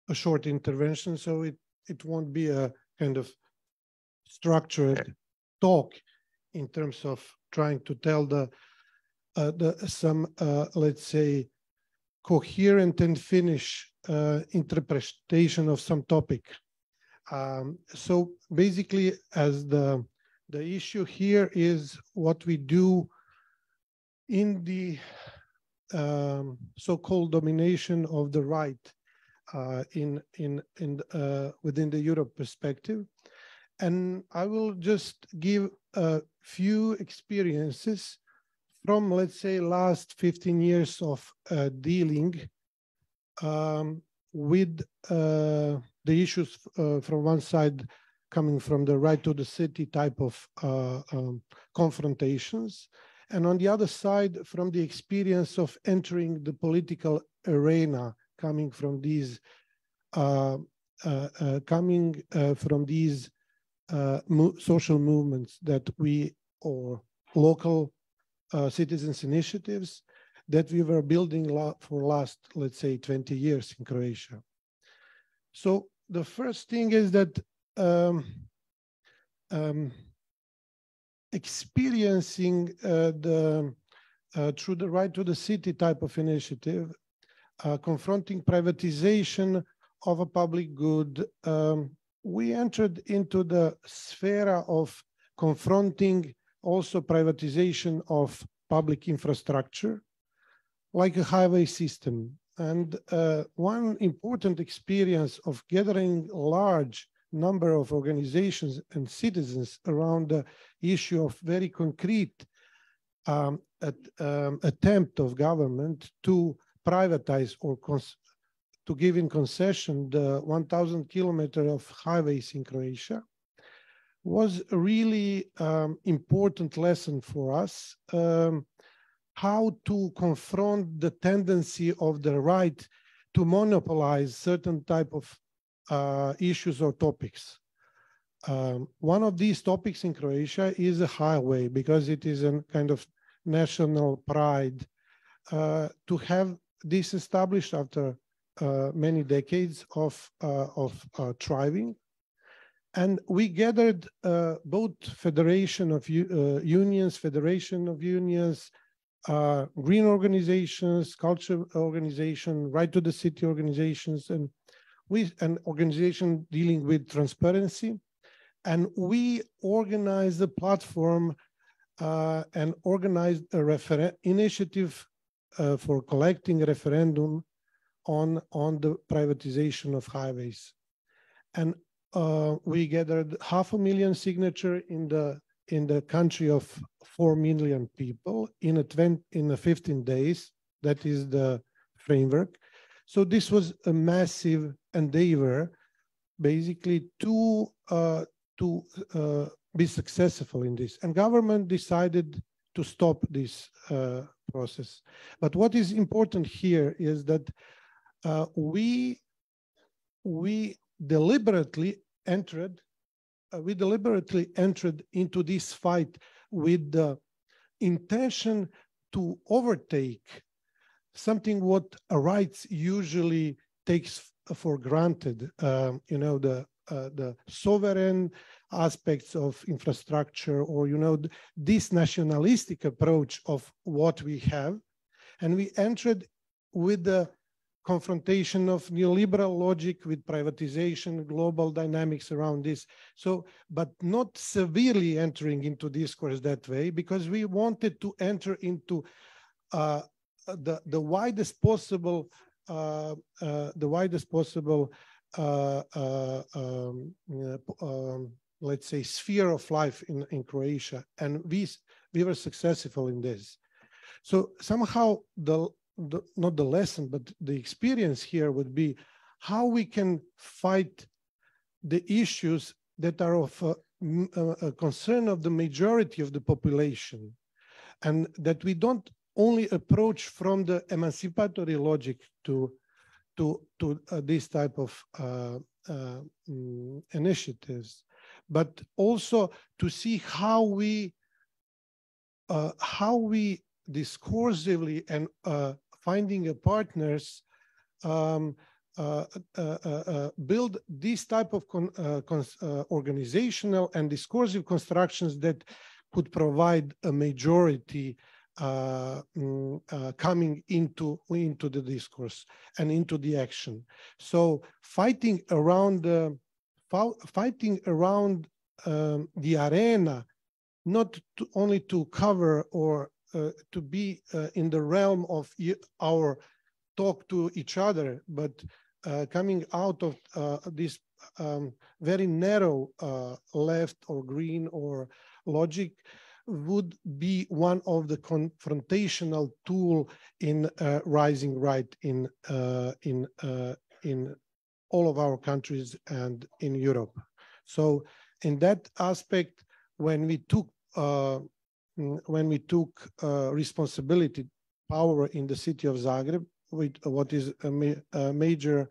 a, short intervention, so it, it won't be a kind of structured talk in terms of trying to tell the, uh, the some uh, let's say coherent and finished uh, interpretation of some topic. Um, so basically, as the the issue here is what we do in the um, so-called domination of the right uh, in in in uh, within the Europe perspective, and I will just give a few experiences from, let's say, last 15 years of uh, dealing um, with uh, the issues uh, from one side coming from the right to the city type of uh, um, confrontations, and on the other side, from the experience of entering the political arena coming from these uh, uh, coming from these mo social movements that we or local uh, citizens' initiatives that we were building for last, let's say, 20 years in Croatia. So the first thing is that um, um, experiencing uh, the uh, through the right to the city type of initiative, uh, confronting privatization of a public good, um, we entered into the sphere of confronting also privatization of public infrastructure, like a highway system. And uh, one important experience of gathering large number of organizations and citizens around the issue of very concrete um, at, um, attempt of government to privatize or to give in concession the 1,000 kilometer of highways in Croatia was a really um, important lesson for us um, how to confront the tendency of the right to monopolize certain type of uh, issues or topics. Um, one of these topics in Croatia is a highway because it is a kind of national pride uh, to have this established after uh, many decades of, uh, of uh, thriving and we gathered uh, both Federation of uh, Unions, Federation of Unions, uh, green organizations, culture organization, right to the city organizations, and we an organization dealing with transparency. And we organized a platform uh, and organized a refer initiative uh, for collecting a referendum on, on the privatization of highways. And uh, we gathered half a million signature in the in the country of four million people in a 20, in a 15 days. That is the framework. So this was a massive endeavor, basically to uh, to uh, be successful in this. And government decided to stop this uh, process. But what is important here is that uh, we we deliberately entered, uh, we deliberately entered into this fight with the intention to overtake something what rights usually takes for granted, um, you know, the, uh, the sovereign aspects of infrastructure or, you know, this nationalistic approach of what we have. And we entered with the confrontation of neoliberal logic with privatization, global dynamics around this. So, but not severely entering into discourse that way, because we wanted to enter into uh, the, the widest possible, uh, uh, the widest possible, uh, uh, um, uh, um, let's say, sphere of life in, in Croatia. And we, we were successful in this. So somehow the the, not the lesson, but the experience here would be how we can fight the issues that are of a, a concern of the majority of the population, and that we don't only approach from the emancipatory logic to to to uh, this type of uh, uh, mm, initiatives, but also to see how we uh, how we discursively and uh, finding partners um, uh, uh, uh, uh, build these type of uh, uh, organizational and discursive constructions that could provide a majority mm, coming into into the discourse and into the action. So fighting around fighting around um, the arena, not to, only to cover or uh, to be uh, in the realm of our talk to each other, but uh, coming out of this um, very narrow left or green or logic would be one of the confrontational tool in uh, rising right in uh, in uh, in all of our countries and in Europe. So in that aspect, when we took Mm, when we took uh, responsibility power in the city of Zagreb with uh, what is a, ma a major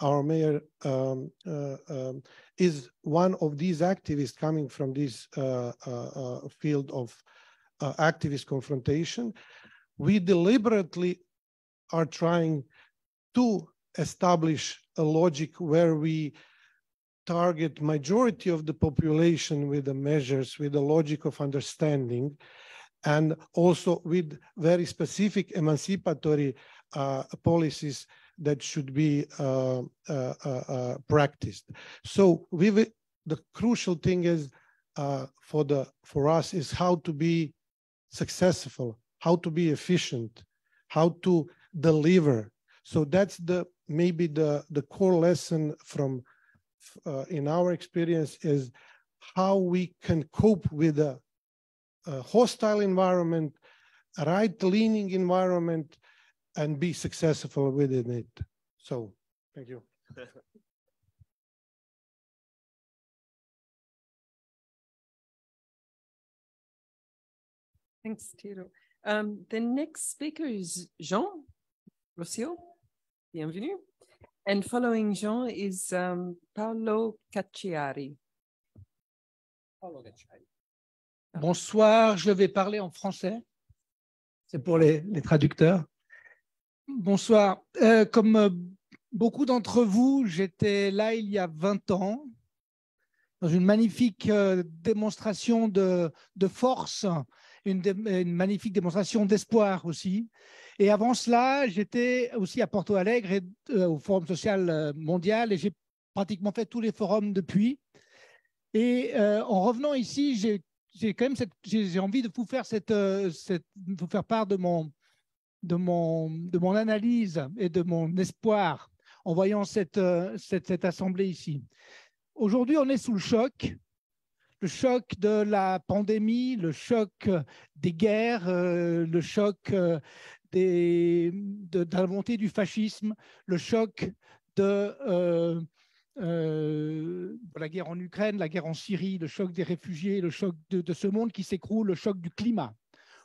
our mayor um, uh, um, is one of these activists coming from this uh, uh, uh field of activist confrontation. We deliberately are trying to establish a logic where we target majority of the population with the measures, with the logic of understanding, and also with very specific emancipatory uh, policies that should be uh, uh, uh, uh practiced. So we, the crucial thing is uh, for, the, for us is how to be successful, how to be efficient, how to deliver. So that's the maybe the, the core lesson from uh, in our experience is how we can cope with a, a hostile environment, right-leaning environment, and be successful within it. So, thank you.
Thanks, Tito. Um, the next speaker is Jean
Rossio. Bienvenue. And following Jean is um, Paolo Cacciari.
Ah.
Bonsoir, je vais parler en français. C'est pour les, traducteurs. Bonsoir. Euh, comme euh, beaucoup d'entre vous, j'étais là il y a 20 ans dans une magnifique euh, démonstration de, force, une magnifique démonstration d'espoir aussi. Et avant cela, j'étais aussi à Porto Alegre et euh, au Forum social euh, mondial et j'ai pratiquement fait tous les forums depuis. Et euh, en revenant ici, j'ai quand même j'ai envie de vous faire cette, cette vous faire part de mon, de mon, de mon analyse et de mon espoir en voyant cette, cette, cette assemblée ici. Aujourd'hui, on est sous le choc, le choc de la pandémie, le choc des guerres, le choc des, de, du fascisme, le choc euh, euh, de, la guerre en Ukraine, la guerre en Syrie, le choc des réfugiés, le choc de, ce monde qui s'écroule, le choc du climat.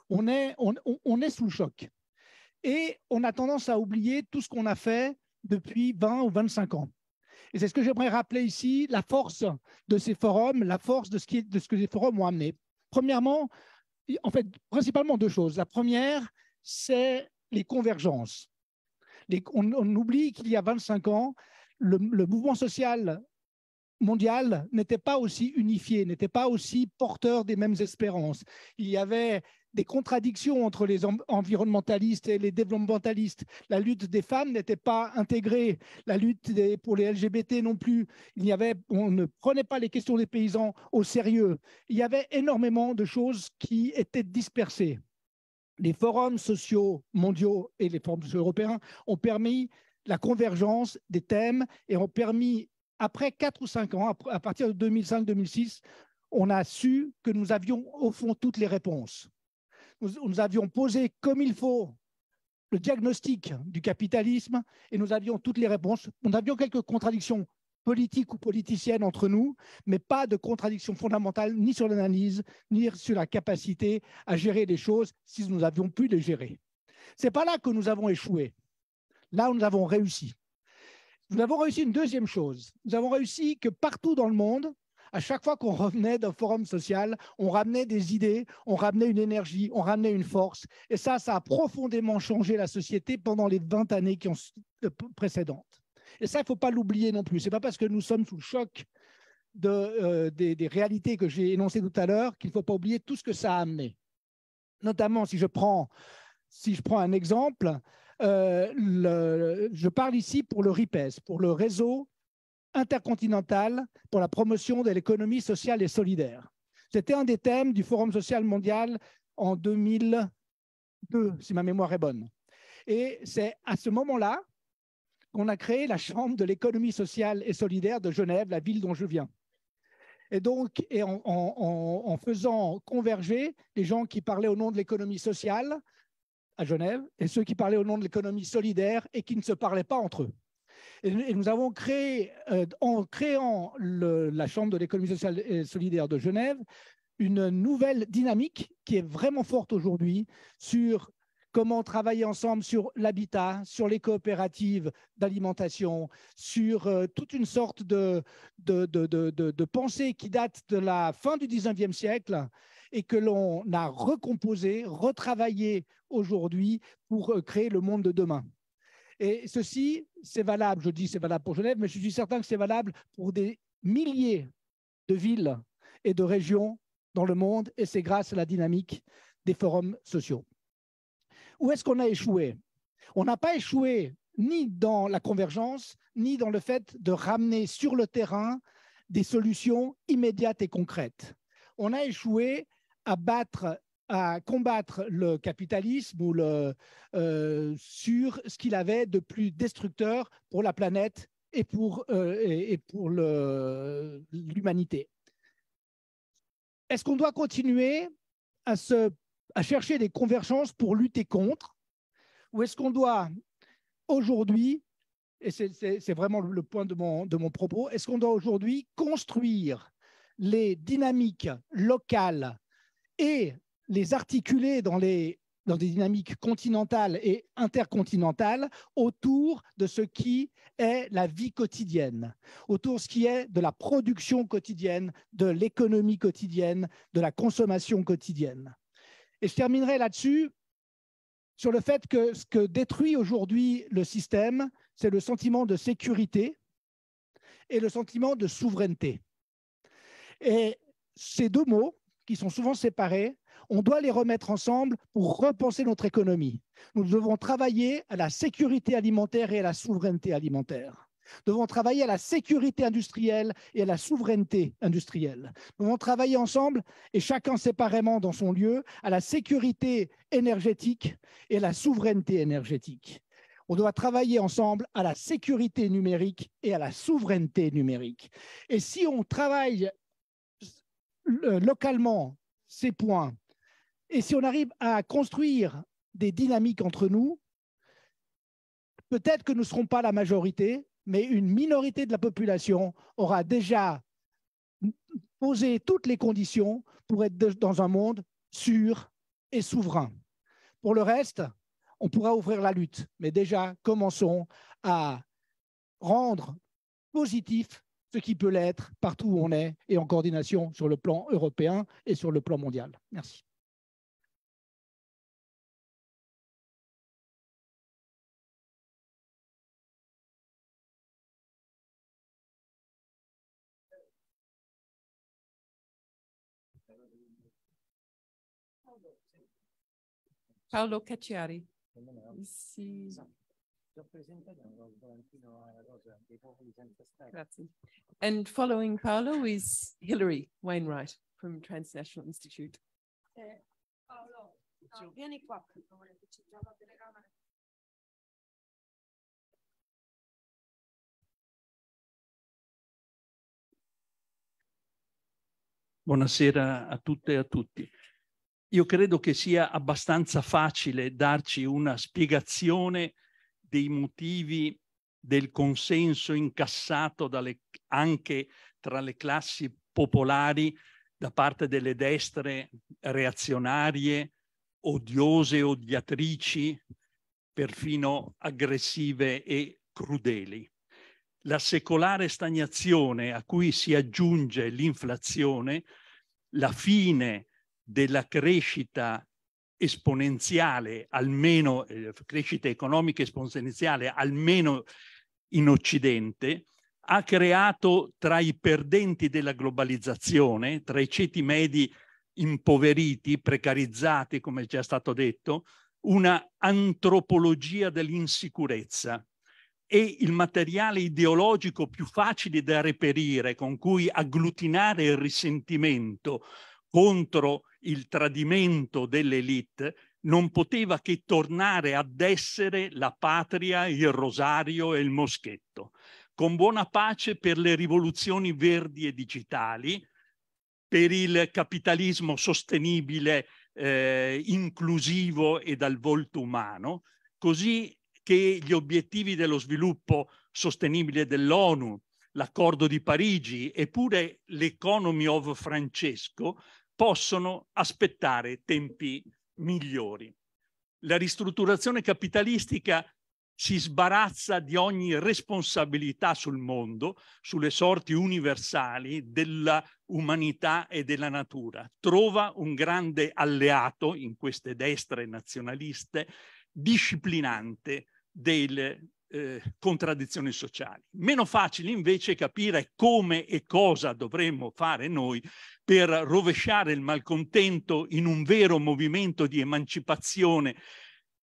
On est, on, est sous le choc. Et on a tendance à oublier tout ce qu'on a fait depuis 20 ou 25 ans. Et c'est ce que j'aimerais rappeler ici, la force de ces forums, la force de ce, de ce que ces forums ont amené. Premièrement, en fait, principalement deux choses. La première, c'est les convergences. on, oublie qu'il y a 25 ans, le, mouvement social mondial n'était pas aussi unifié, n'était pas aussi porteur des mêmes espérances. Il y avait des contradictions entre les environnementalistes et les développementalistes. La lutte des femmes n'était pas intégrée, la lutte pour les LGBT non plus. on ne prenait pas les questions des paysans au sérieux. Il y avait énormément de choses qui étaient dispersées les forums sociaux mondiaux et les forums sociaux européens ont permis la convergence des thèmes et ont permis, après 4 ou 5 ans, à partir de 2005-2006, on a su que nous avions au fond toutes les réponses. Nous, nous, avions posé comme il faut le diagnostic du capitalisme et nous avions toutes les réponses. Nous avions quelques contradictions politique ou politicienne entre nous, mais pas de contradiction fondamentale ni sur l'analyse, ni sur la capacité à gérer les choses si nous avions pu les gérer. C'est pas là que nous avons échoué. Là, où nous avons réussi. Nous avons réussi une deuxième chose. Nous avons réussi que partout dans le monde, à chaque fois qu'on revenait d'un forum social, on ramenait des idées, on ramenait une énergie, on ramenait une force. Et ça, ça a profondément changé la société pendant les 20 années qui ont euh, précédentes. Et ça, il ne faut pas l'oublier non plus. Ce n'est pas parce que nous sommes sous le choc de, euh, des, réalités que j'ai énoncées tout à l'heure qu'il ne faut pas oublier tout ce que ça a amené. Notamment, si je prends, si je prends un exemple, euh, je parle ici pour le RIPES, pour le réseau intercontinental pour la promotion de l'économie sociale et solidaire. C'était un des thèmes du Forum social mondial en 2002, si ma mémoire est bonne. Et c'est à ce moment-là on a créé la Chambre de l'économie sociale et solidaire de Genève, la ville dont je viens. Et donc, en, faisant converger les gens qui parlaient au nom de l'économie sociale à Genève et ceux qui parlaient au nom de l'économie solidaire et qui ne se parlaient pas entre eux. Et, nous avons créé, euh, en créant la Chambre de l'économie sociale et solidaire de Genève, une nouvelle dynamique qui est vraiment forte aujourd'hui sur comment travailler ensemble sur l'habitat, sur les coopératives d'alimentation, sur euh, toute une sorte de, de, pensée qui date de la fin du 19e siècle et que l'on a recomposé, retravaillé aujourd'hui pour euh, créer le monde de demain. Et ceci, c'est valable, je dis c'est valable pour Genève, mais je suis certain que c'est valable pour des milliers de villes et de régions dans le monde, et c'est grâce à la dynamique des forums sociaux. Où est-ce qu'on a échoué On n'a pas échoué ni dans la convergence, ni dans le fait de ramener sur le terrain des solutions immédiates et concrètes. On a échoué à battre à combattre le capitalisme ou le, euh, sur ce qu'il avait de plus destructeur pour la planète et pour, euh, et pour l'humanité. Est-ce qu'on doit continuer à se à chercher des convergences pour lutter contre Ou est-ce qu'on doit aujourd'hui, et c'est vraiment le point de mon, de mon propos, est-ce qu'on doit aujourd'hui construire les dynamiques locales et les articuler dans, les, dans des dynamiques continentales et intercontinentales autour de ce qui est la vie quotidienne, autour de ce qui est de la production quotidienne, de l'économie quotidienne, de la consommation quotidienne. Et je terminerai là-dessus sur le fait que ce que détruit aujourd'hui le système, c'est le sentiment de sécurité et le sentiment de souveraineté. Et ces deux mots, qui sont souvent séparés, on doit les remettre ensemble pour repenser notre économie. Nous devons travailler à la sécurité alimentaire et à la souveraineté alimentaire devons travailler à la sécurité industrielle et à la souveraineté industrielle. Nous devons travailler ensemble et chacun séparément dans son lieu à la sécurité énergétique et à la souveraineté énergétique. On doit travailler ensemble à la sécurité numérique et à la souveraineté numérique. Et si on travaille euh, localement ces points, et si on arrive à construire des dynamiques entre nous, peut-être que nous ne serons pas la majorité, mais une minorité de la population aura déjà posé toutes les conditions pour être dans un monde sûr et souverain. Pour le reste, on pourra ouvrir la lutte, mais déjà commençons à rendre positif ce qui peut l'être partout où on est et en coordination sur le plan européen et sur le plan mondial.
Merci. Paolo Cacciari. Sì.
Eh,
and following Paolo is Hilary Wainwright from Transnational Institute.
Eh, Paolo, no, vieni qua per favore, che c'è già la telecamera.
Buonasera a tutte e a tutti. io credo che sia abbastanza facile darci una spiegazione dei motivi del consenso incassato dalle, anche tra le classi popolari da parte delle destre reazionarie, odiose, odiatrici, perfino aggressive e crudeli. La secolare stagnazione a cui si aggiunge l'inflazione, la fine della crescita esponenziale, almeno eh, crescita economica esponenziale, almeno in Occidente, ha creato tra i perdenti della globalizzazione, tra i ceti medi impoveriti, precarizzati, come già stato detto, una antropologia dell'insicurezza e il materiale ideologico più facile da reperire, con cui agglutinare il risentimento contro il tradimento dell'elite non poteva che tornare ad essere la patria, il rosario e il moschetto, con buona pace per le rivoluzioni verdi e digitali, per il capitalismo sostenibile, eh, inclusivo e dal volto umano, così che gli obiettivi dello sviluppo sostenibile dell'ONU, l'accordo di Parigi, eppure l'Economy of Francesco possono aspettare tempi migliori. La ristrutturazione capitalistica si sbarazza di ogni responsabilità sul mondo, sulle sorti universali della umanità e della natura. Trova un grande alleato in queste destre nazionaliste disciplinante del eh, contraddizioni sociali. Meno facile invece capire come e cosa dovremmo fare noi per rovesciare il malcontento in un vero movimento di emancipazione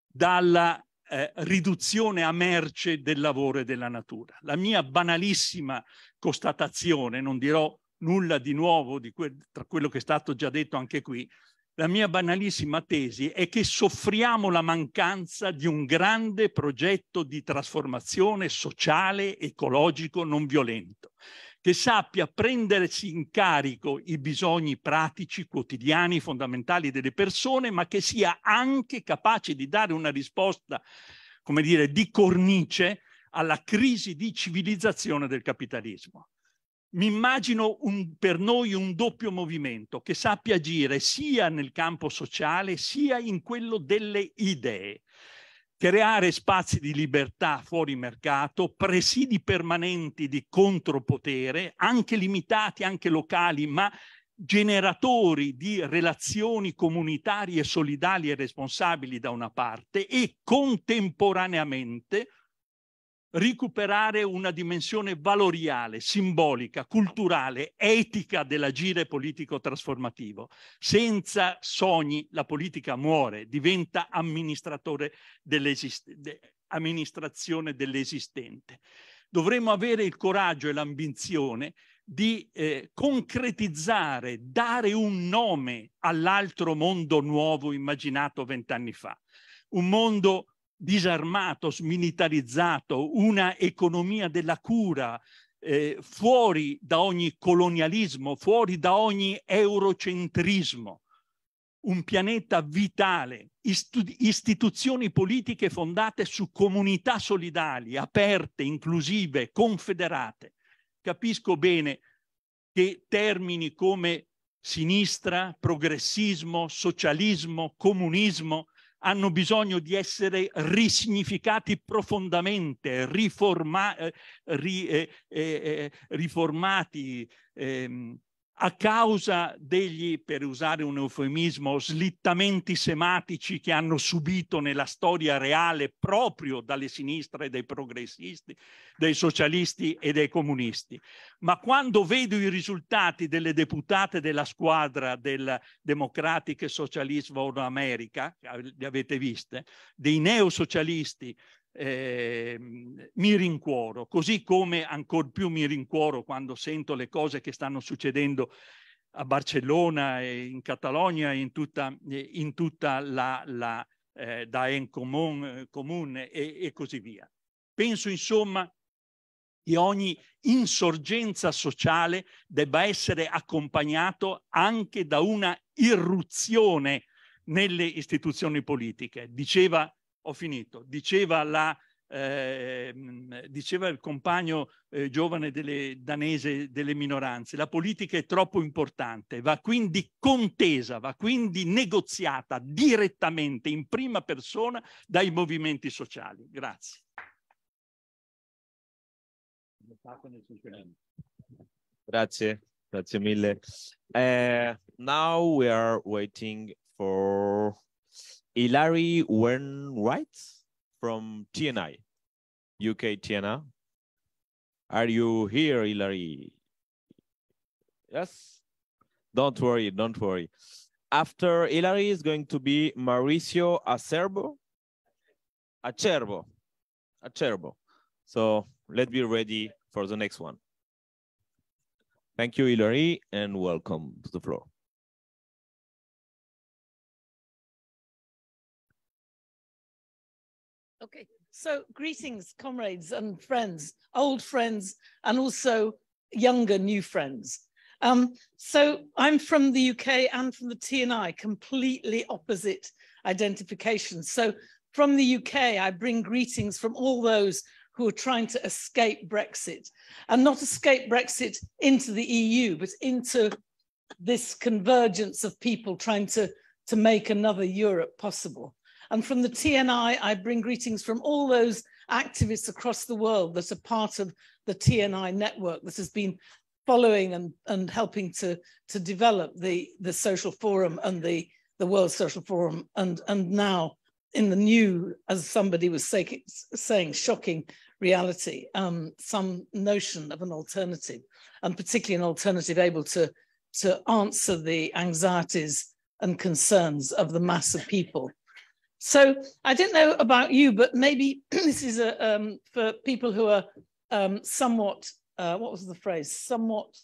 dalla eh, riduzione a merce del lavoro e della natura. La mia banalissima constatazione, non dirò nulla di nuovo di que tra quello che è stato già detto anche qui, la mia banalissima tesi è che soffriamo la mancanza di un grande progetto di trasformazione sociale, ecologico, non violento, che sappia prendersi in carico i bisogni pratici, quotidiani, fondamentali delle persone, ma che sia anche capace di dare una risposta, come dire, di cornice alla crisi di civilizzazione del capitalismo mi immagino un, per noi un doppio movimento che sappia agire sia nel campo sociale sia in quello delle idee. Creare spazi di libertà fuori mercato, presidi permanenti di contropotere, anche limitati, anche locali, ma generatori di relazioni comunitarie solidali e responsabili da una parte e contemporaneamente recuperare una dimensione valoriale, simbolica, culturale, etica dell'agire politico trasformativo. Senza sogni la politica muore, diventa amministratore dell'esistente. amministrazione dell'esistente. Dovremmo avere il coraggio e l'ambizione di eh, concretizzare, dare un nome all'altro mondo nuovo immaginato vent'anni fa. Un mondo disarmato, smilitarizzato, una economia della cura eh, fuori da ogni colonialismo, fuori da ogni eurocentrismo, un pianeta vitale, istituzioni politiche fondate su comunità solidali, aperte, inclusive, confederate. Capisco bene che termini come sinistra, progressismo, socialismo, comunismo hanno bisogno di essere risignificati profondamente, riforma, eh, ri, eh, eh, eh, riformati, ehm, a causa degli, per usare un eufemismo, slittamenti sematici che hanno subito nella storia reale proprio dalle sinistre dei progressisti, dei socialisti e dei comunisti. Ma quando vedo i risultati delle deputate della squadra del Democratic Socialist Vote America, li avete viste, dei neosocialisti eh, mi rincuoro, così come ancor più mi rincuoro quando sento le cose che stanno succedendo a Barcellona e in Catalogna e in tutta, eh, in tutta la, la eh, Daen Comune, eh, comune e, e così via. Penso insomma che ogni insorgenza sociale debba essere accompagnato anche da una irruzione nelle istituzioni politiche. Diceva ho finito. Diceva, la, eh, diceva il compagno eh, giovane delle, danese delle minoranze, la politica è troppo importante, va quindi contesa, va quindi negoziata direttamente in prima persona dai movimenti sociali. Grazie.
Grazie, grazie mille. Uh, now we are waiting for Hilary Wernwright from TNI, UK TNI. Are you here, Hilary? Yes? Don't worry, don't worry. After Hilary is going to be Mauricio Acerbo. Acerbo. Acerbo. So let's be ready for the next one. Thank you, Hilary, and welcome to the floor.
Okay, so
greetings, comrades and friends, old friends, and also younger new friends. Um, so I'm from the UK and from the TNI, completely opposite identifications. So from the UK, I bring greetings from all those who are trying to escape Brexit and not escape Brexit into the EU, but into this convergence of people trying to, to make another Europe possible. And from the TNI, I bring greetings from all those activists across the world that are part of the TNI network that has been following and, and helping to, to develop the, the social forum and the, the World Social Forum and, and now in the new, as somebody was say, saying, shocking reality, um, some notion of an alternative, and particularly an alternative able to, to answer the anxieties and concerns of the mass of people so I didn't know about you, but maybe this is a, um, for people who are um, somewhat, uh, what was the phrase? Somewhat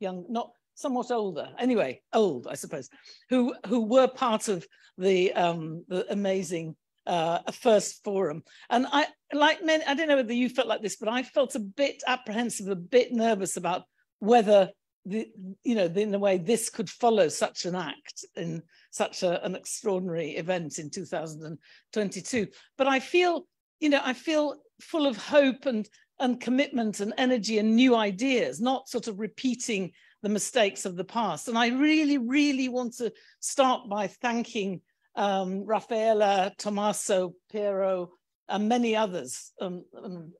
young, not somewhat older, anyway, old, I suppose, who, who were part of the, um, the amazing uh, first forum. And I, like many, I don't know whether you felt like this, but I felt a bit apprehensive, a bit nervous about whether the, you know, in the way this could follow such an act in such a, an extraordinary event in 2022. But I feel, you know, I feel full of hope and and commitment and energy and new ideas, not sort of repeating the mistakes of the past. And I really, really want to start by thanking um, Raffaella, Tommaso, Piero, and many others, um,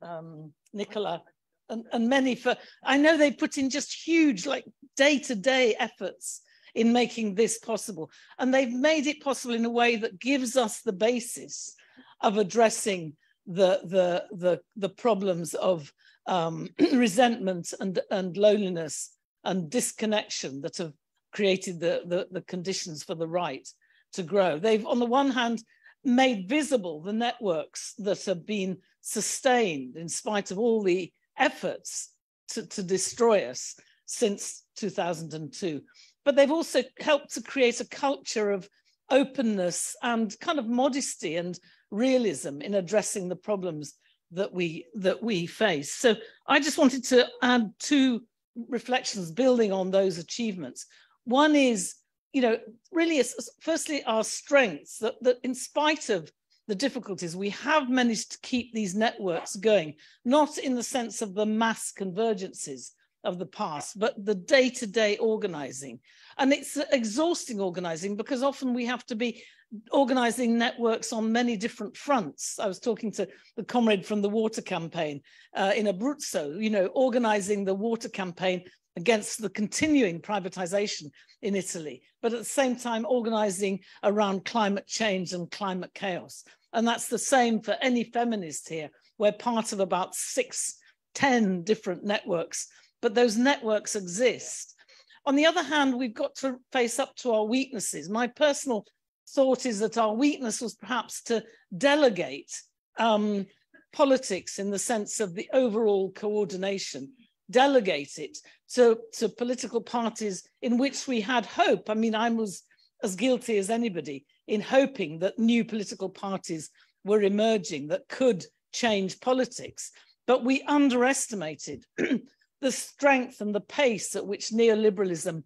um, Nicola, and, and many for, I know they put in just huge, like day to day efforts in making this possible. And they've made it possible in a way that gives us the basis of addressing the, the, the, the problems of um, resentment and, and loneliness and disconnection that have created the, the, the, conditions for the right to grow. They've, on the one hand, made visible the networks that have been sustained in spite of all the efforts to, to destroy us since 2002. But they've also helped to create a culture of openness and kind of modesty and realism in addressing the problems that we that we face. So I just wanted to add two reflections building on those achievements. One is, you know, really, firstly, our strengths that, that in spite of the difficulties. We have managed to keep these networks going, not in the sense of the mass convergences of the past, but the day to day organizing. And it's exhausting organizing because often we have to be organizing networks on many different fronts. I was talking to the comrade from the water campaign uh, in Abruzzo, you know, organizing the water campaign against the continuing privatization in Italy, but at the same time organizing around climate change and climate chaos. And that's the same for any feminist here. We're part of about six, ten different networks, but those networks exist. On the other hand, we've got to face up to our weaknesses. My personal thought is that our weakness was perhaps to delegate um, politics in the sense of the overall coordination, delegate it to, to political parties in which we had hope. I mean, I was as guilty as anybody in hoping that new political parties were emerging that could change politics. But we underestimated the strength and the pace at which neoliberalism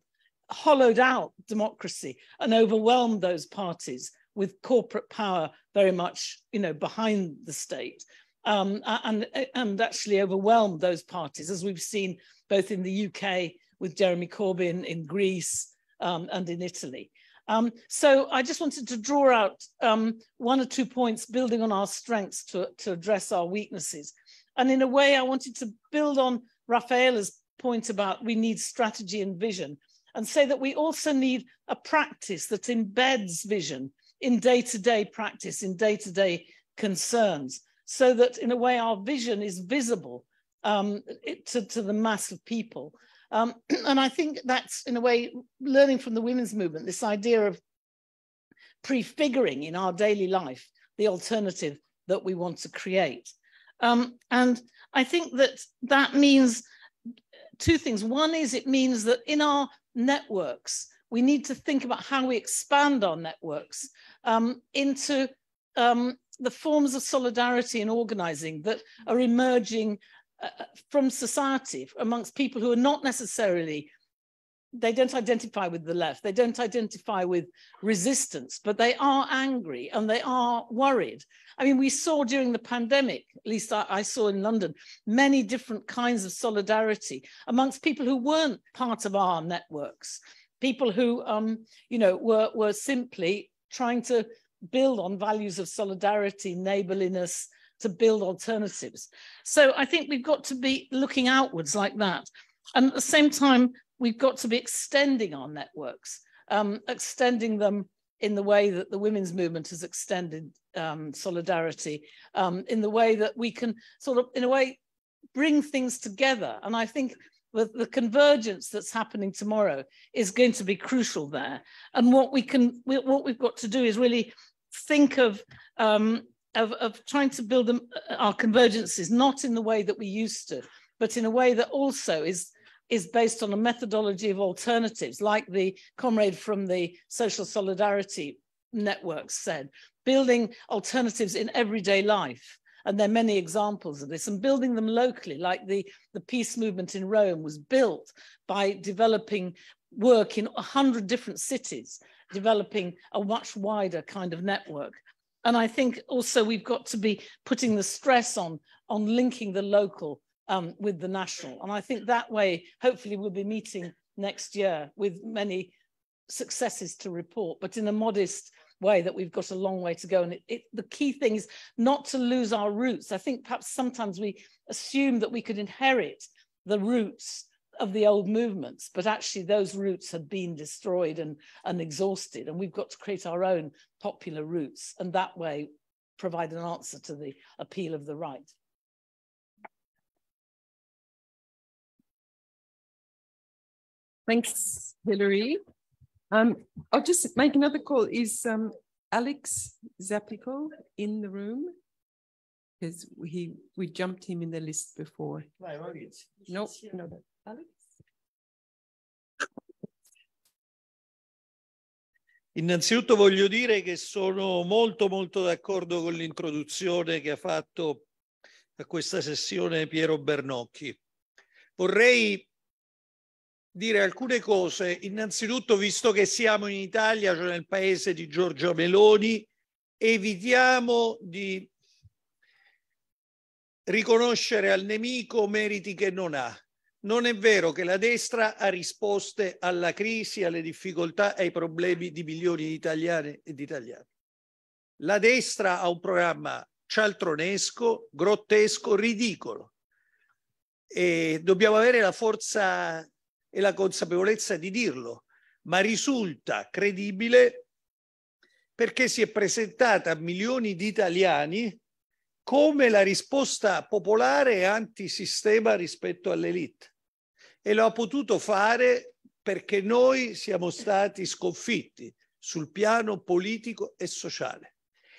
hollowed out democracy and overwhelmed those parties with corporate power very much you know behind the state um, and and actually overwhelmed those parties as we've seen both in the UK with Jeremy Corbyn in Greece um, and in Italy um, so I just wanted to draw out um, one or two points building on our strengths to, to address our weaknesses. And in a way, I wanted to build on Rafaela's point about we need strategy and vision and say that we also need a practice that embeds vision in day-to-day -day practice, in day-to-day -day concerns, so that in a way our vision is visible um, it, to, to the mass of people. Um, and I think that's, in a way, learning from the women's movement, this idea of prefiguring in our daily life the alternative that we want to create. Um, and I think that that means two things. One is it means that in our networks, we need to think about how we expand our networks um, into um, the forms of solidarity and organizing that are emerging uh, uh, from society amongst people who are not necessarily they don't identify with the left they don't identify with resistance but they are angry and they are worried i mean we saw during the pandemic at least i, I saw in london many different kinds of solidarity amongst people who weren't part of our networks people who um, you know were were simply trying to build on values of solidarity neighborliness to build alternatives. So I think we've got to be looking outwards like that. And at the same time, we've got to be extending our networks, um, extending them in the way that the women's movement has extended um, solidarity, um, in the way that we can sort of, in a way, bring things together. And I think the, the convergence that's happening tomorrow is going to be crucial there. And what we can, what we've got to do is really think of um, of, of trying to build them, uh, our convergences, not in the way that we used to, but in a way that also is, is based on a methodology of alternatives, like the comrade from the Social Solidarity Network said, building alternatives in everyday life. And there are many examples of this, and building them locally, like the, the peace movement in Rome was built by developing work in 100 different cities, developing a much wider kind of network. And I think also we've got to be putting the stress on, on linking the local um, with the national. And I think that way, hopefully we'll be meeting next year with many successes to report, but in a modest way that we've got a long way to go. And it, it, the key thing is not to lose our roots. I think perhaps sometimes we assume that we could inherit the roots of the old movements, but actually those roots had been destroyed and, and exhausted, and we've got to create our own popular roots, and that way provide an answer to the appeal of the right.
Thanks, Hilary. Um, I'll just make another call. Is
um, Alex Zapico in the room? Because he we jumped him in the list before.
No, nope, Ah,
innanzitutto voglio dire che sono molto molto d'accordo con l'introduzione che ha fatto a questa sessione Piero Bernocchi. Vorrei dire alcune cose, innanzitutto visto che siamo in Italia, cioè nel paese di Giorgia Meloni, evitiamo di riconoscere al nemico meriti che non ha non è vero che la destra ha risposte alla crisi, alle difficoltà, ai problemi di milioni di italiane e di italiani. La destra ha un programma cialtronesco, grottesco, ridicolo. E dobbiamo avere la forza e la consapevolezza di dirlo, ma risulta credibile perché si è presentata a milioni di italiani come la risposta popolare è antisistema rispetto all'elite. E lo ha potuto fare perché noi siamo stati sconfitti sul piano politico e sociale.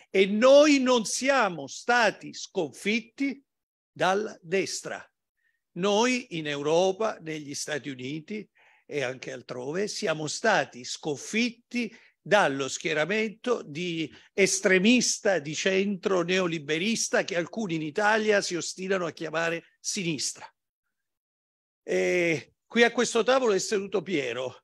E noi non siamo stati sconfitti dalla destra. Noi in Europa, negli Stati Uniti e anche altrove siamo stati sconfitti dallo schieramento di estremista, di centro neoliberista che alcuni in Italia si ostinano a chiamare sinistra. E qui a questo tavolo è seduto Piero.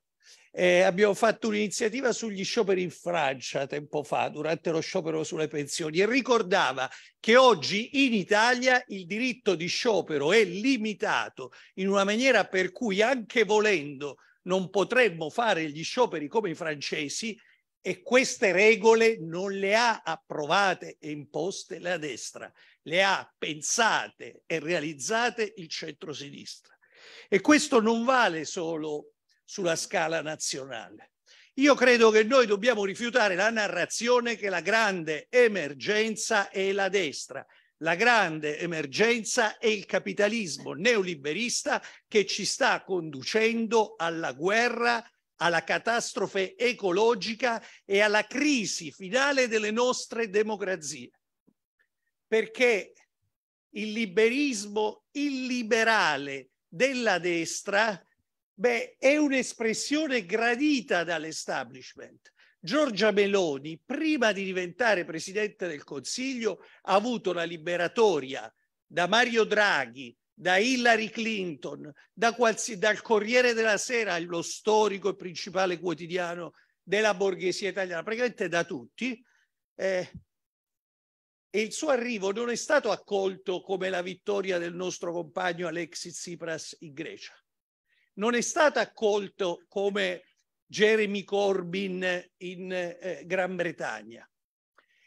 Eh, abbiamo fatto un'iniziativa sugli scioperi in Francia tempo fa, durante lo sciopero sulle pensioni, e ricordava che oggi in Italia il diritto di sciopero è limitato in una maniera per cui anche volendo non potremmo fare gli scioperi come i francesi e queste regole non le ha approvate e imposte la destra, le ha pensate e realizzate il centrosinistra. E questo non vale solo sulla scala nazionale. Io credo che noi dobbiamo rifiutare la narrazione che la grande emergenza è la destra. La grande emergenza è il capitalismo neoliberista che ci sta conducendo alla guerra alla catastrofe ecologica e alla crisi finale delle nostre democrazie. Perché il liberismo illiberale della destra beh, è un'espressione gradita dall'establishment. Giorgia Meloni, prima di diventare Presidente del Consiglio, ha avuto la liberatoria da Mario Draghi, da Hillary Clinton, da qualsi, dal Corriere della Sera, lo storico e principale quotidiano della borghesia italiana, praticamente da tutti, eh, e il suo arrivo non è stato accolto come la vittoria del nostro compagno Alexis Tsipras in Grecia. Non è stato accolto come Jeremy Corbyn in eh, Gran Bretagna.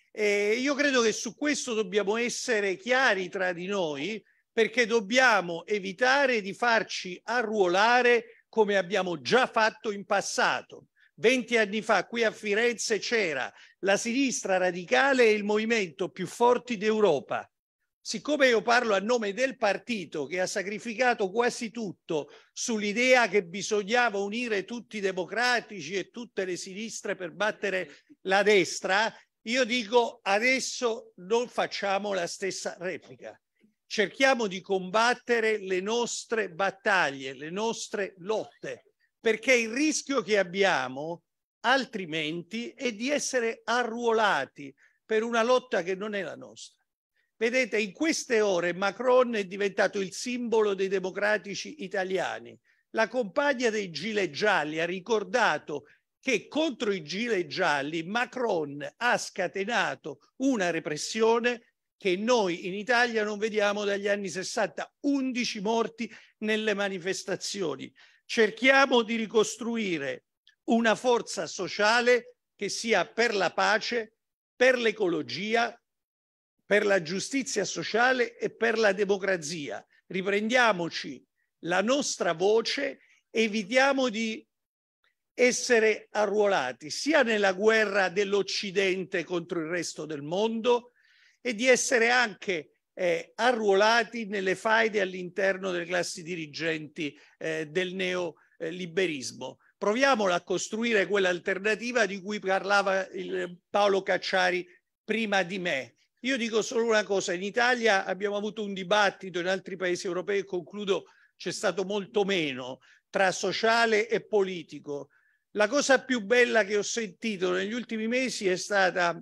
E io credo che su questo dobbiamo essere chiari tra di noi, perché dobbiamo evitare di farci arruolare come abbiamo già fatto in passato. Venti anni fa qui a Firenze c'era la sinistra radicale e il movimento più forti d'Europa. Siccome io parlo a nome del partito che ha sacrificato quasi tutto sull'idea che bisognava unire tutti i democratici e tutte le sinistre per battere la destra, io dico adesso non facciamo la stessa replica cerchiamo di combattere le nostre battaglie, le nostre lotte, perché il rischio che abbiamo altrimenti è di essere arruolati per una lotta che non è la nostra. Vedete, in queste ore Macron è diventato il simbolo dei democratici italiani. La compagna dei gilet gialli ha ricordato che contro i gilet gialli Macron ha scatenato una repressione che noi in Italia non vediamo dagli anni 60, 11 morti nelle manifestazioni. Cerchiamo di ricostruire una forza sociale che sia per la pace, per l'ecologia, per la giustizia sociale e per la democrazia. Riprendiamoci la nostra voce, evitiamo di essere arruolati sia nella guerra dell'Occidente contro il resto del mondo, e di essere anche eh, arruolati nelle faide all'interno delle classi dirigenti eh, del neoliberismo. Eh, Proviamola a costruire quell'alternativa di cui parlava il eh, Paolo Cacciari prima di me. Io dico solo una cosa, in Italia abbiamo avuto un dibattito, in altri paesi europei, concludo, c'è stato molto meno, tra sociale e politico. La cosa più bella che ho sentito negli ultimi mesi è stata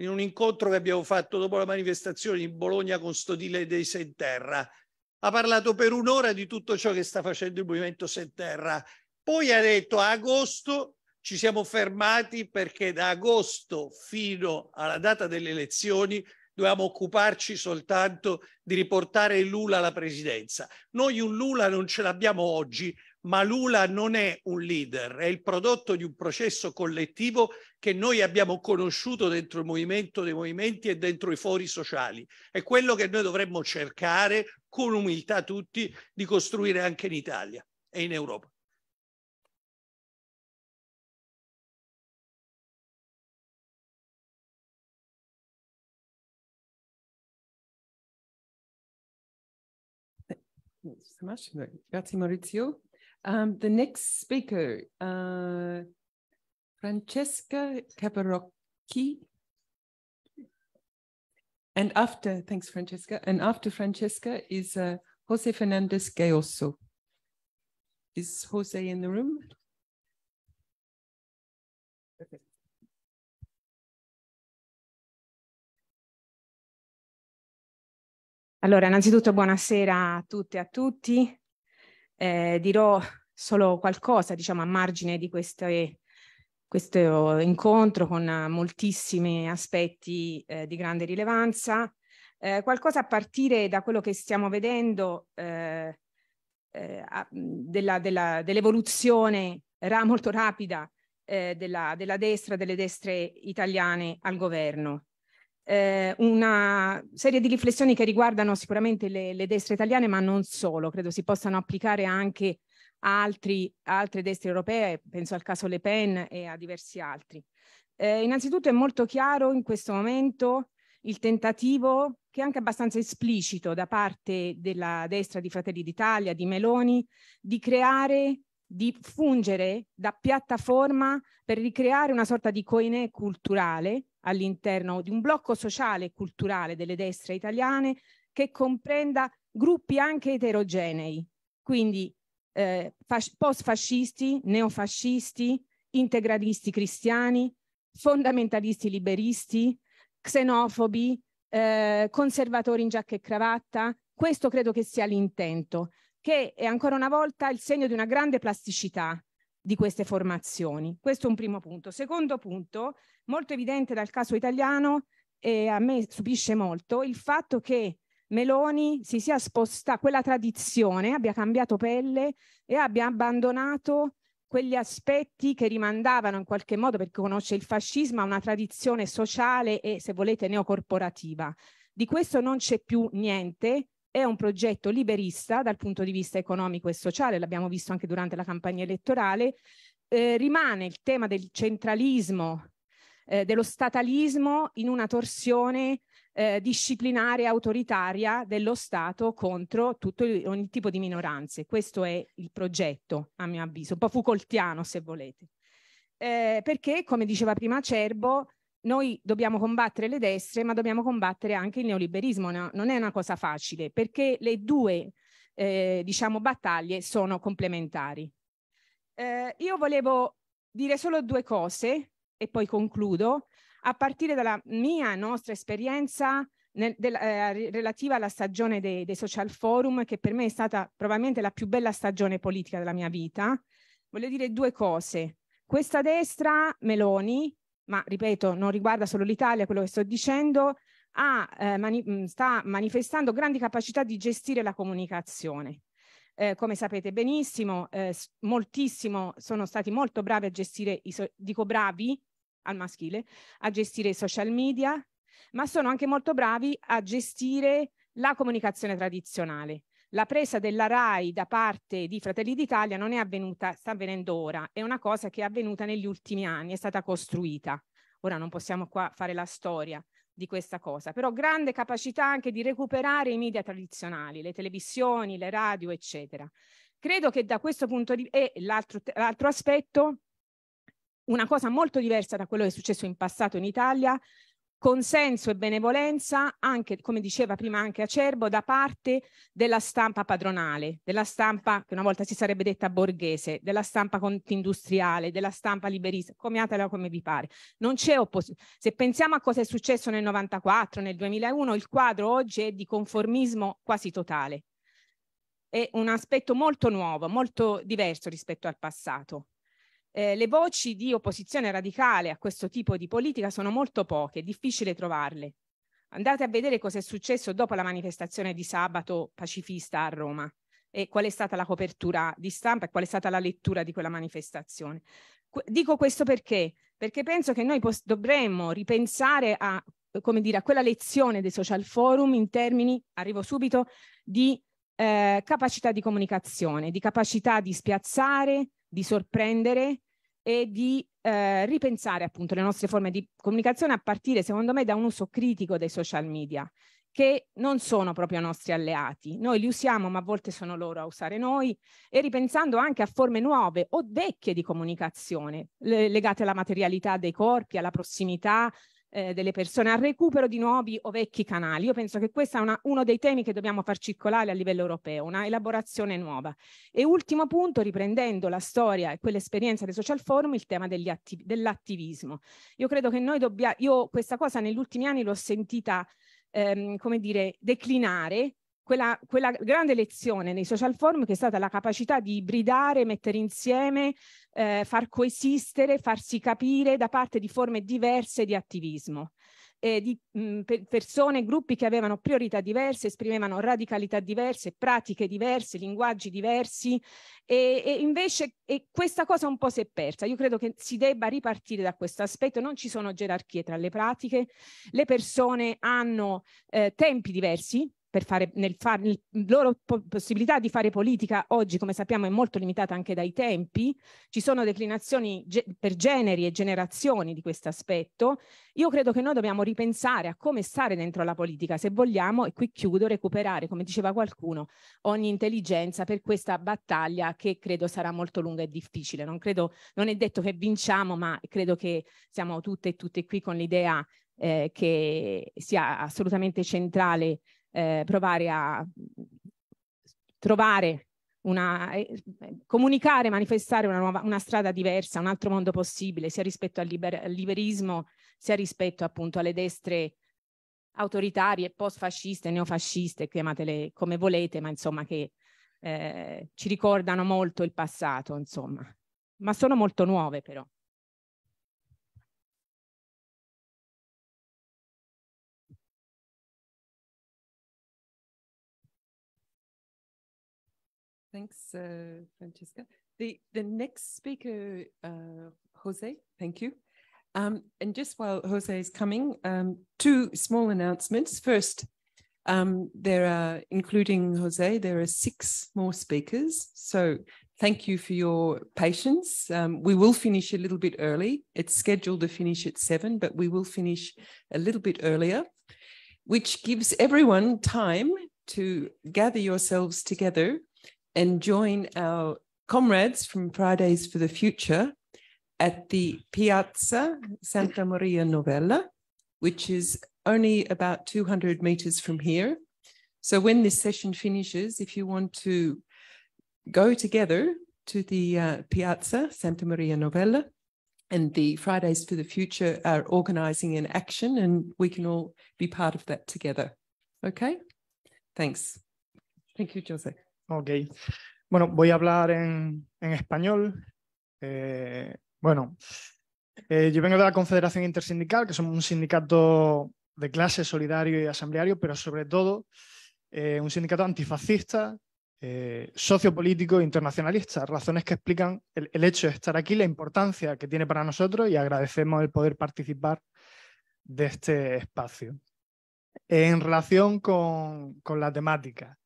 in un incontro che abbiamo fatto dopo la manifestazione in Bologna con Stodile dei Senterra. Ha parlato per un'ora di tutto ciò che sta facendo il movimento Senterra. Poi ha detto a agosto ci siamo fermati perché da agosto fino alla data delle elezioni dovevamo occuparci soltanto di riportare Lula alla presidenza. Noi un Lula non ce l'abbiamo oggi, ma Lula non è un leader, è il prodotto di un processo collettivo che noi abbiamo conosciuto dentro il movimento dei movimenti e dentro i fori sociali. È quello che noi dovremmo cercare con umiltà tutti di costruire anche in Italia e in Europa.
Grazie Maurizio. Um, the
next speaker, uh, Francesca Caparocchi. And after, thanks, Francesca. And after Francesca is uh, Jose Fernandez Gayoso. Is Jose
in the room? Okay. Allora,
innanzitutto buonasera a tutte e a tutti. eh, dirò solo qualcosa, diciamo, a margine di queste questo incontro con moltissimi aspetti eh, di grande rilevanza. Eh, qualcosa a partire da quello che stiamo vedendo eh, eh dell'evoluzione dell ra molto rapida eh, della, della destra, delle destre italiane al governo eh, una serie di riflessioni che riguardano sicuramente le, le, destre italiane, ma non solo, credo si possano applicare anche a, altri, a altre destre europee, penso al caso Le Pen e a diversi altri. Eh, innanzitutto è molto chiaro in questo momento il tentativo, che è anche abbastanza esplicito da parte della destra di Fratelli d'Italia, di Meloni, di creare di fungere da piattaforma per ricreare una sorta di coine culturale all'interno di un blocco sociale e culturale delle destre italiane che comprenda gruppi anche eterogenei, quindi eh, post-fascisti, neofascisti, integralisti cristiani, fondamentalisti liberisti, xenofobi, eh, conservatori in giacca e cravatta. Questo credo che sia l'intento, che è ancora una volta il segno di una grande plasticità di queste formazioni. Questo è un primo punto. Secondo punto, molto evidente dal caso italiano, e a me stupisce molto, il fatto che Meloni si sia spostata, quella tradizione, abbia cambiato pelle e abbia abbandonato quegli aspetti che rimandavano in qualche modo, perché conosce il fascismo, a una tradizione sociale e, se volete, neocorporativa. Di questo non c'è più niente è un progetto liberista dal punto di vista economico e sociale, l'abbiamo visto anche durante la campagna elettorale. Eh, rimane il tema del centralismo, eh, dello statalismo in una torsione eh, disciplinare autoritaria dello Stato contro tutto il, ogni tipo di minoranze. Questo è il progetto, a mio avviso, un po' fucoltiano se volete. Eh, perché, come diceva prima Cerbo, noi dobbiamo combattere le destre, ma dobbiamo combattere anche il neoliberismo. No, non è una cosa facile, perché le due eh, diciamo, battaglie sono complementari. Eh, io volevo dire solo due cose e poi concludo, a partire dalla mia nostra esperienza nel, del, eh, relativa alla stagione dei, dei social forum, che per me è stata probabilmente la più bella stagione politica della mia vita. Voglio dire due cose. Questa destra, Meloni, ma ripeto, non riguarda solo l'Italia quello che sto dicendo, ha, eh, mani sta manifestando grandi capacità di gestire la comunicazione. Eh, come sapete benissimo, eh, moltissimo sono stati molto bravi a gestire, so dico bravi al maschile, a gestire i social media, ma sono anche molto bravi a gestire la comunicazione tradizionale. La presa della RAI da parte di Fratelli d'Italia non è avvenuta, sta avvenendo ora, è una cosa che è avvenuta negli ultimi anni, è stata costruita. Ora non possiamo qua fare la storia di questa cosa, però grande capacità anche di recuperare i media tradizionali, le televisioni, le radio, eccetera. Credo che da questo punto di vista, e l'altro aspetto, una cosa molto diversa da quello che è successo in passato in Italia consenso e benevolenza, anche, come diceva prima anche Acerbo, da parte della stampa padronale, della stampa che una volta si sarebbe detta borghese, della stampa industriale, della stampa liberista, comiatela come vi pare. Non c'è opposizione. Se pensiamo a cosa è successo nel 94, nel 2001, il quadro oggi è di conformismo quasi totale. È un aspetto molto nuovo, molto diverso rispetto al passato. Eh, le voci di opposizione radicale a questo tipo di politica sono molto poche, è difficile trovarle. Andate a vedere cosa è successo dopo la manifestazione di sabato pacifista a Roma e qual è stata la copertura di stampa e qual è stata la lettura di quella manifestazione. Qu dico questo perché? Perché penso che noi dovremmo ripensare a, dire, a quella lezione dei social forum in termini, arrivo subito, di eh, capacità di comunicazione, di capacità di spiazzare, di sorprendere e di eh, ripensare appunto le nostre forme di comunicazione a partire, secondo me, da un uso critico dei social media che non sono proprio nostri alleati. Noi li usiamo, ma a volte sono loro a usare noi e ripensando anche a forme nuove o vecchie di comunicazione le legate alla materialità dei corpi, alla prossimità, eh, delle persone, al recupero di nuovi o vecchi canali. Io penso che questo è una, uno dei temi che dobbiamo far circolare a livello europeo, una elaborazione nuova. E ultimo punto, riprendendo la storia e quell'esperienza dei social forum, il tema dell'attivismo. Io credo che noi dobbiamo, io questa cosa negli ultimi anni l'ho sentita, ehm, come dire, declinare quella, quella, grande lezione nei social forum che è stata la capacità di ibridare, mettere insieme, eh, far coesistere, farsi capire da parte di forme diverse di attivismo. Eh, di mh, mm, persone, gruppi che avevano priorità diverse, esprimevano radicalità diverse, pratiche diverse, linguaggi diversi e, e invece e questa cosa un po' si è persa. Io credo che si debba ripartire da questo aspetto, non ci sono gerarchie tra le pratiche, le persone hanno eh, tempi diversi, per fare, nel far, nel loro po- possibilità di fare politica oggi, come sappiamo, è molto limitata anche dai tempi. Ci sono declinazioni ge- per generi e generazioni di questo aspetto. Io credo che noi dobbiamo ripensare a come stare dentro la politica, se vogliamo, e qui chiudo, recuperare, come diceva qualcuno, ogni intelligenza per questa battaglia che credo sarà molto lunga e difficile. Non, credo, non è detto che vinciamo, ma credo che siamo tutte e tutte qui con l'idea eh, che sia assolutamente centrale eh, provare a trovare una, eh, comunicare, manifestare una, nuova, una strada diversa, un altro mondo possibile, sia rispetto al, liber, al liberismo, sia rispetto appunto alle destre autoritarie, post-fasciste, neofasciste, chiamatele come volete, ma insomma che eh, ci ricordano molto il passato, insomma. Ma sono molto nuove però.
Thanks, uh, Francesca. The, the
next speaker, uh, Jose, thank you. Um, and just while Jose is coming, um, two small announcements. First, um, there are, including Jose, there are six more speakers. So thank you for your patience. Um, we will finish a little bit early. It's scheduled to finish at seven, but we will finish a little bit earlier, which gives everyone time to gather yourselves together and join our comrades from Fridays for the Future at the Piazza Santa Maria Novella, which is only about 200 meters from here. So when this session finishes, if you want to go together to the uh, Piazza Santa Maria Novella, and the Fridays for the Future are organizing an action, and we can all be part of that together. Okay? Thanks.
Thank you, Jose. Ok. Bueno, voy a hablar en, en español. Eh, bueno, eh, yo vengo de la Confederación Intersindical, que somos un sindicato de clase solidario y asambleario, pero sobre todo eh, un sindicato antifascista, sociopolítico e internacionalista. Razones que explican el, hecho de estar aquí, la importancia que tiene para nosotros y agradecemos el poder participar de este espacio. En relación con la temática,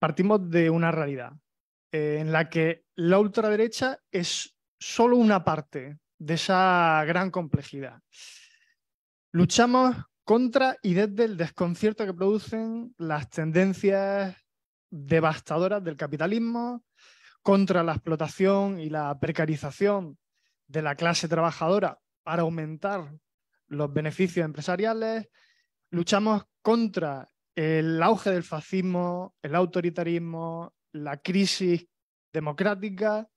partimos de una realidad eh, en la que la ultraderecha es solo una parte de esa gran complejidad. Luchamos contra y desde el desconcierto que producen las tendencias devastadoras del capitalismo, contra la explotación y la precarización de la clase trabajadora para aumentar los beneficios empresariales, luchamos contra el auge del fascismo, el autoritarismo, la crisis democrática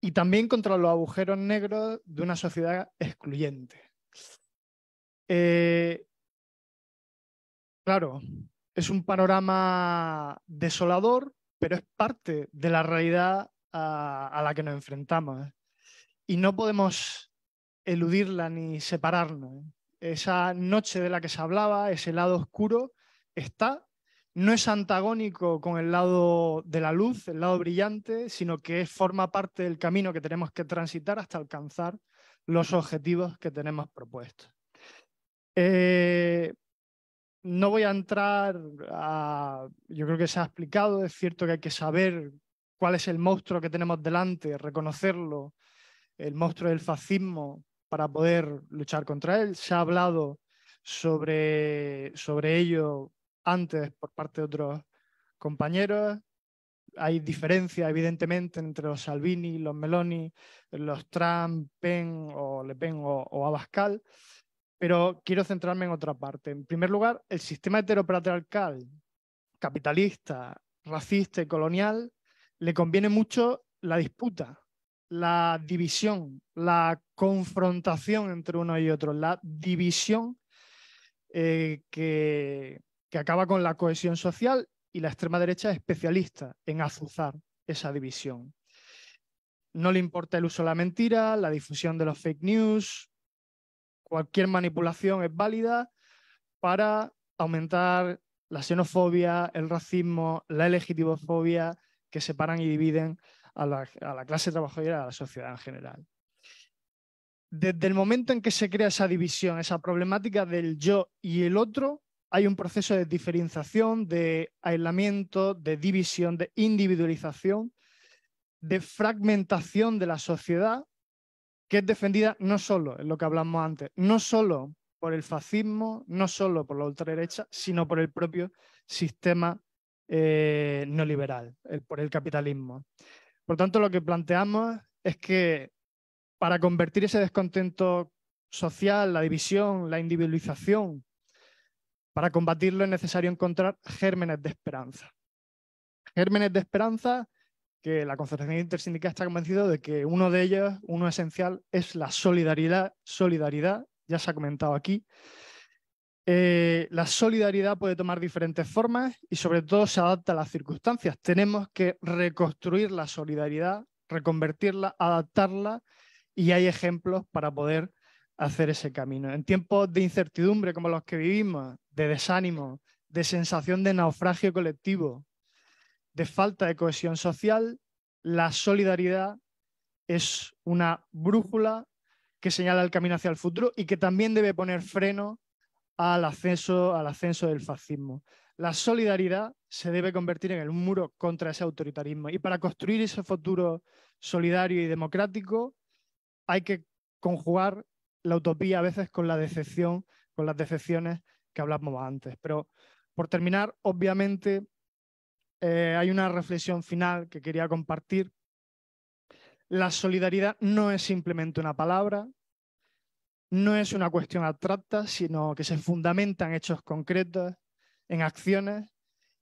y también contra los agujeros negros de una sociedad excluyente. Eh, claro, es un panorama desolador, pero es parte de la realidad a la que nos enfrentamos ¿eh? y no podemos eludirla ni separarnos. ¿eh? esa noche de la que se hablaba, ese lado oscuro, está, no es antagónico con el lado de la luz, el lado brillante, sino que forma parte del camino que tenemos que transitar hasta alcanzar los objetivos que tenemos propuestos. Eh, no voy a entrar a, yo creo que se ha explicado, es cierto que hay que saber cuál es el monstruo que tenemos delante, reconocerlo, el monstruo del fascismo, para poder luchar contra él. Se ha hablado sobre, sobre ello antes por parte de otros compañeros. Hay diferencias, evidentemente, entre los Salvini, los Meloni, los Trump, Pen o Le Pen o, o Abascal, pero quiero centrarme en otra parte. En primer lugar, el sistema heteropatriarcal, capitalista, racista y colonial, le conviene mucho la disputa la división, la confrontación entre uno y otro, la división eh, que, que acaba con la cohesión social y la extrema derecha es especialista en azuzar esa división. No le importa el uso de la mentira, la difusión de los fake news, cualquier manipulación es válida para aumentar la xenofobia, el racismo, la legitimofobia que separan y dividen a la, clase trabajadora y a la sociedad en general. Desde el momento en que se crea esa división, esa problemática del yo y el otro, hay un proceso de diferenciación, de aislamiento, de división, de individualización, de fragmentación de la sociedad, que es defendida no solo, en lo que hablamos antes, no solo por el fascismo, no solo por la ultraderecha, sino por el propio sistema eh, neoliberal, por el capitalismo. Por tanto, lo que planteamos es que para convertir ese descontento social, la división, la individualización, para combatirlo es necesario encontrar gérmenes de esperanza. Gérmenes de esperanza que la Confederación Intersindical está convencido de que uno de ellos, uno esencial, es la solidaridad, solidaridad, ya se ha comentado aquí, eh, la solidaridad puede tomar diferentes formas y sobre todo se adapta a las circunstancias. Tenemos que reconstruir la solidaridad, reconvertirla, adaptarla y hay ejemplos para poder hacer ese camino. En tiempos de incertidumbre como los que vivimos, de desánimo, de sensación de naufragio colectivo, de falta de cohesión social, la solidaridad es una brújula que señala el camino hacia el futuro y que también debe poner freno al ascenso, al ascenso del fascismo. La solidaridad se debe convertir en el muro contra ese autoritarismo y para construir ese futuro solidario y democrático hay que conjugar la utopía a veces con la decepción, con las decepciones que hablamos antes. Pero por terminar, obviamente, eh, hay una reflexión final que quería compartir. La solidaridad no es simplemente una palabra, no es una cuestión abstracta, sino que se fundamenta en hechos concretos, en acciones,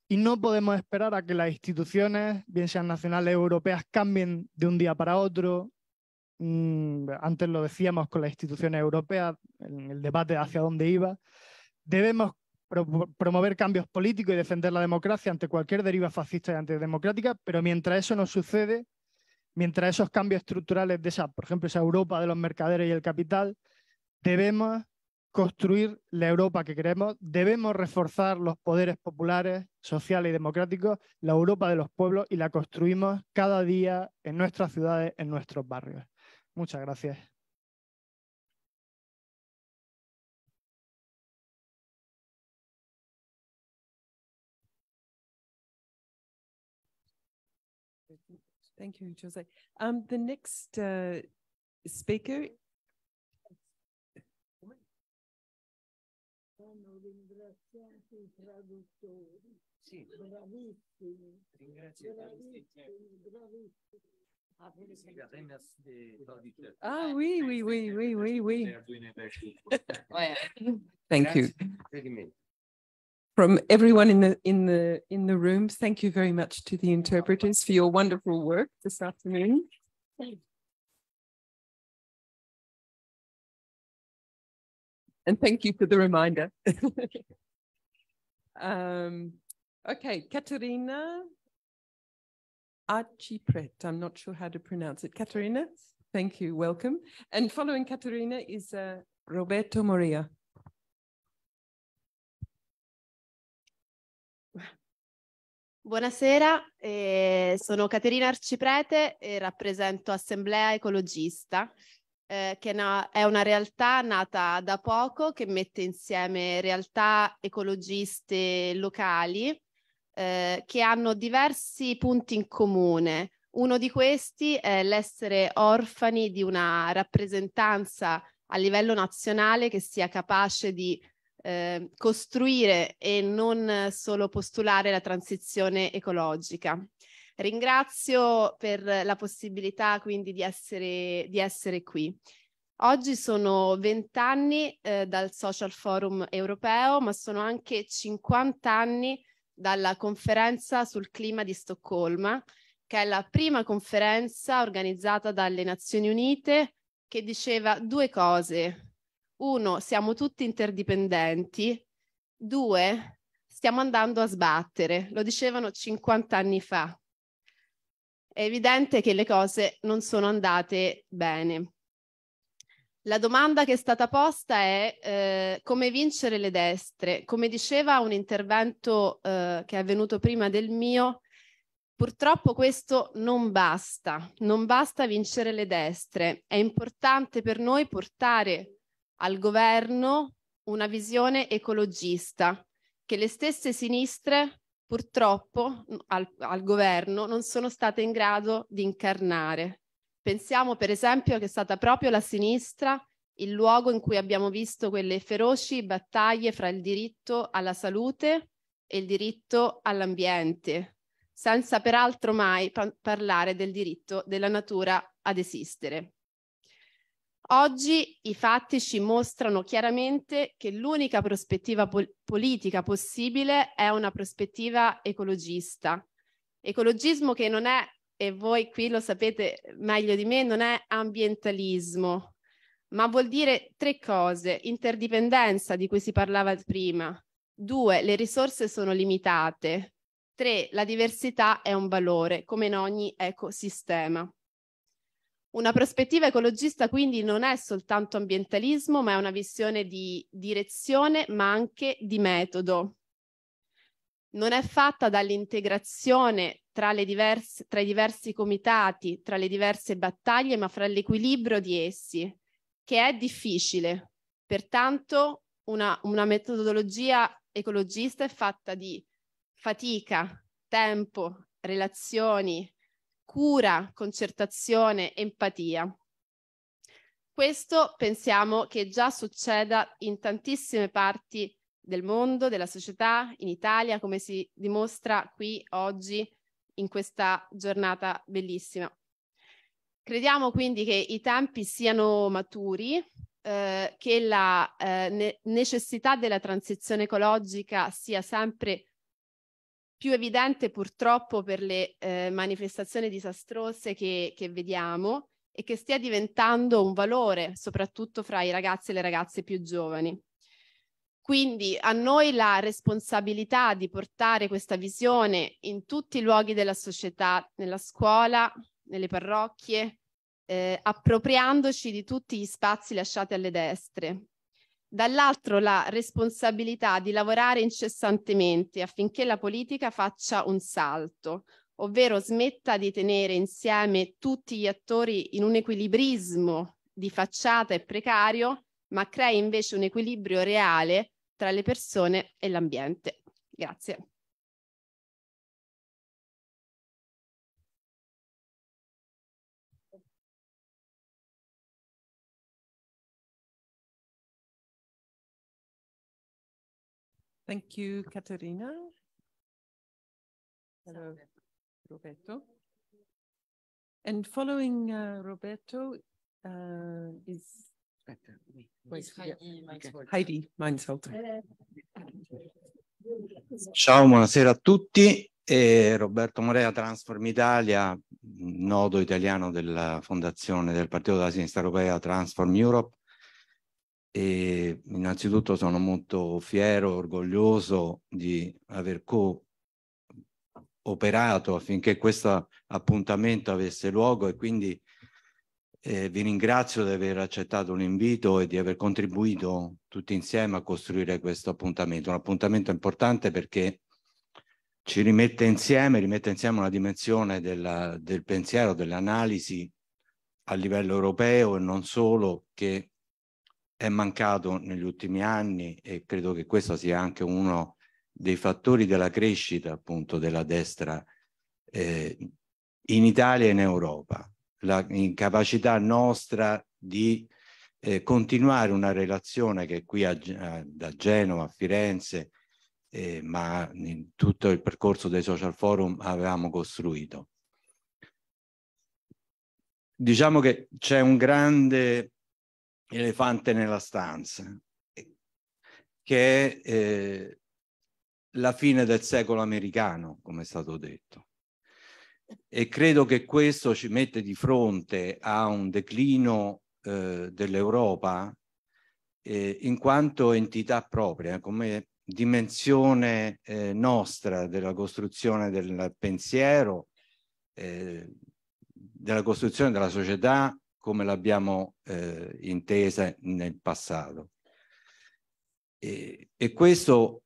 y no podemos esperar a que las instituciones, bien sean nacionales o europeas, cambien de un día para otro. Mm, antes lo decíamos con las instituciones europeas, en el debate hacia dónde iba. Debemos promover cambios políticos y defender la democracia ante cualquier deriva fascista y antidemocrática, pero mientras eso no sucede, mientras esos cambios estructurales de esa, por ejemplo, esa Europa de los mercaderes y el capital, debemos construir la Europa que queremos, debemos reforzar los poderes populares, sociales y democráticos, la Europa de los pueblos y la construimos cada día en nuestras ciudades, en nuestros barrios. Muchas gracias.
Um, the next uh,
traduttori,
sì. bravissimi, Ringrazio bravissimi, bravissimi. Ah oui, oui, oui, oui, oui, oui. thank you.
From everyone in the in the in the room, thank you very much to the interpreters for your wonderful work this afternoon.
And thank you for the reminder. Um,
okay, Katerina Archipret. I'm not sure how to pronounce it. Katerina, thank you. Welcome. And following Katerina is uh, Roberto Moria.
Buonasera, eh, sono Caterina Arciprete e rappresento Assemblea Ecologista, eh, che è una realtà nata da poco che mette insieme realtà ecologiste locali eh, che hanno diversi punti in comune. Uno di questi è l'essere orfani di una rappresentanza a livello nazionale che sia capace di eh, costruire e non solo postulare la transizione ecologica. Ringrazio per la possibilità quindi di essere, di essere qui. Oggi sono 20 anni eh, dal Social Forum europeo, ma sono anche 50 anni dalla conferenza sul clima di Stoccolma, che è la prima conferenza organizzata dalle Nazioni Unite che diceva due cose. Uno, siamo tutti interdipendenti. Due, stiamo andando a sbattere. Lo dicevano 50 anni fa è evidente che le cose non sono andate bene. La domanda che è stata posta è eh, come vincere le destre. Come diceva un intervento eh, che è avvenuto prima del mio, purtroppo questo non basta, non basta vincere le destre. È importante per noi portare al governo una visione ecologista che le stesse sinistre purtroppo al, al governo non sono state in grado di incarnare. Pensiamo per esempio che è stata proprio la sinistra il luogo in cui abbiamo visto quelle feroci battaglie fra il diritto alla salute e il diritto all'ambiente, senza peraltro mai pa- parlare del diritto della natura ad esistere. Oggi i fatti ci mostrano chiaramente che l'unica prospettiva pol politica possibile è una prospettiva ecologista. Ecologismo che non è, e voi qui lo sapete meglio di me, non è ambientalismo, ma vuol dire tre cose. Interdipendenza di cui si parlava prima. Due, le risorse sono limitate. Tre, la diversità è un valore, come in ogni ecosistema. Una prospettiva ecologista quindi non è soltanto ambientalismo, ma è una visione di direzione, ma anche di metodo. Non è fatta dall'integrazione tra, diverse, tra i diversi comitati, tra le diverse battaglie, ma fra l'equilibrio di essi, che è difficile. Pertanto una, una metodologia ecologista è fatta di fatica, tempo, relazioni, cura, concertazione, empatia. Questo pensiamo che già succeda in tantissime parti del mondo, della società, in Italia, come si dimostra qui oggi in questa giornata bellissima. Crediamo quindi che i tempi siano maturi, eh, che la eh, ne necessità della transizione ecologica sia sempre più più evidente purtroppo per le eh, manifestazioni disastrose che, che vediamo e che stia diventando un valore soprattutto fra i ragazzi e le ragazze più giovani. Quindi a noi la responsabilità di portare questa visione in tutti i luoghi della società, nella scuola, nelle parrocchie, eh, appropriandoci di tutti gli spazi lasciati alle destre, dall'altro la responsabilità di lavorare incessantemente affinché la politica faccia un salto, ovvero smetta di tenere insieme tutti gli attori in un equilibrismo di facciata e precario, ma crei invece un equilibrio reale tra le persone e l'ambiente. Grazie.
Thank you, Caterina. Hello, Roberto.
And following uh, Roberto uh, is Wait,
Heidi Meinsalter.
Ciao, buonasera a tutti. E Roberto Morea, Transform Italia, nodo italiano della fondazione del Partito della Sinistra Europea Transform Europe e innanzitutto sono molto fiero, orgoglioso di aver cooperato affinché questo appuntamento avesse luogo e quindi eh, vi ringrazio di aver accettato l'invito e di aver contribuito tutti insieme a costruire questo appuntamento. Un appuntamento importante perché ci rimette insieme, rimette insieme una dimensione della, del pensiero, dell'analisi a livello europeo e non solo che è mancato negli ultimi anni e credo che questo sia anche uno dei fattori della crescita appunto della destra eh, in Italia e in Europa, la incapacità nostra di eh, continuare una relazione che qui a, a, da Genova a Firenze, eh, ma in tutto il percorso dei social forum avevamo costruito. Diciamo che c'è un grande elefante nella stanza, che è eh, la fine del secolo americano, come è stato detto. E credo che questo ci mette di fronte a un declino eh, dell'Europa eh, in quanto entità propria, come dimensione eh, nostra della costruzione del pensiero, eh, della costruzione della società come l'abbiamo eh, intesa nel passato. E, e questo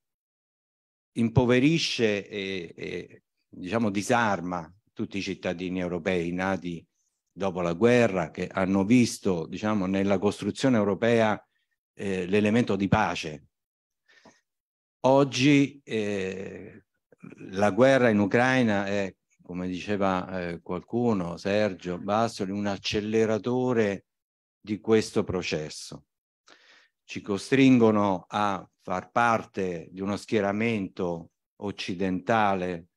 impoverisce e, e diciamo, disarma tutti i cittadini europei nati dopo la guerra che hanno visto diciamo, nella costruzione europea eh, l'elemento di pace. Oggi eh, la guerra in Ucraina è come diceva eh, qualcuno, Sergio mm. Bassoli, un acceleratore di questo processo. Ci costringono a far parte di uno schieramento occidentale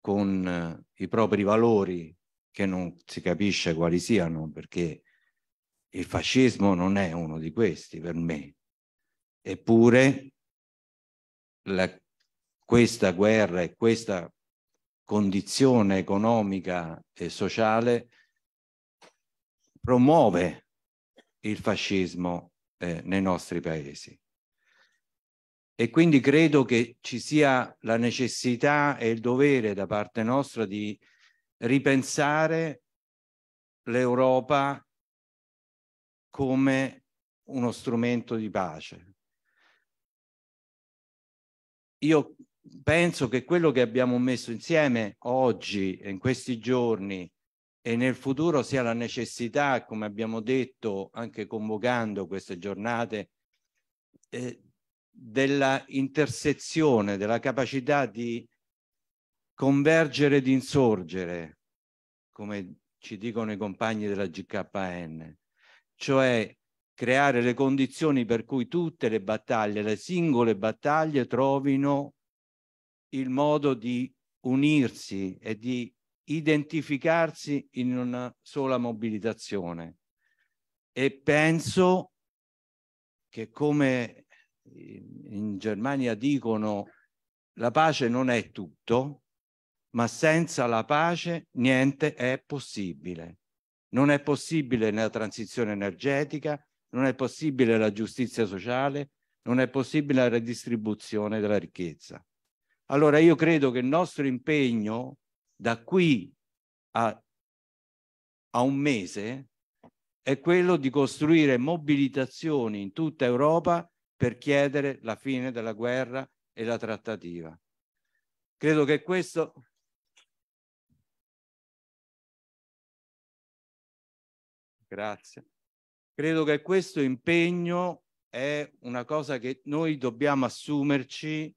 con eh, i propri valori che non si capisce quali siano perché il fascismo non è uno di questi per me. Eppure la, questa guerra e questa condizione economica e sociale promuove il fascismo eh, nei nostri paesi. E quindi credo che ci sia la necessità e il dovere da parte nostra di ripensare l'Europa come uno strumento di pace. Io penso che quello che abbiamo messo insieme oggi, in questi giorni e nel futuro sia la necessità, come abbiamo detto anche convocando queste giornate, eh, della intersezione, della capacità di convergere ed insorgere, come ci dicono i compagni della GKN, cioè creare le condizioni per cui tutte le battaglie, le singole battaglie, trovino il modo di unirsi e di identificarsi in una sola mobilitazione. E penso che come in Germania dicono la pace non è tutto, ma senza la pace niente è possibile. Non è possibile la transizione energetica, non è possibile la giustizia sociale, non è possibile la redistribuzione della ricchezza. Allora io credo che il nostro impegno da qui a, a un mese è quello di costruire mobilitazioni in tutta Europa per chiedere la fine della guerra e la trattativa. Credo che questo Grazie. Credo che questo impegno è una cosa che noi dobbiamo assumerci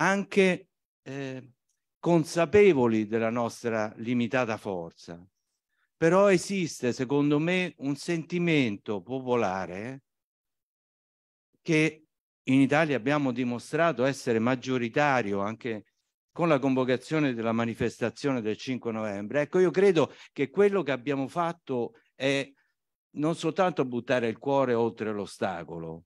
anche eh, consapevoli della nostra limitata forza. Però esiste, secondo me, un sentimento popolare che in Italia abbiamo dimostrato essere maggioritario anche con la convocazione della manifestazione del 5 novembre. Ecco, io credo che quello che abbiamo fatto è non soltanto buttare il cuore oltre l'ostacolo,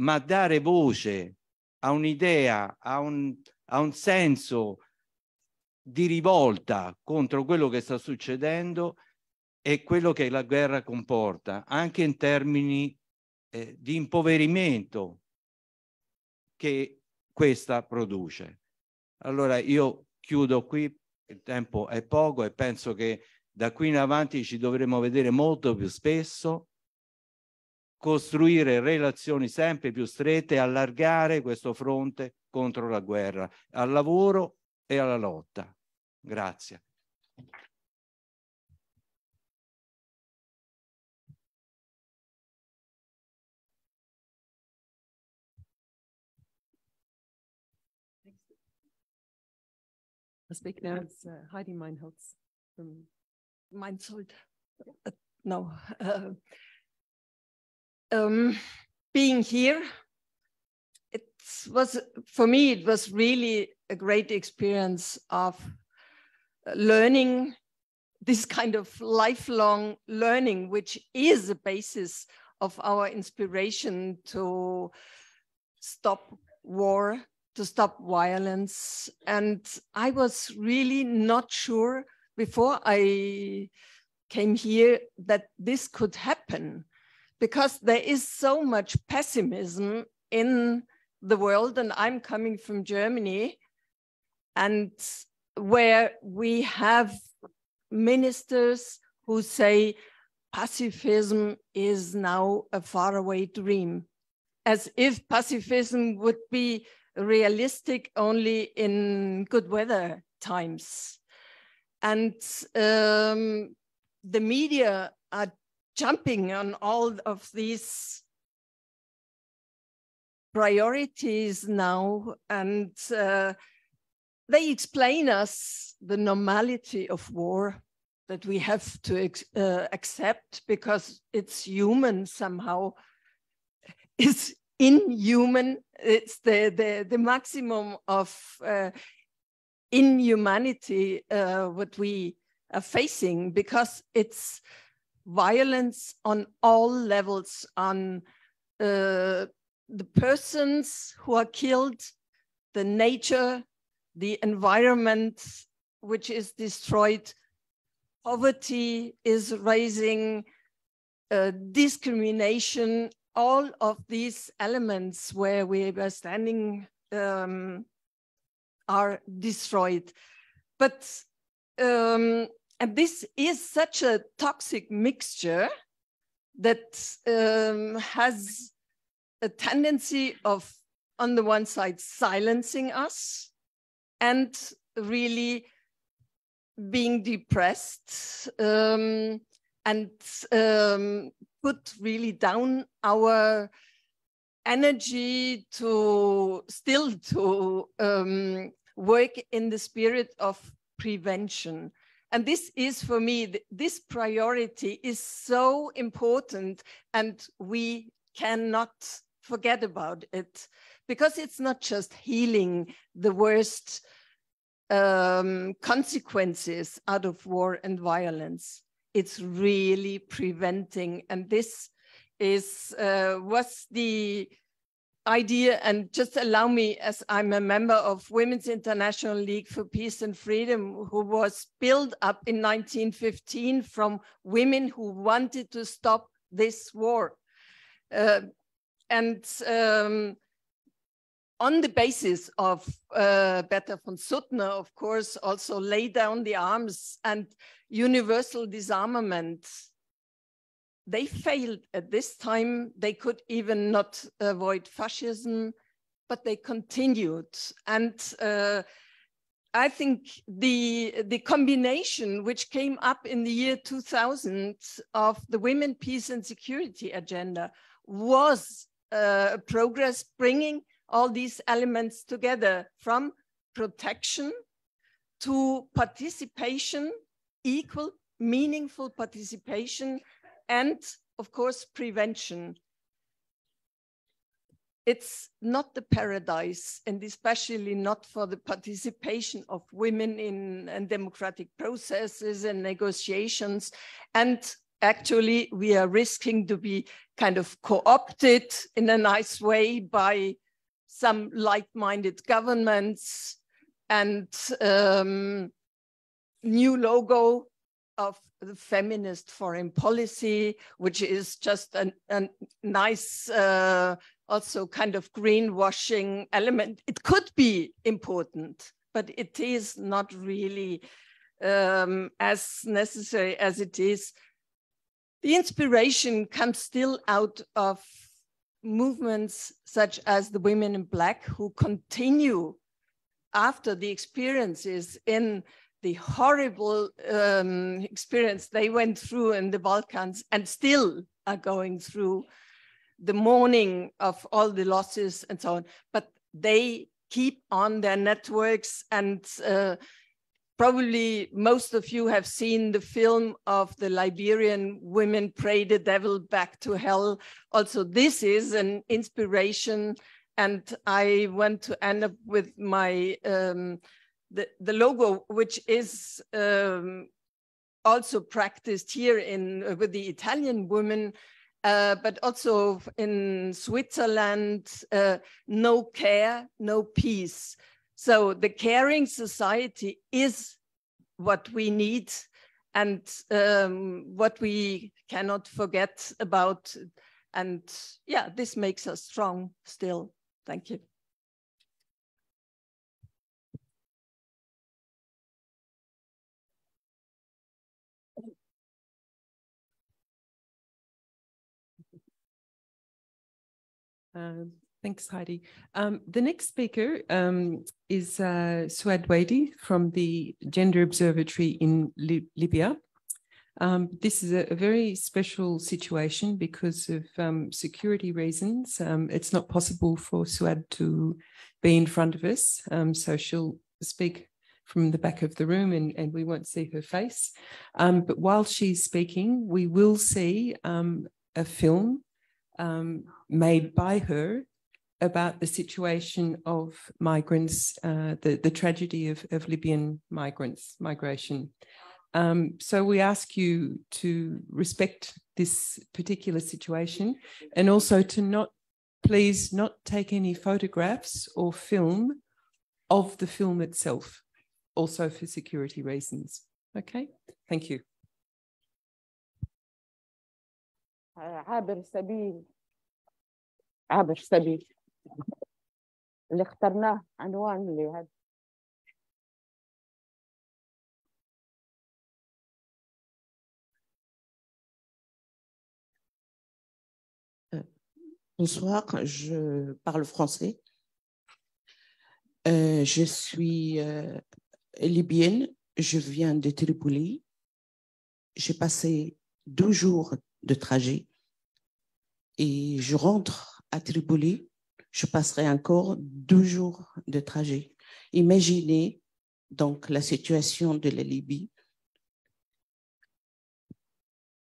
ma dare voce a un'idea, a, un, a un senso di rivolta contro quello che sta succedendo e quello che la guerra comporta, anche in termini eh, di impoverimento che questa produce. Allora io chiudo qui, il tempo è poco e penso che da qui in avanti ci dovremo vedere molto più spesso costruire relazioni sempre più strette e allargare questo fronte contro la guerra, al lavoro e alla lotta. Grazie.
I speak now. It's uh, Heidi Meinholz from Mainzold.
Uh, no. Uh, um, being here. It was, for me, it was really a great experience of uh, learning this kind of lifelong learning, which is the basis of our inspiration to stop war, to stop violence. And I was really not sure before I came here that this could happen because there is so much pessimism in the world, and I'm coming from Germany, and where we have ministers who say pacifism is now a faraway dream, as if pacifism would be realistic only in good weather times. And um, the media are jumping on all of these priorities now and uh, they explain us the normality of war that we have to uh, accept because it's human somehow it's inhuman it's the the, the maximum of uh, inhumanity uh, what we are facing because it's violence on all levels on uh, the persons who are killed, the nature, the environment which is destroyed, poverty is rising, uh, discrimination, all of these elements where we were standing um, are destroyed. But um, and this is such a toxic mixture that um, has a tendency of, on the one side, silencing us and really being depressed um, and um, put really down our energy to still to um, work in the spirit of prevention and this is for me, this priority is so important and we cannot forget about it because it's not just healing the worst um, consequences out of war and violence. It's really preventing. And this is uh, was the idea and just allow me as I'm a member of Women's International League for Peace and Freedom who was built up in 1915 from women who wanted to stop this war. Uh, and um, on the basis of uh, Bertha von Suttner, of course, also lay down the arms and universal disarmament they failed at this time. They could even not avoid fascism, but they continued. And uh, I think the, the combination which came up in the year 2000 of the women, peace and security agenda was uh, progress bringing all these elements together from protection to participation, equal, meaningful participation and of course, prevention. It's not the paradise, and especially not for the participation of women in, in democratic processes and negotiations. And actually, we are risking to be kind of co-opted in a nice way by some like-minded governments and um, new logo of the feminist foreign policy, which is just a an, nice, uh, also kind of greenwashing element. It could be important, but it is not really um, as necessary as it is. The inspiration comes still out of movements such as the Women in Black, who continue after the experiences in the horrible um, experience they went through in the Balkans and still are going through the mourning of all the losses and so on. But they keep on their networks and uh, probably most of you have seen the film of the Liberian women pray the devil back to hell. Also, this is an inspiration. And I want to end up with my um, the, logo, which is um, also practiced here in uh, with the Italian women, uh, but also in Switzerland, uh, no care, no peace. So the caring society is what we need and um, what we cannot forget about. And yeah, this makes us strong still. Thank you.
Um, thanks, Heidi. Um, the next speaker um, is uh, Suad
Wadi from the Gender Observatory in Li Libya. Um, this is a, a, very special situation because of um, security reasons. Um, it's not possible for Suad to be in front of us, so she'll speak from the back of the room and, and we won't see her face. but while she's speaking, we will see a film um, made by her about the situation of migrants, uh, the, the tragedy of, of Libyan migrants, migration. Um, so we ask you to respect this particular situation and also to not, please, not take any photographs or film of the film itself, also for security reasons. Okay, thank you.
Bonsoir,
je parle français. Euh, je suis euh, libyenne, je viens de Tripoli. J'ai passé deux jours de trajet. Et je rentre à Tripoli, je passerai encore deux jours de trajet. Imaginez donc la situation de la Libye,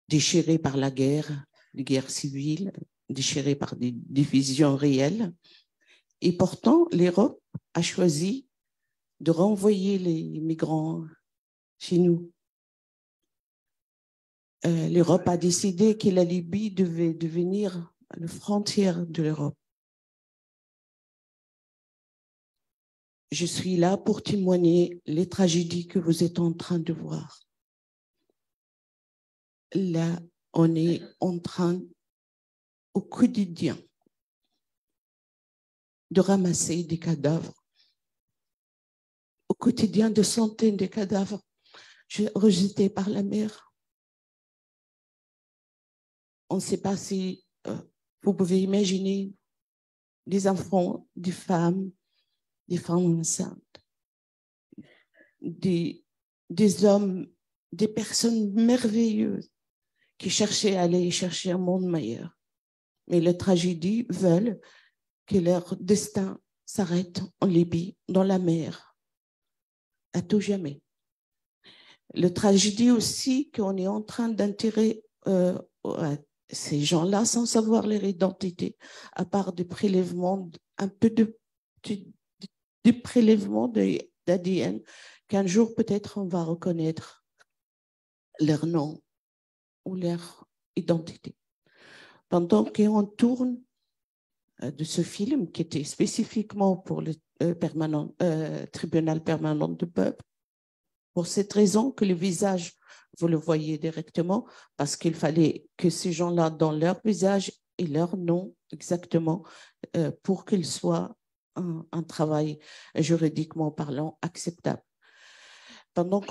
déchirée par la guerre, la guerre civile, déchirée par des divisions réelles. Et pourtant, l'Europe a choisi de renvoyer les migrants chez nous. Euh, l'Europe a décidé que la Libye devait devenir la frontière de l'Europe. Je suis là pour témoigner les tragédies que vous êtes en train de voir. Là, on est en train au quotidien de ramasser des cadavres. Au quotidien de centaines de cadavres rejetés par la mer on ne sait pas si euh, vous pouvez imaginer des enfants, des femmes, des femmes enceintes, des, hommes, des personnes merveilleuses qui cherchaient à aller chercher un monde meilleur. Mais les tragédies veulent que leur destin s'arrête en Libye, dans la mer, à tout jamais. Le tragédie aussi qu'on est en train d'enterrer euh, ces gens-là sans savoir leur identité, à part des prélèvements, un peu de, de, de d'ADN, qu'un jour peut-être on va reconnaître leur nom ou leur identité. Pendant qu'on tourne euh, de ce film qui était spécifiquement pour le euh, permanent, euh, tribunal permanent du peuple, pour cette raison que le visage vous le voyez directement, parce qu'il fallait que ces gens-là, dans leur visage et leur nom exactement, euh, pour qu'il soit un, travail juridiquement parlant acceptable. Pendant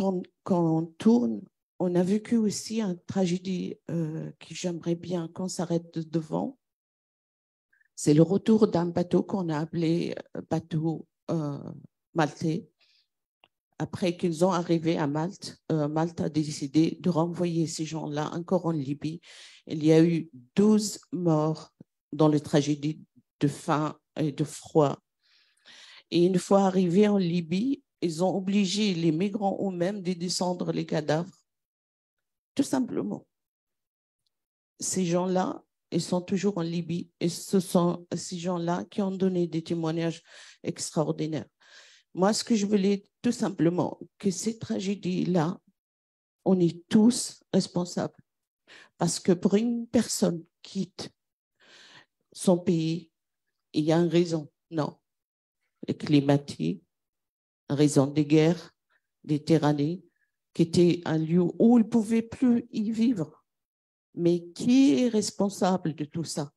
qu'on tourne, on a vécu aussi une tragédie euh, que j'aimerais bien qu'on s'arrête devant. C'est le retour d'un bateau qu'on a appelé euh, bateau euh, maltais, après qu'ils ont arrivé à Malte, euh, Malte a décidé de renvoyer ces gens-là encore en Libye. Il y a eu 12 morts dans les tragédies de faim et de froid. Et une fois arrivés en Libye, ils ont obligé les migrants eux-mêmes de descendre les cadavres. Tout simplement. Ces gens-là, ils sont toujours en Libye et ce sont ces gens-là qui ont donné des témoignages extraordinaires. Moi, ce que je voulais tout simplement, que ces tragédies-là, on est tous responsables. Parce que pour une personne quitte son pays, il y a une raison. Non. Les climatiques, raison des guerres, des tyrannies, qui était un lieu où ils ne pouvaient plus y vivre. Mais qui est responsable de tout ça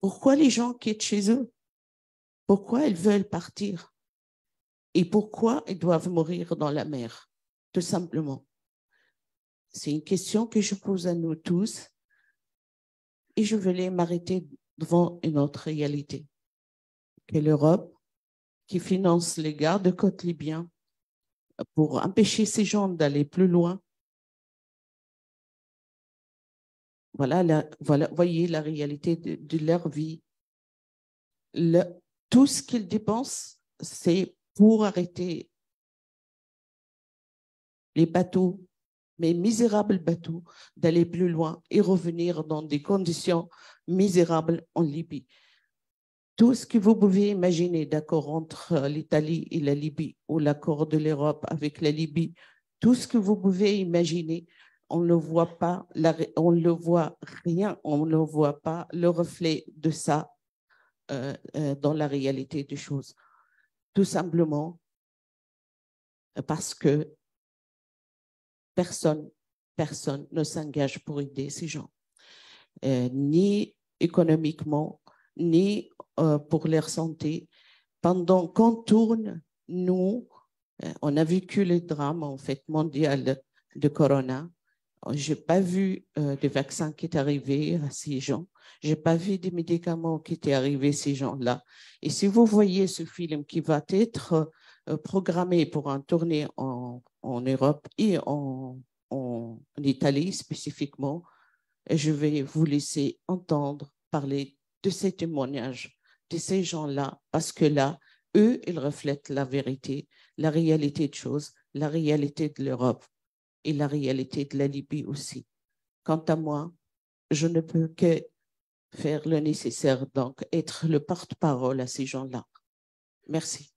Pourquoi les gens quittent chez eux Pourquoi ils veulent partir et pourquoi ils doivent mourir dans la mer, tout simplement. C'est une question que je pose à nous tous et je voulais m'arrêter devant une autre réalité, que l'Europe, qui finance les gardes-côtes libyens pour empêcher ces gens d'aller plus loin, voilà, la, voyez la réalité de, leur vie. tout ce qu'ils dépensent, c'est pour arrêter les bateaux, mes misérables bateaux, d'aller plus loin et revenir dans des conditions misérables en Libye. Tout ce que vous pouvez imaginer d'accord entre l'Italie et la Libye ou l'accord de l'Europe avec la Libye, tout ce que vous pouvez imaginer, on ne voit pas, on ne voit rien, on ne voit pas le reflet de ça euh, euh, dans la réalité des choses. Tout simplement parce que personne, personne ne s'engage pour aider ces gens, euh, ni économiquement, ni euh, pour leur santé. Pendant qu'on tourne, nous, euh, on a vécu le drame en fait mondial de Corona. Je n'ai pas vu de vaccin qui est arrivé à ces gens. J'ai pas vu des médicaments qui étaient arrivés ces gens-là. Et si vous voyez ce film qui va être euh, programmé pour un tournée en, Europe et en, en, Italie spécifiquement, je vais vous laisser entendre parler de ces témoignages de ces gens-là, parce que là, eux, ils reflètent la vérité, la réalité de choses, la réalité de l'Europe et la réalité de la Libye aussi. Quant à moi, je ne peux que faire le nécessaire, donc être le porte-parole à ces gens-là. Merci.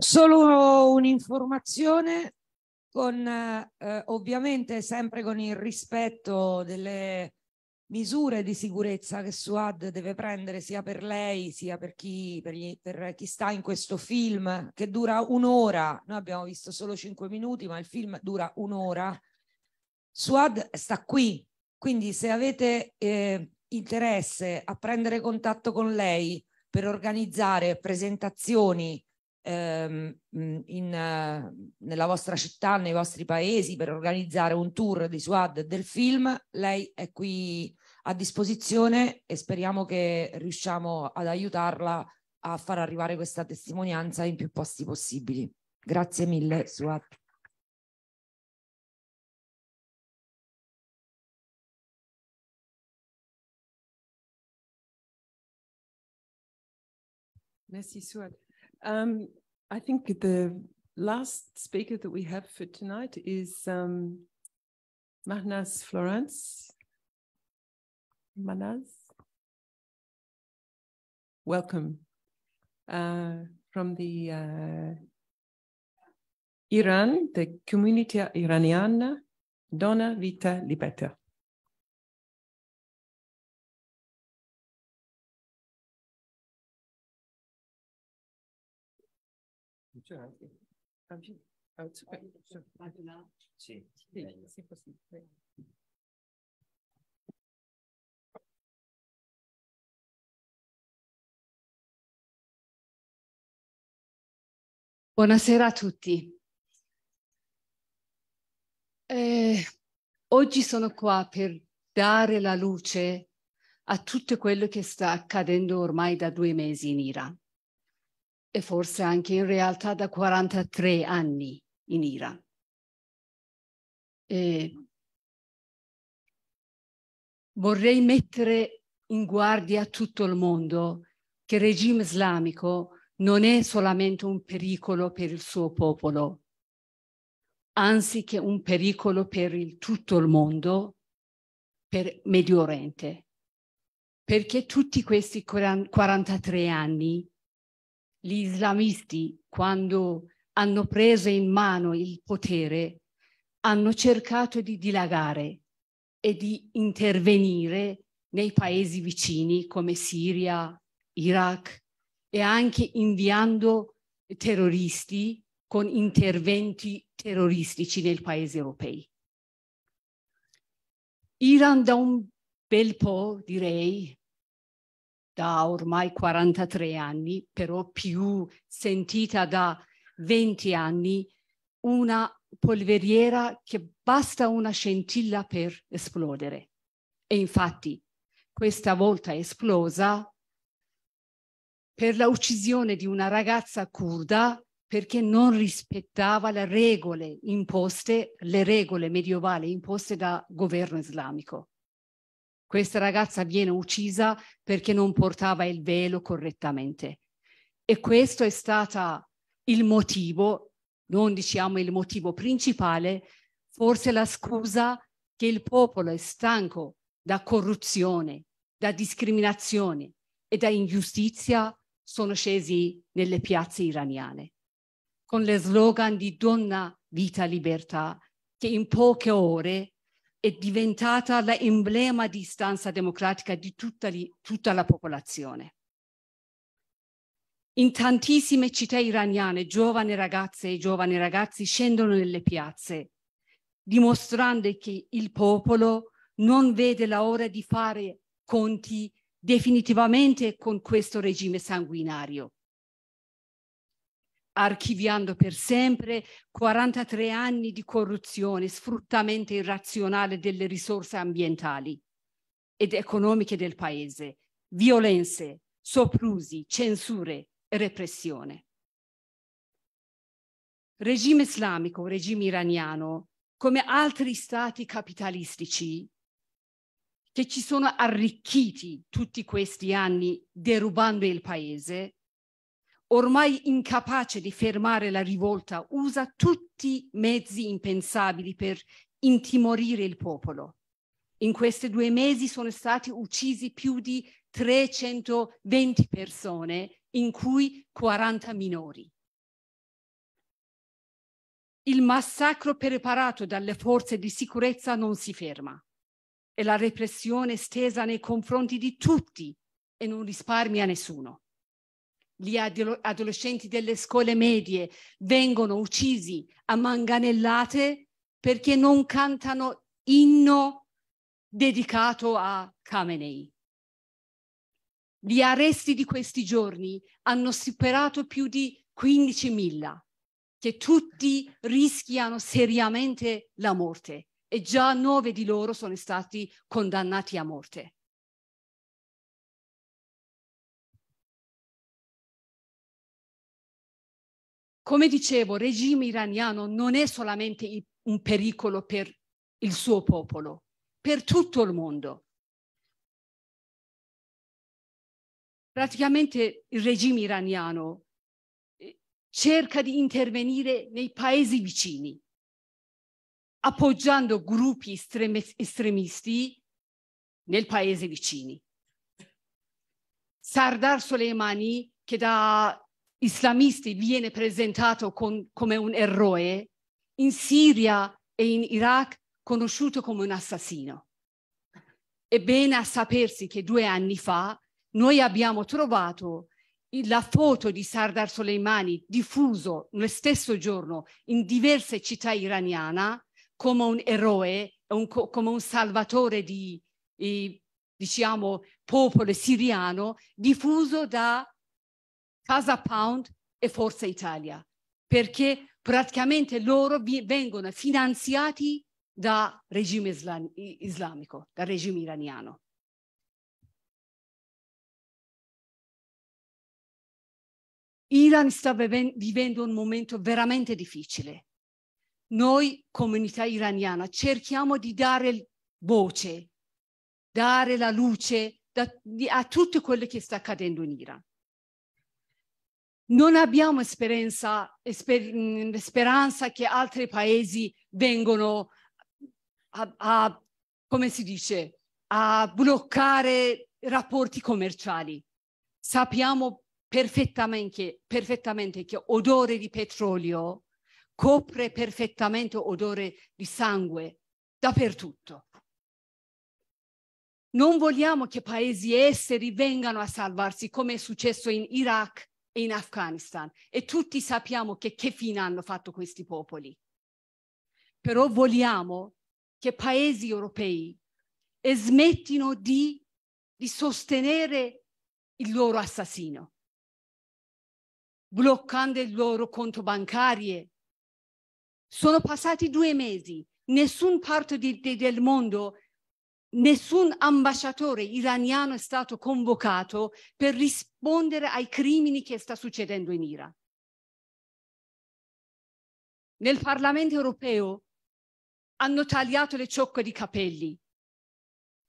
Solo un'informazione con eh, ovviamente sempre con il rispetto delle misure di sicurezza che Suad deve prendere sia per lei sia per chi, per gli, per chi sta in questo film che dura un'ora. Noi abbiamo visto solo cinque minuti, ma il film dura un'ora. Suad sta qui, quindi se avete eh, interesse a prendere contatto con lei per organizzare presentazioni ehm, in, eh, nella vostra città, nei vostri paesi, per organizzare un tour di SWAD del film, lei è qui a disposizione e speriamo che riusciamo ad aiutarla a far arrivare questa testimonianza in più posti possibili. Grazie mille, SWAD.
Merci, Suat. Um, I think the
last speaker that we have for tonight is um, Mahnaz Florence. Mahnaz, welcome uh, from the uh,
Iran, the Comunità Iraniana Donna Vita Liberta. c'è anche outside. Sì, sì, sì, possibile. Buonasera
a tutti. Eh, oggi sono qua per dare la luce a tutto quello che sta accadendo ormai da due mesi in Iran e forse anche in realtà da 43 anni in Iran. E vorrei mettere in guardia tutto il mondo che il regime islamico non è solamente un pericolo per il suo popolo, anziché un pericolo per il, tutto il mondo, per Medio Oriente, perché tutti questi 43 anni gli islamisti, quando hanno preso in mano il potere, hanno cercato di dilagare e di intervenire nei paesi vicini come Siria, Iraq e anche inviando terroristi con interventi terroristici nei paesi europei. Iran da un bel po', direi, da ormai 43 anni, però più sentita da 20 anni, una polveriera che basta una scintilla per esplodere. E infatti questa volta è esplosa per l'uccisione di una ragazza kurda perché non rispettava le regole imposte, le regole medievali imposte dal governo islamico. Questa ragazza viene uccisa perché non portava il velo correttamente. E questo è stato il motivo, non diciamo il motivo principale, forse la scusa che il popolo è stanco da corruzione, da discriminazione e da ingiustizia sono scesi nelle piazze iraniane con le slogan di donna, vita, libertà che in poche ore è diventata l'emblema di istanza democratica di tutta, lì, tutta la popolazione. In tantissime città iraniane, giovani ragazze e giovani ragazzi scendono nelle piazze, dimostrando che il popolo non vede l'ora di fare conti definitivamente con questo regime sanguinario archiviando per sempre 43 anni di corruzione, sfruttamento irrazionale delle risorse ambientali ed economiche del paese, violenze, soprusi, censure e repressione. Regime islamico, regime iraniano, come altri stati capitalistici che ci sono arricchiti tutti questi anni derubando il paese, ormai incapace di fermare la rivolta, usa tutti i mezzi impensabili per intimorire il popolo. In questi due mesi sono stati uccisi più di 320 persone, in cui 40 minori. Il massacro preparato dalle forze di sicurezza non si ferma e la repressione stesa nei confronti di tutti e non risparmia nessuno gli adolescenti delle scuole medie vengono uccisi a manganellate perché non cantano inno dedicato a Khamenei. Gli arresti di questi giorni hanno superato più di 15.000, che tutti rischiano seriamente la morte e già nove di loro sono stati condannati a morte.
come dicevo,
il regime iraniano non è solamente un pericolo per il suo popolo, per tutto il mondo. Praticamente il regime iraniano eh, cerca di intervenire nei paesi vicini, appoggiando gruppi estremisti nel paese vicini. Sardar Soleimani, che da islamisti viene presentato con, come un eroe, in Siria e in Iraq conosciuto come un assassino. È bene a sapersi che due anni fa noi abbiamo trovato la foto di Sardar Soleimani diffuso lo stesso giorno in diverse città iraniane come un eroe, un, come un salvatore di, eh, diciamo, popolo siriano, diffuso da Casa Pound e Forza Italia, perché praticamente loro vengono finanziati dal regime islam islamico, dal regime iraniano. Iran sta vivendo un momento veramente difficile. Noi, comunità iraniana, cerchiamo di dare voce, dare la luce da, a tutto quello che sta accadendo in Iran non abbiamo speranza, esper, speranza che altri paesi vengano a, a, come si dice, a bloccare rapporti commerciali. Sappiamo perfettamente, perfettamente che odore di petrolio copre perfettamente odore di sangue dappertutto. Non vogliamo che paesi esteri vengano a salvarsi, come è successo in Iraq in Afghanistan e tutti sappiamo che, che fine hanno fatto questi popoli. Però vogliamo che paesi europei smettino di, di sostenere il loro assassino, bloccando il loro conto bancario. Sono passati due mesi, nessun parte di, di, del mondo nessun ambasciatore iraniano è stato convocato per rispondere ai crimini che sta succedendo in Iran. Nel Parlamento europeo hanno tagliato le ciocche di capelli,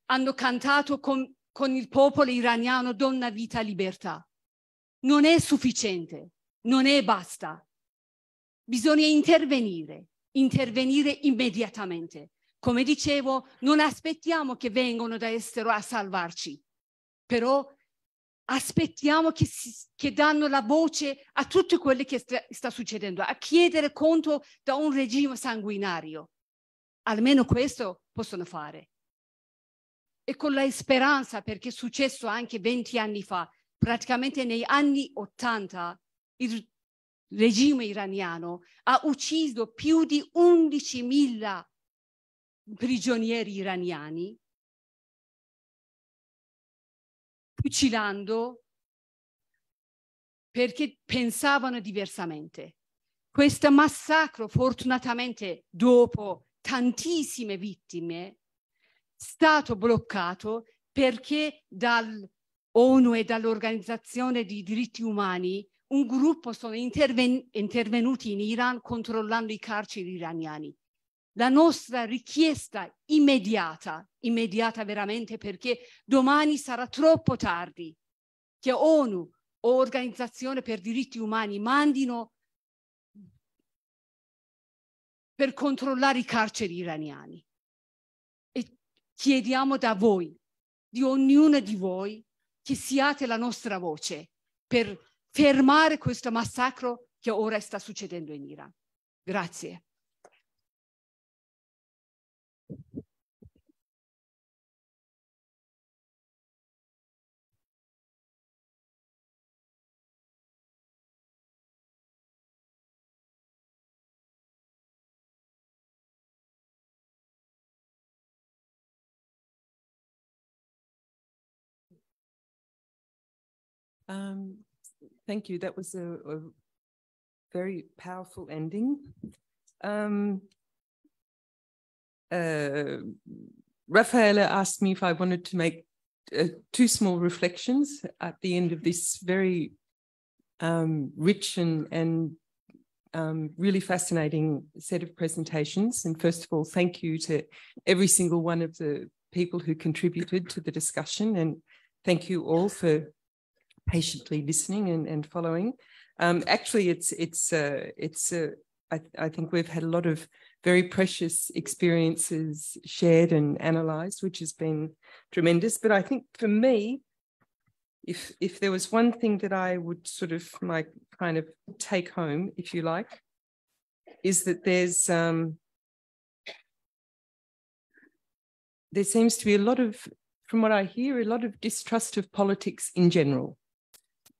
hanno cantato con, con il popolo iraniano donna, vita, libertà. Non è sufficiente, non è basta. Bisogna intervenire, intervenire immediatamente come dicevo, non aspettiamo che vengano da estero a salvarci, però aspettiamo che, si, che danno la voce a tutto quello che sta, sta succedendo, a chiedere conto da un regime sanguinario. Almeno questo possono fare. E con la speranza, perché è successo anche 20 anni fa, praticamente negli anni 80, il regime iraniano ha ucciso più di 11.000 persone prigionieri iraniani, fucilando perché pensavano diversamente. Questo massacro, fortunatamente dopo tantissime vittime, è stato bloccato perché dall'ONU e dall'Organizzazione dei diritti umani un gruppo sono interven intervenuti in Iran controllando i carceri iraniani la nostra richiesta immediata, immediata veramente perché domani sarà troppo tardi che ONU o Organizzazione per diritti umani mandino per controllare i carceri iraniani. E chiediamo da voi, di ognuna di voi, che siate la nostra voce per fermare questo massacro che ora sta succedendo in Iran. Grazie.
Um, thank you. That was a, a very powerful
ending. Um,
uh,
Raffaella asked me if I wanted to make uh, two small reflections at the end of this very um, rich and, and um, really fascinating set of presentations. And first of all, thank you to every single one of the people who contributed to the discussion. And thank you all for patiently listening and, and following. Um, actually, it's it's uh, it's uh, I, I, think we've had a lot of very precious experiences shared and analysed, which has been tremendous. But I think for me, if if there was one thing that I would sort of my kind of take home, if you like, is that there's um, there seems to be a lot of, from what I hear, a lot of distrust of politics in general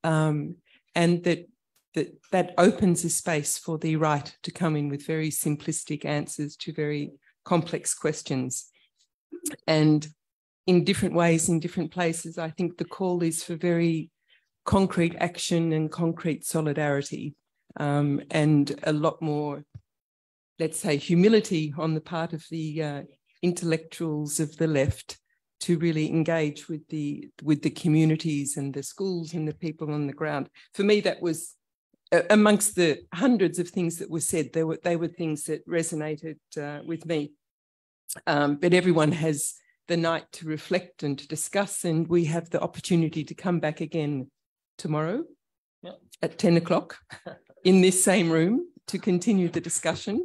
um, and that that that opens a space for the right to come in with very simplistic answers to very complex questions and in different ways in different places i think the call is for very concrete action and concrete solidarity um, and a lot more let's say humility on the part of the uh, intellectuals of the left to really engage with the with the communities and the schools and the people on the ground. For me, that was amongst the hundreds of things that were said. They were they were things that resonated uh, with me. Um, but everyone has the night to reflect and to discuss, and we have the opportunity to come back again tomorrow yep. at ten o'clock in this same room to continue the discussion.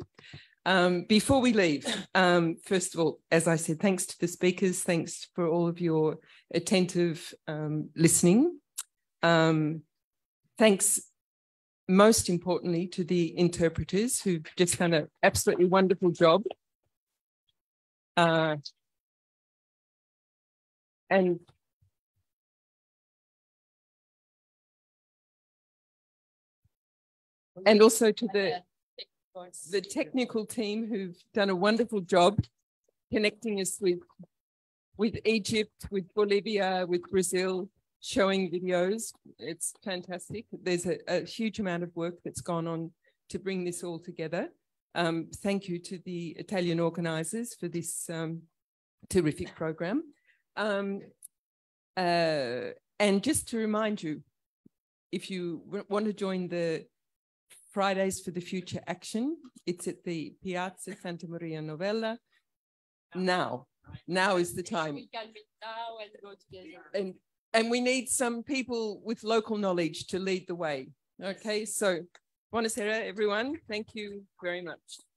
Um, before we leave, um, first of all, as I said, thanks to the speakers, thanks for all of your attentive um, listening. Um, thanks most importantly to the interpreters
who've just done an absolutely wonderful job. Uh, and and also to the the technical team who've done a wonderful job connecting us
with with Egypt, with Bolivia, with Brazil, showing videos. It's fantastic. There's a, a huge amount of work that's gone on to bring this all together. Um, thank you to the Italian organisers for this um, terrific program. Um, uh, and just to remind you, if you want to join the Fridays for the Future Action. It's at the Piazza Santa Maria Novella. Now, now is the time. We
can meet now and go together.
And, and we need some people with local knowledge to lead the way. Okay, so buonasera, everyone. Thank
you very much.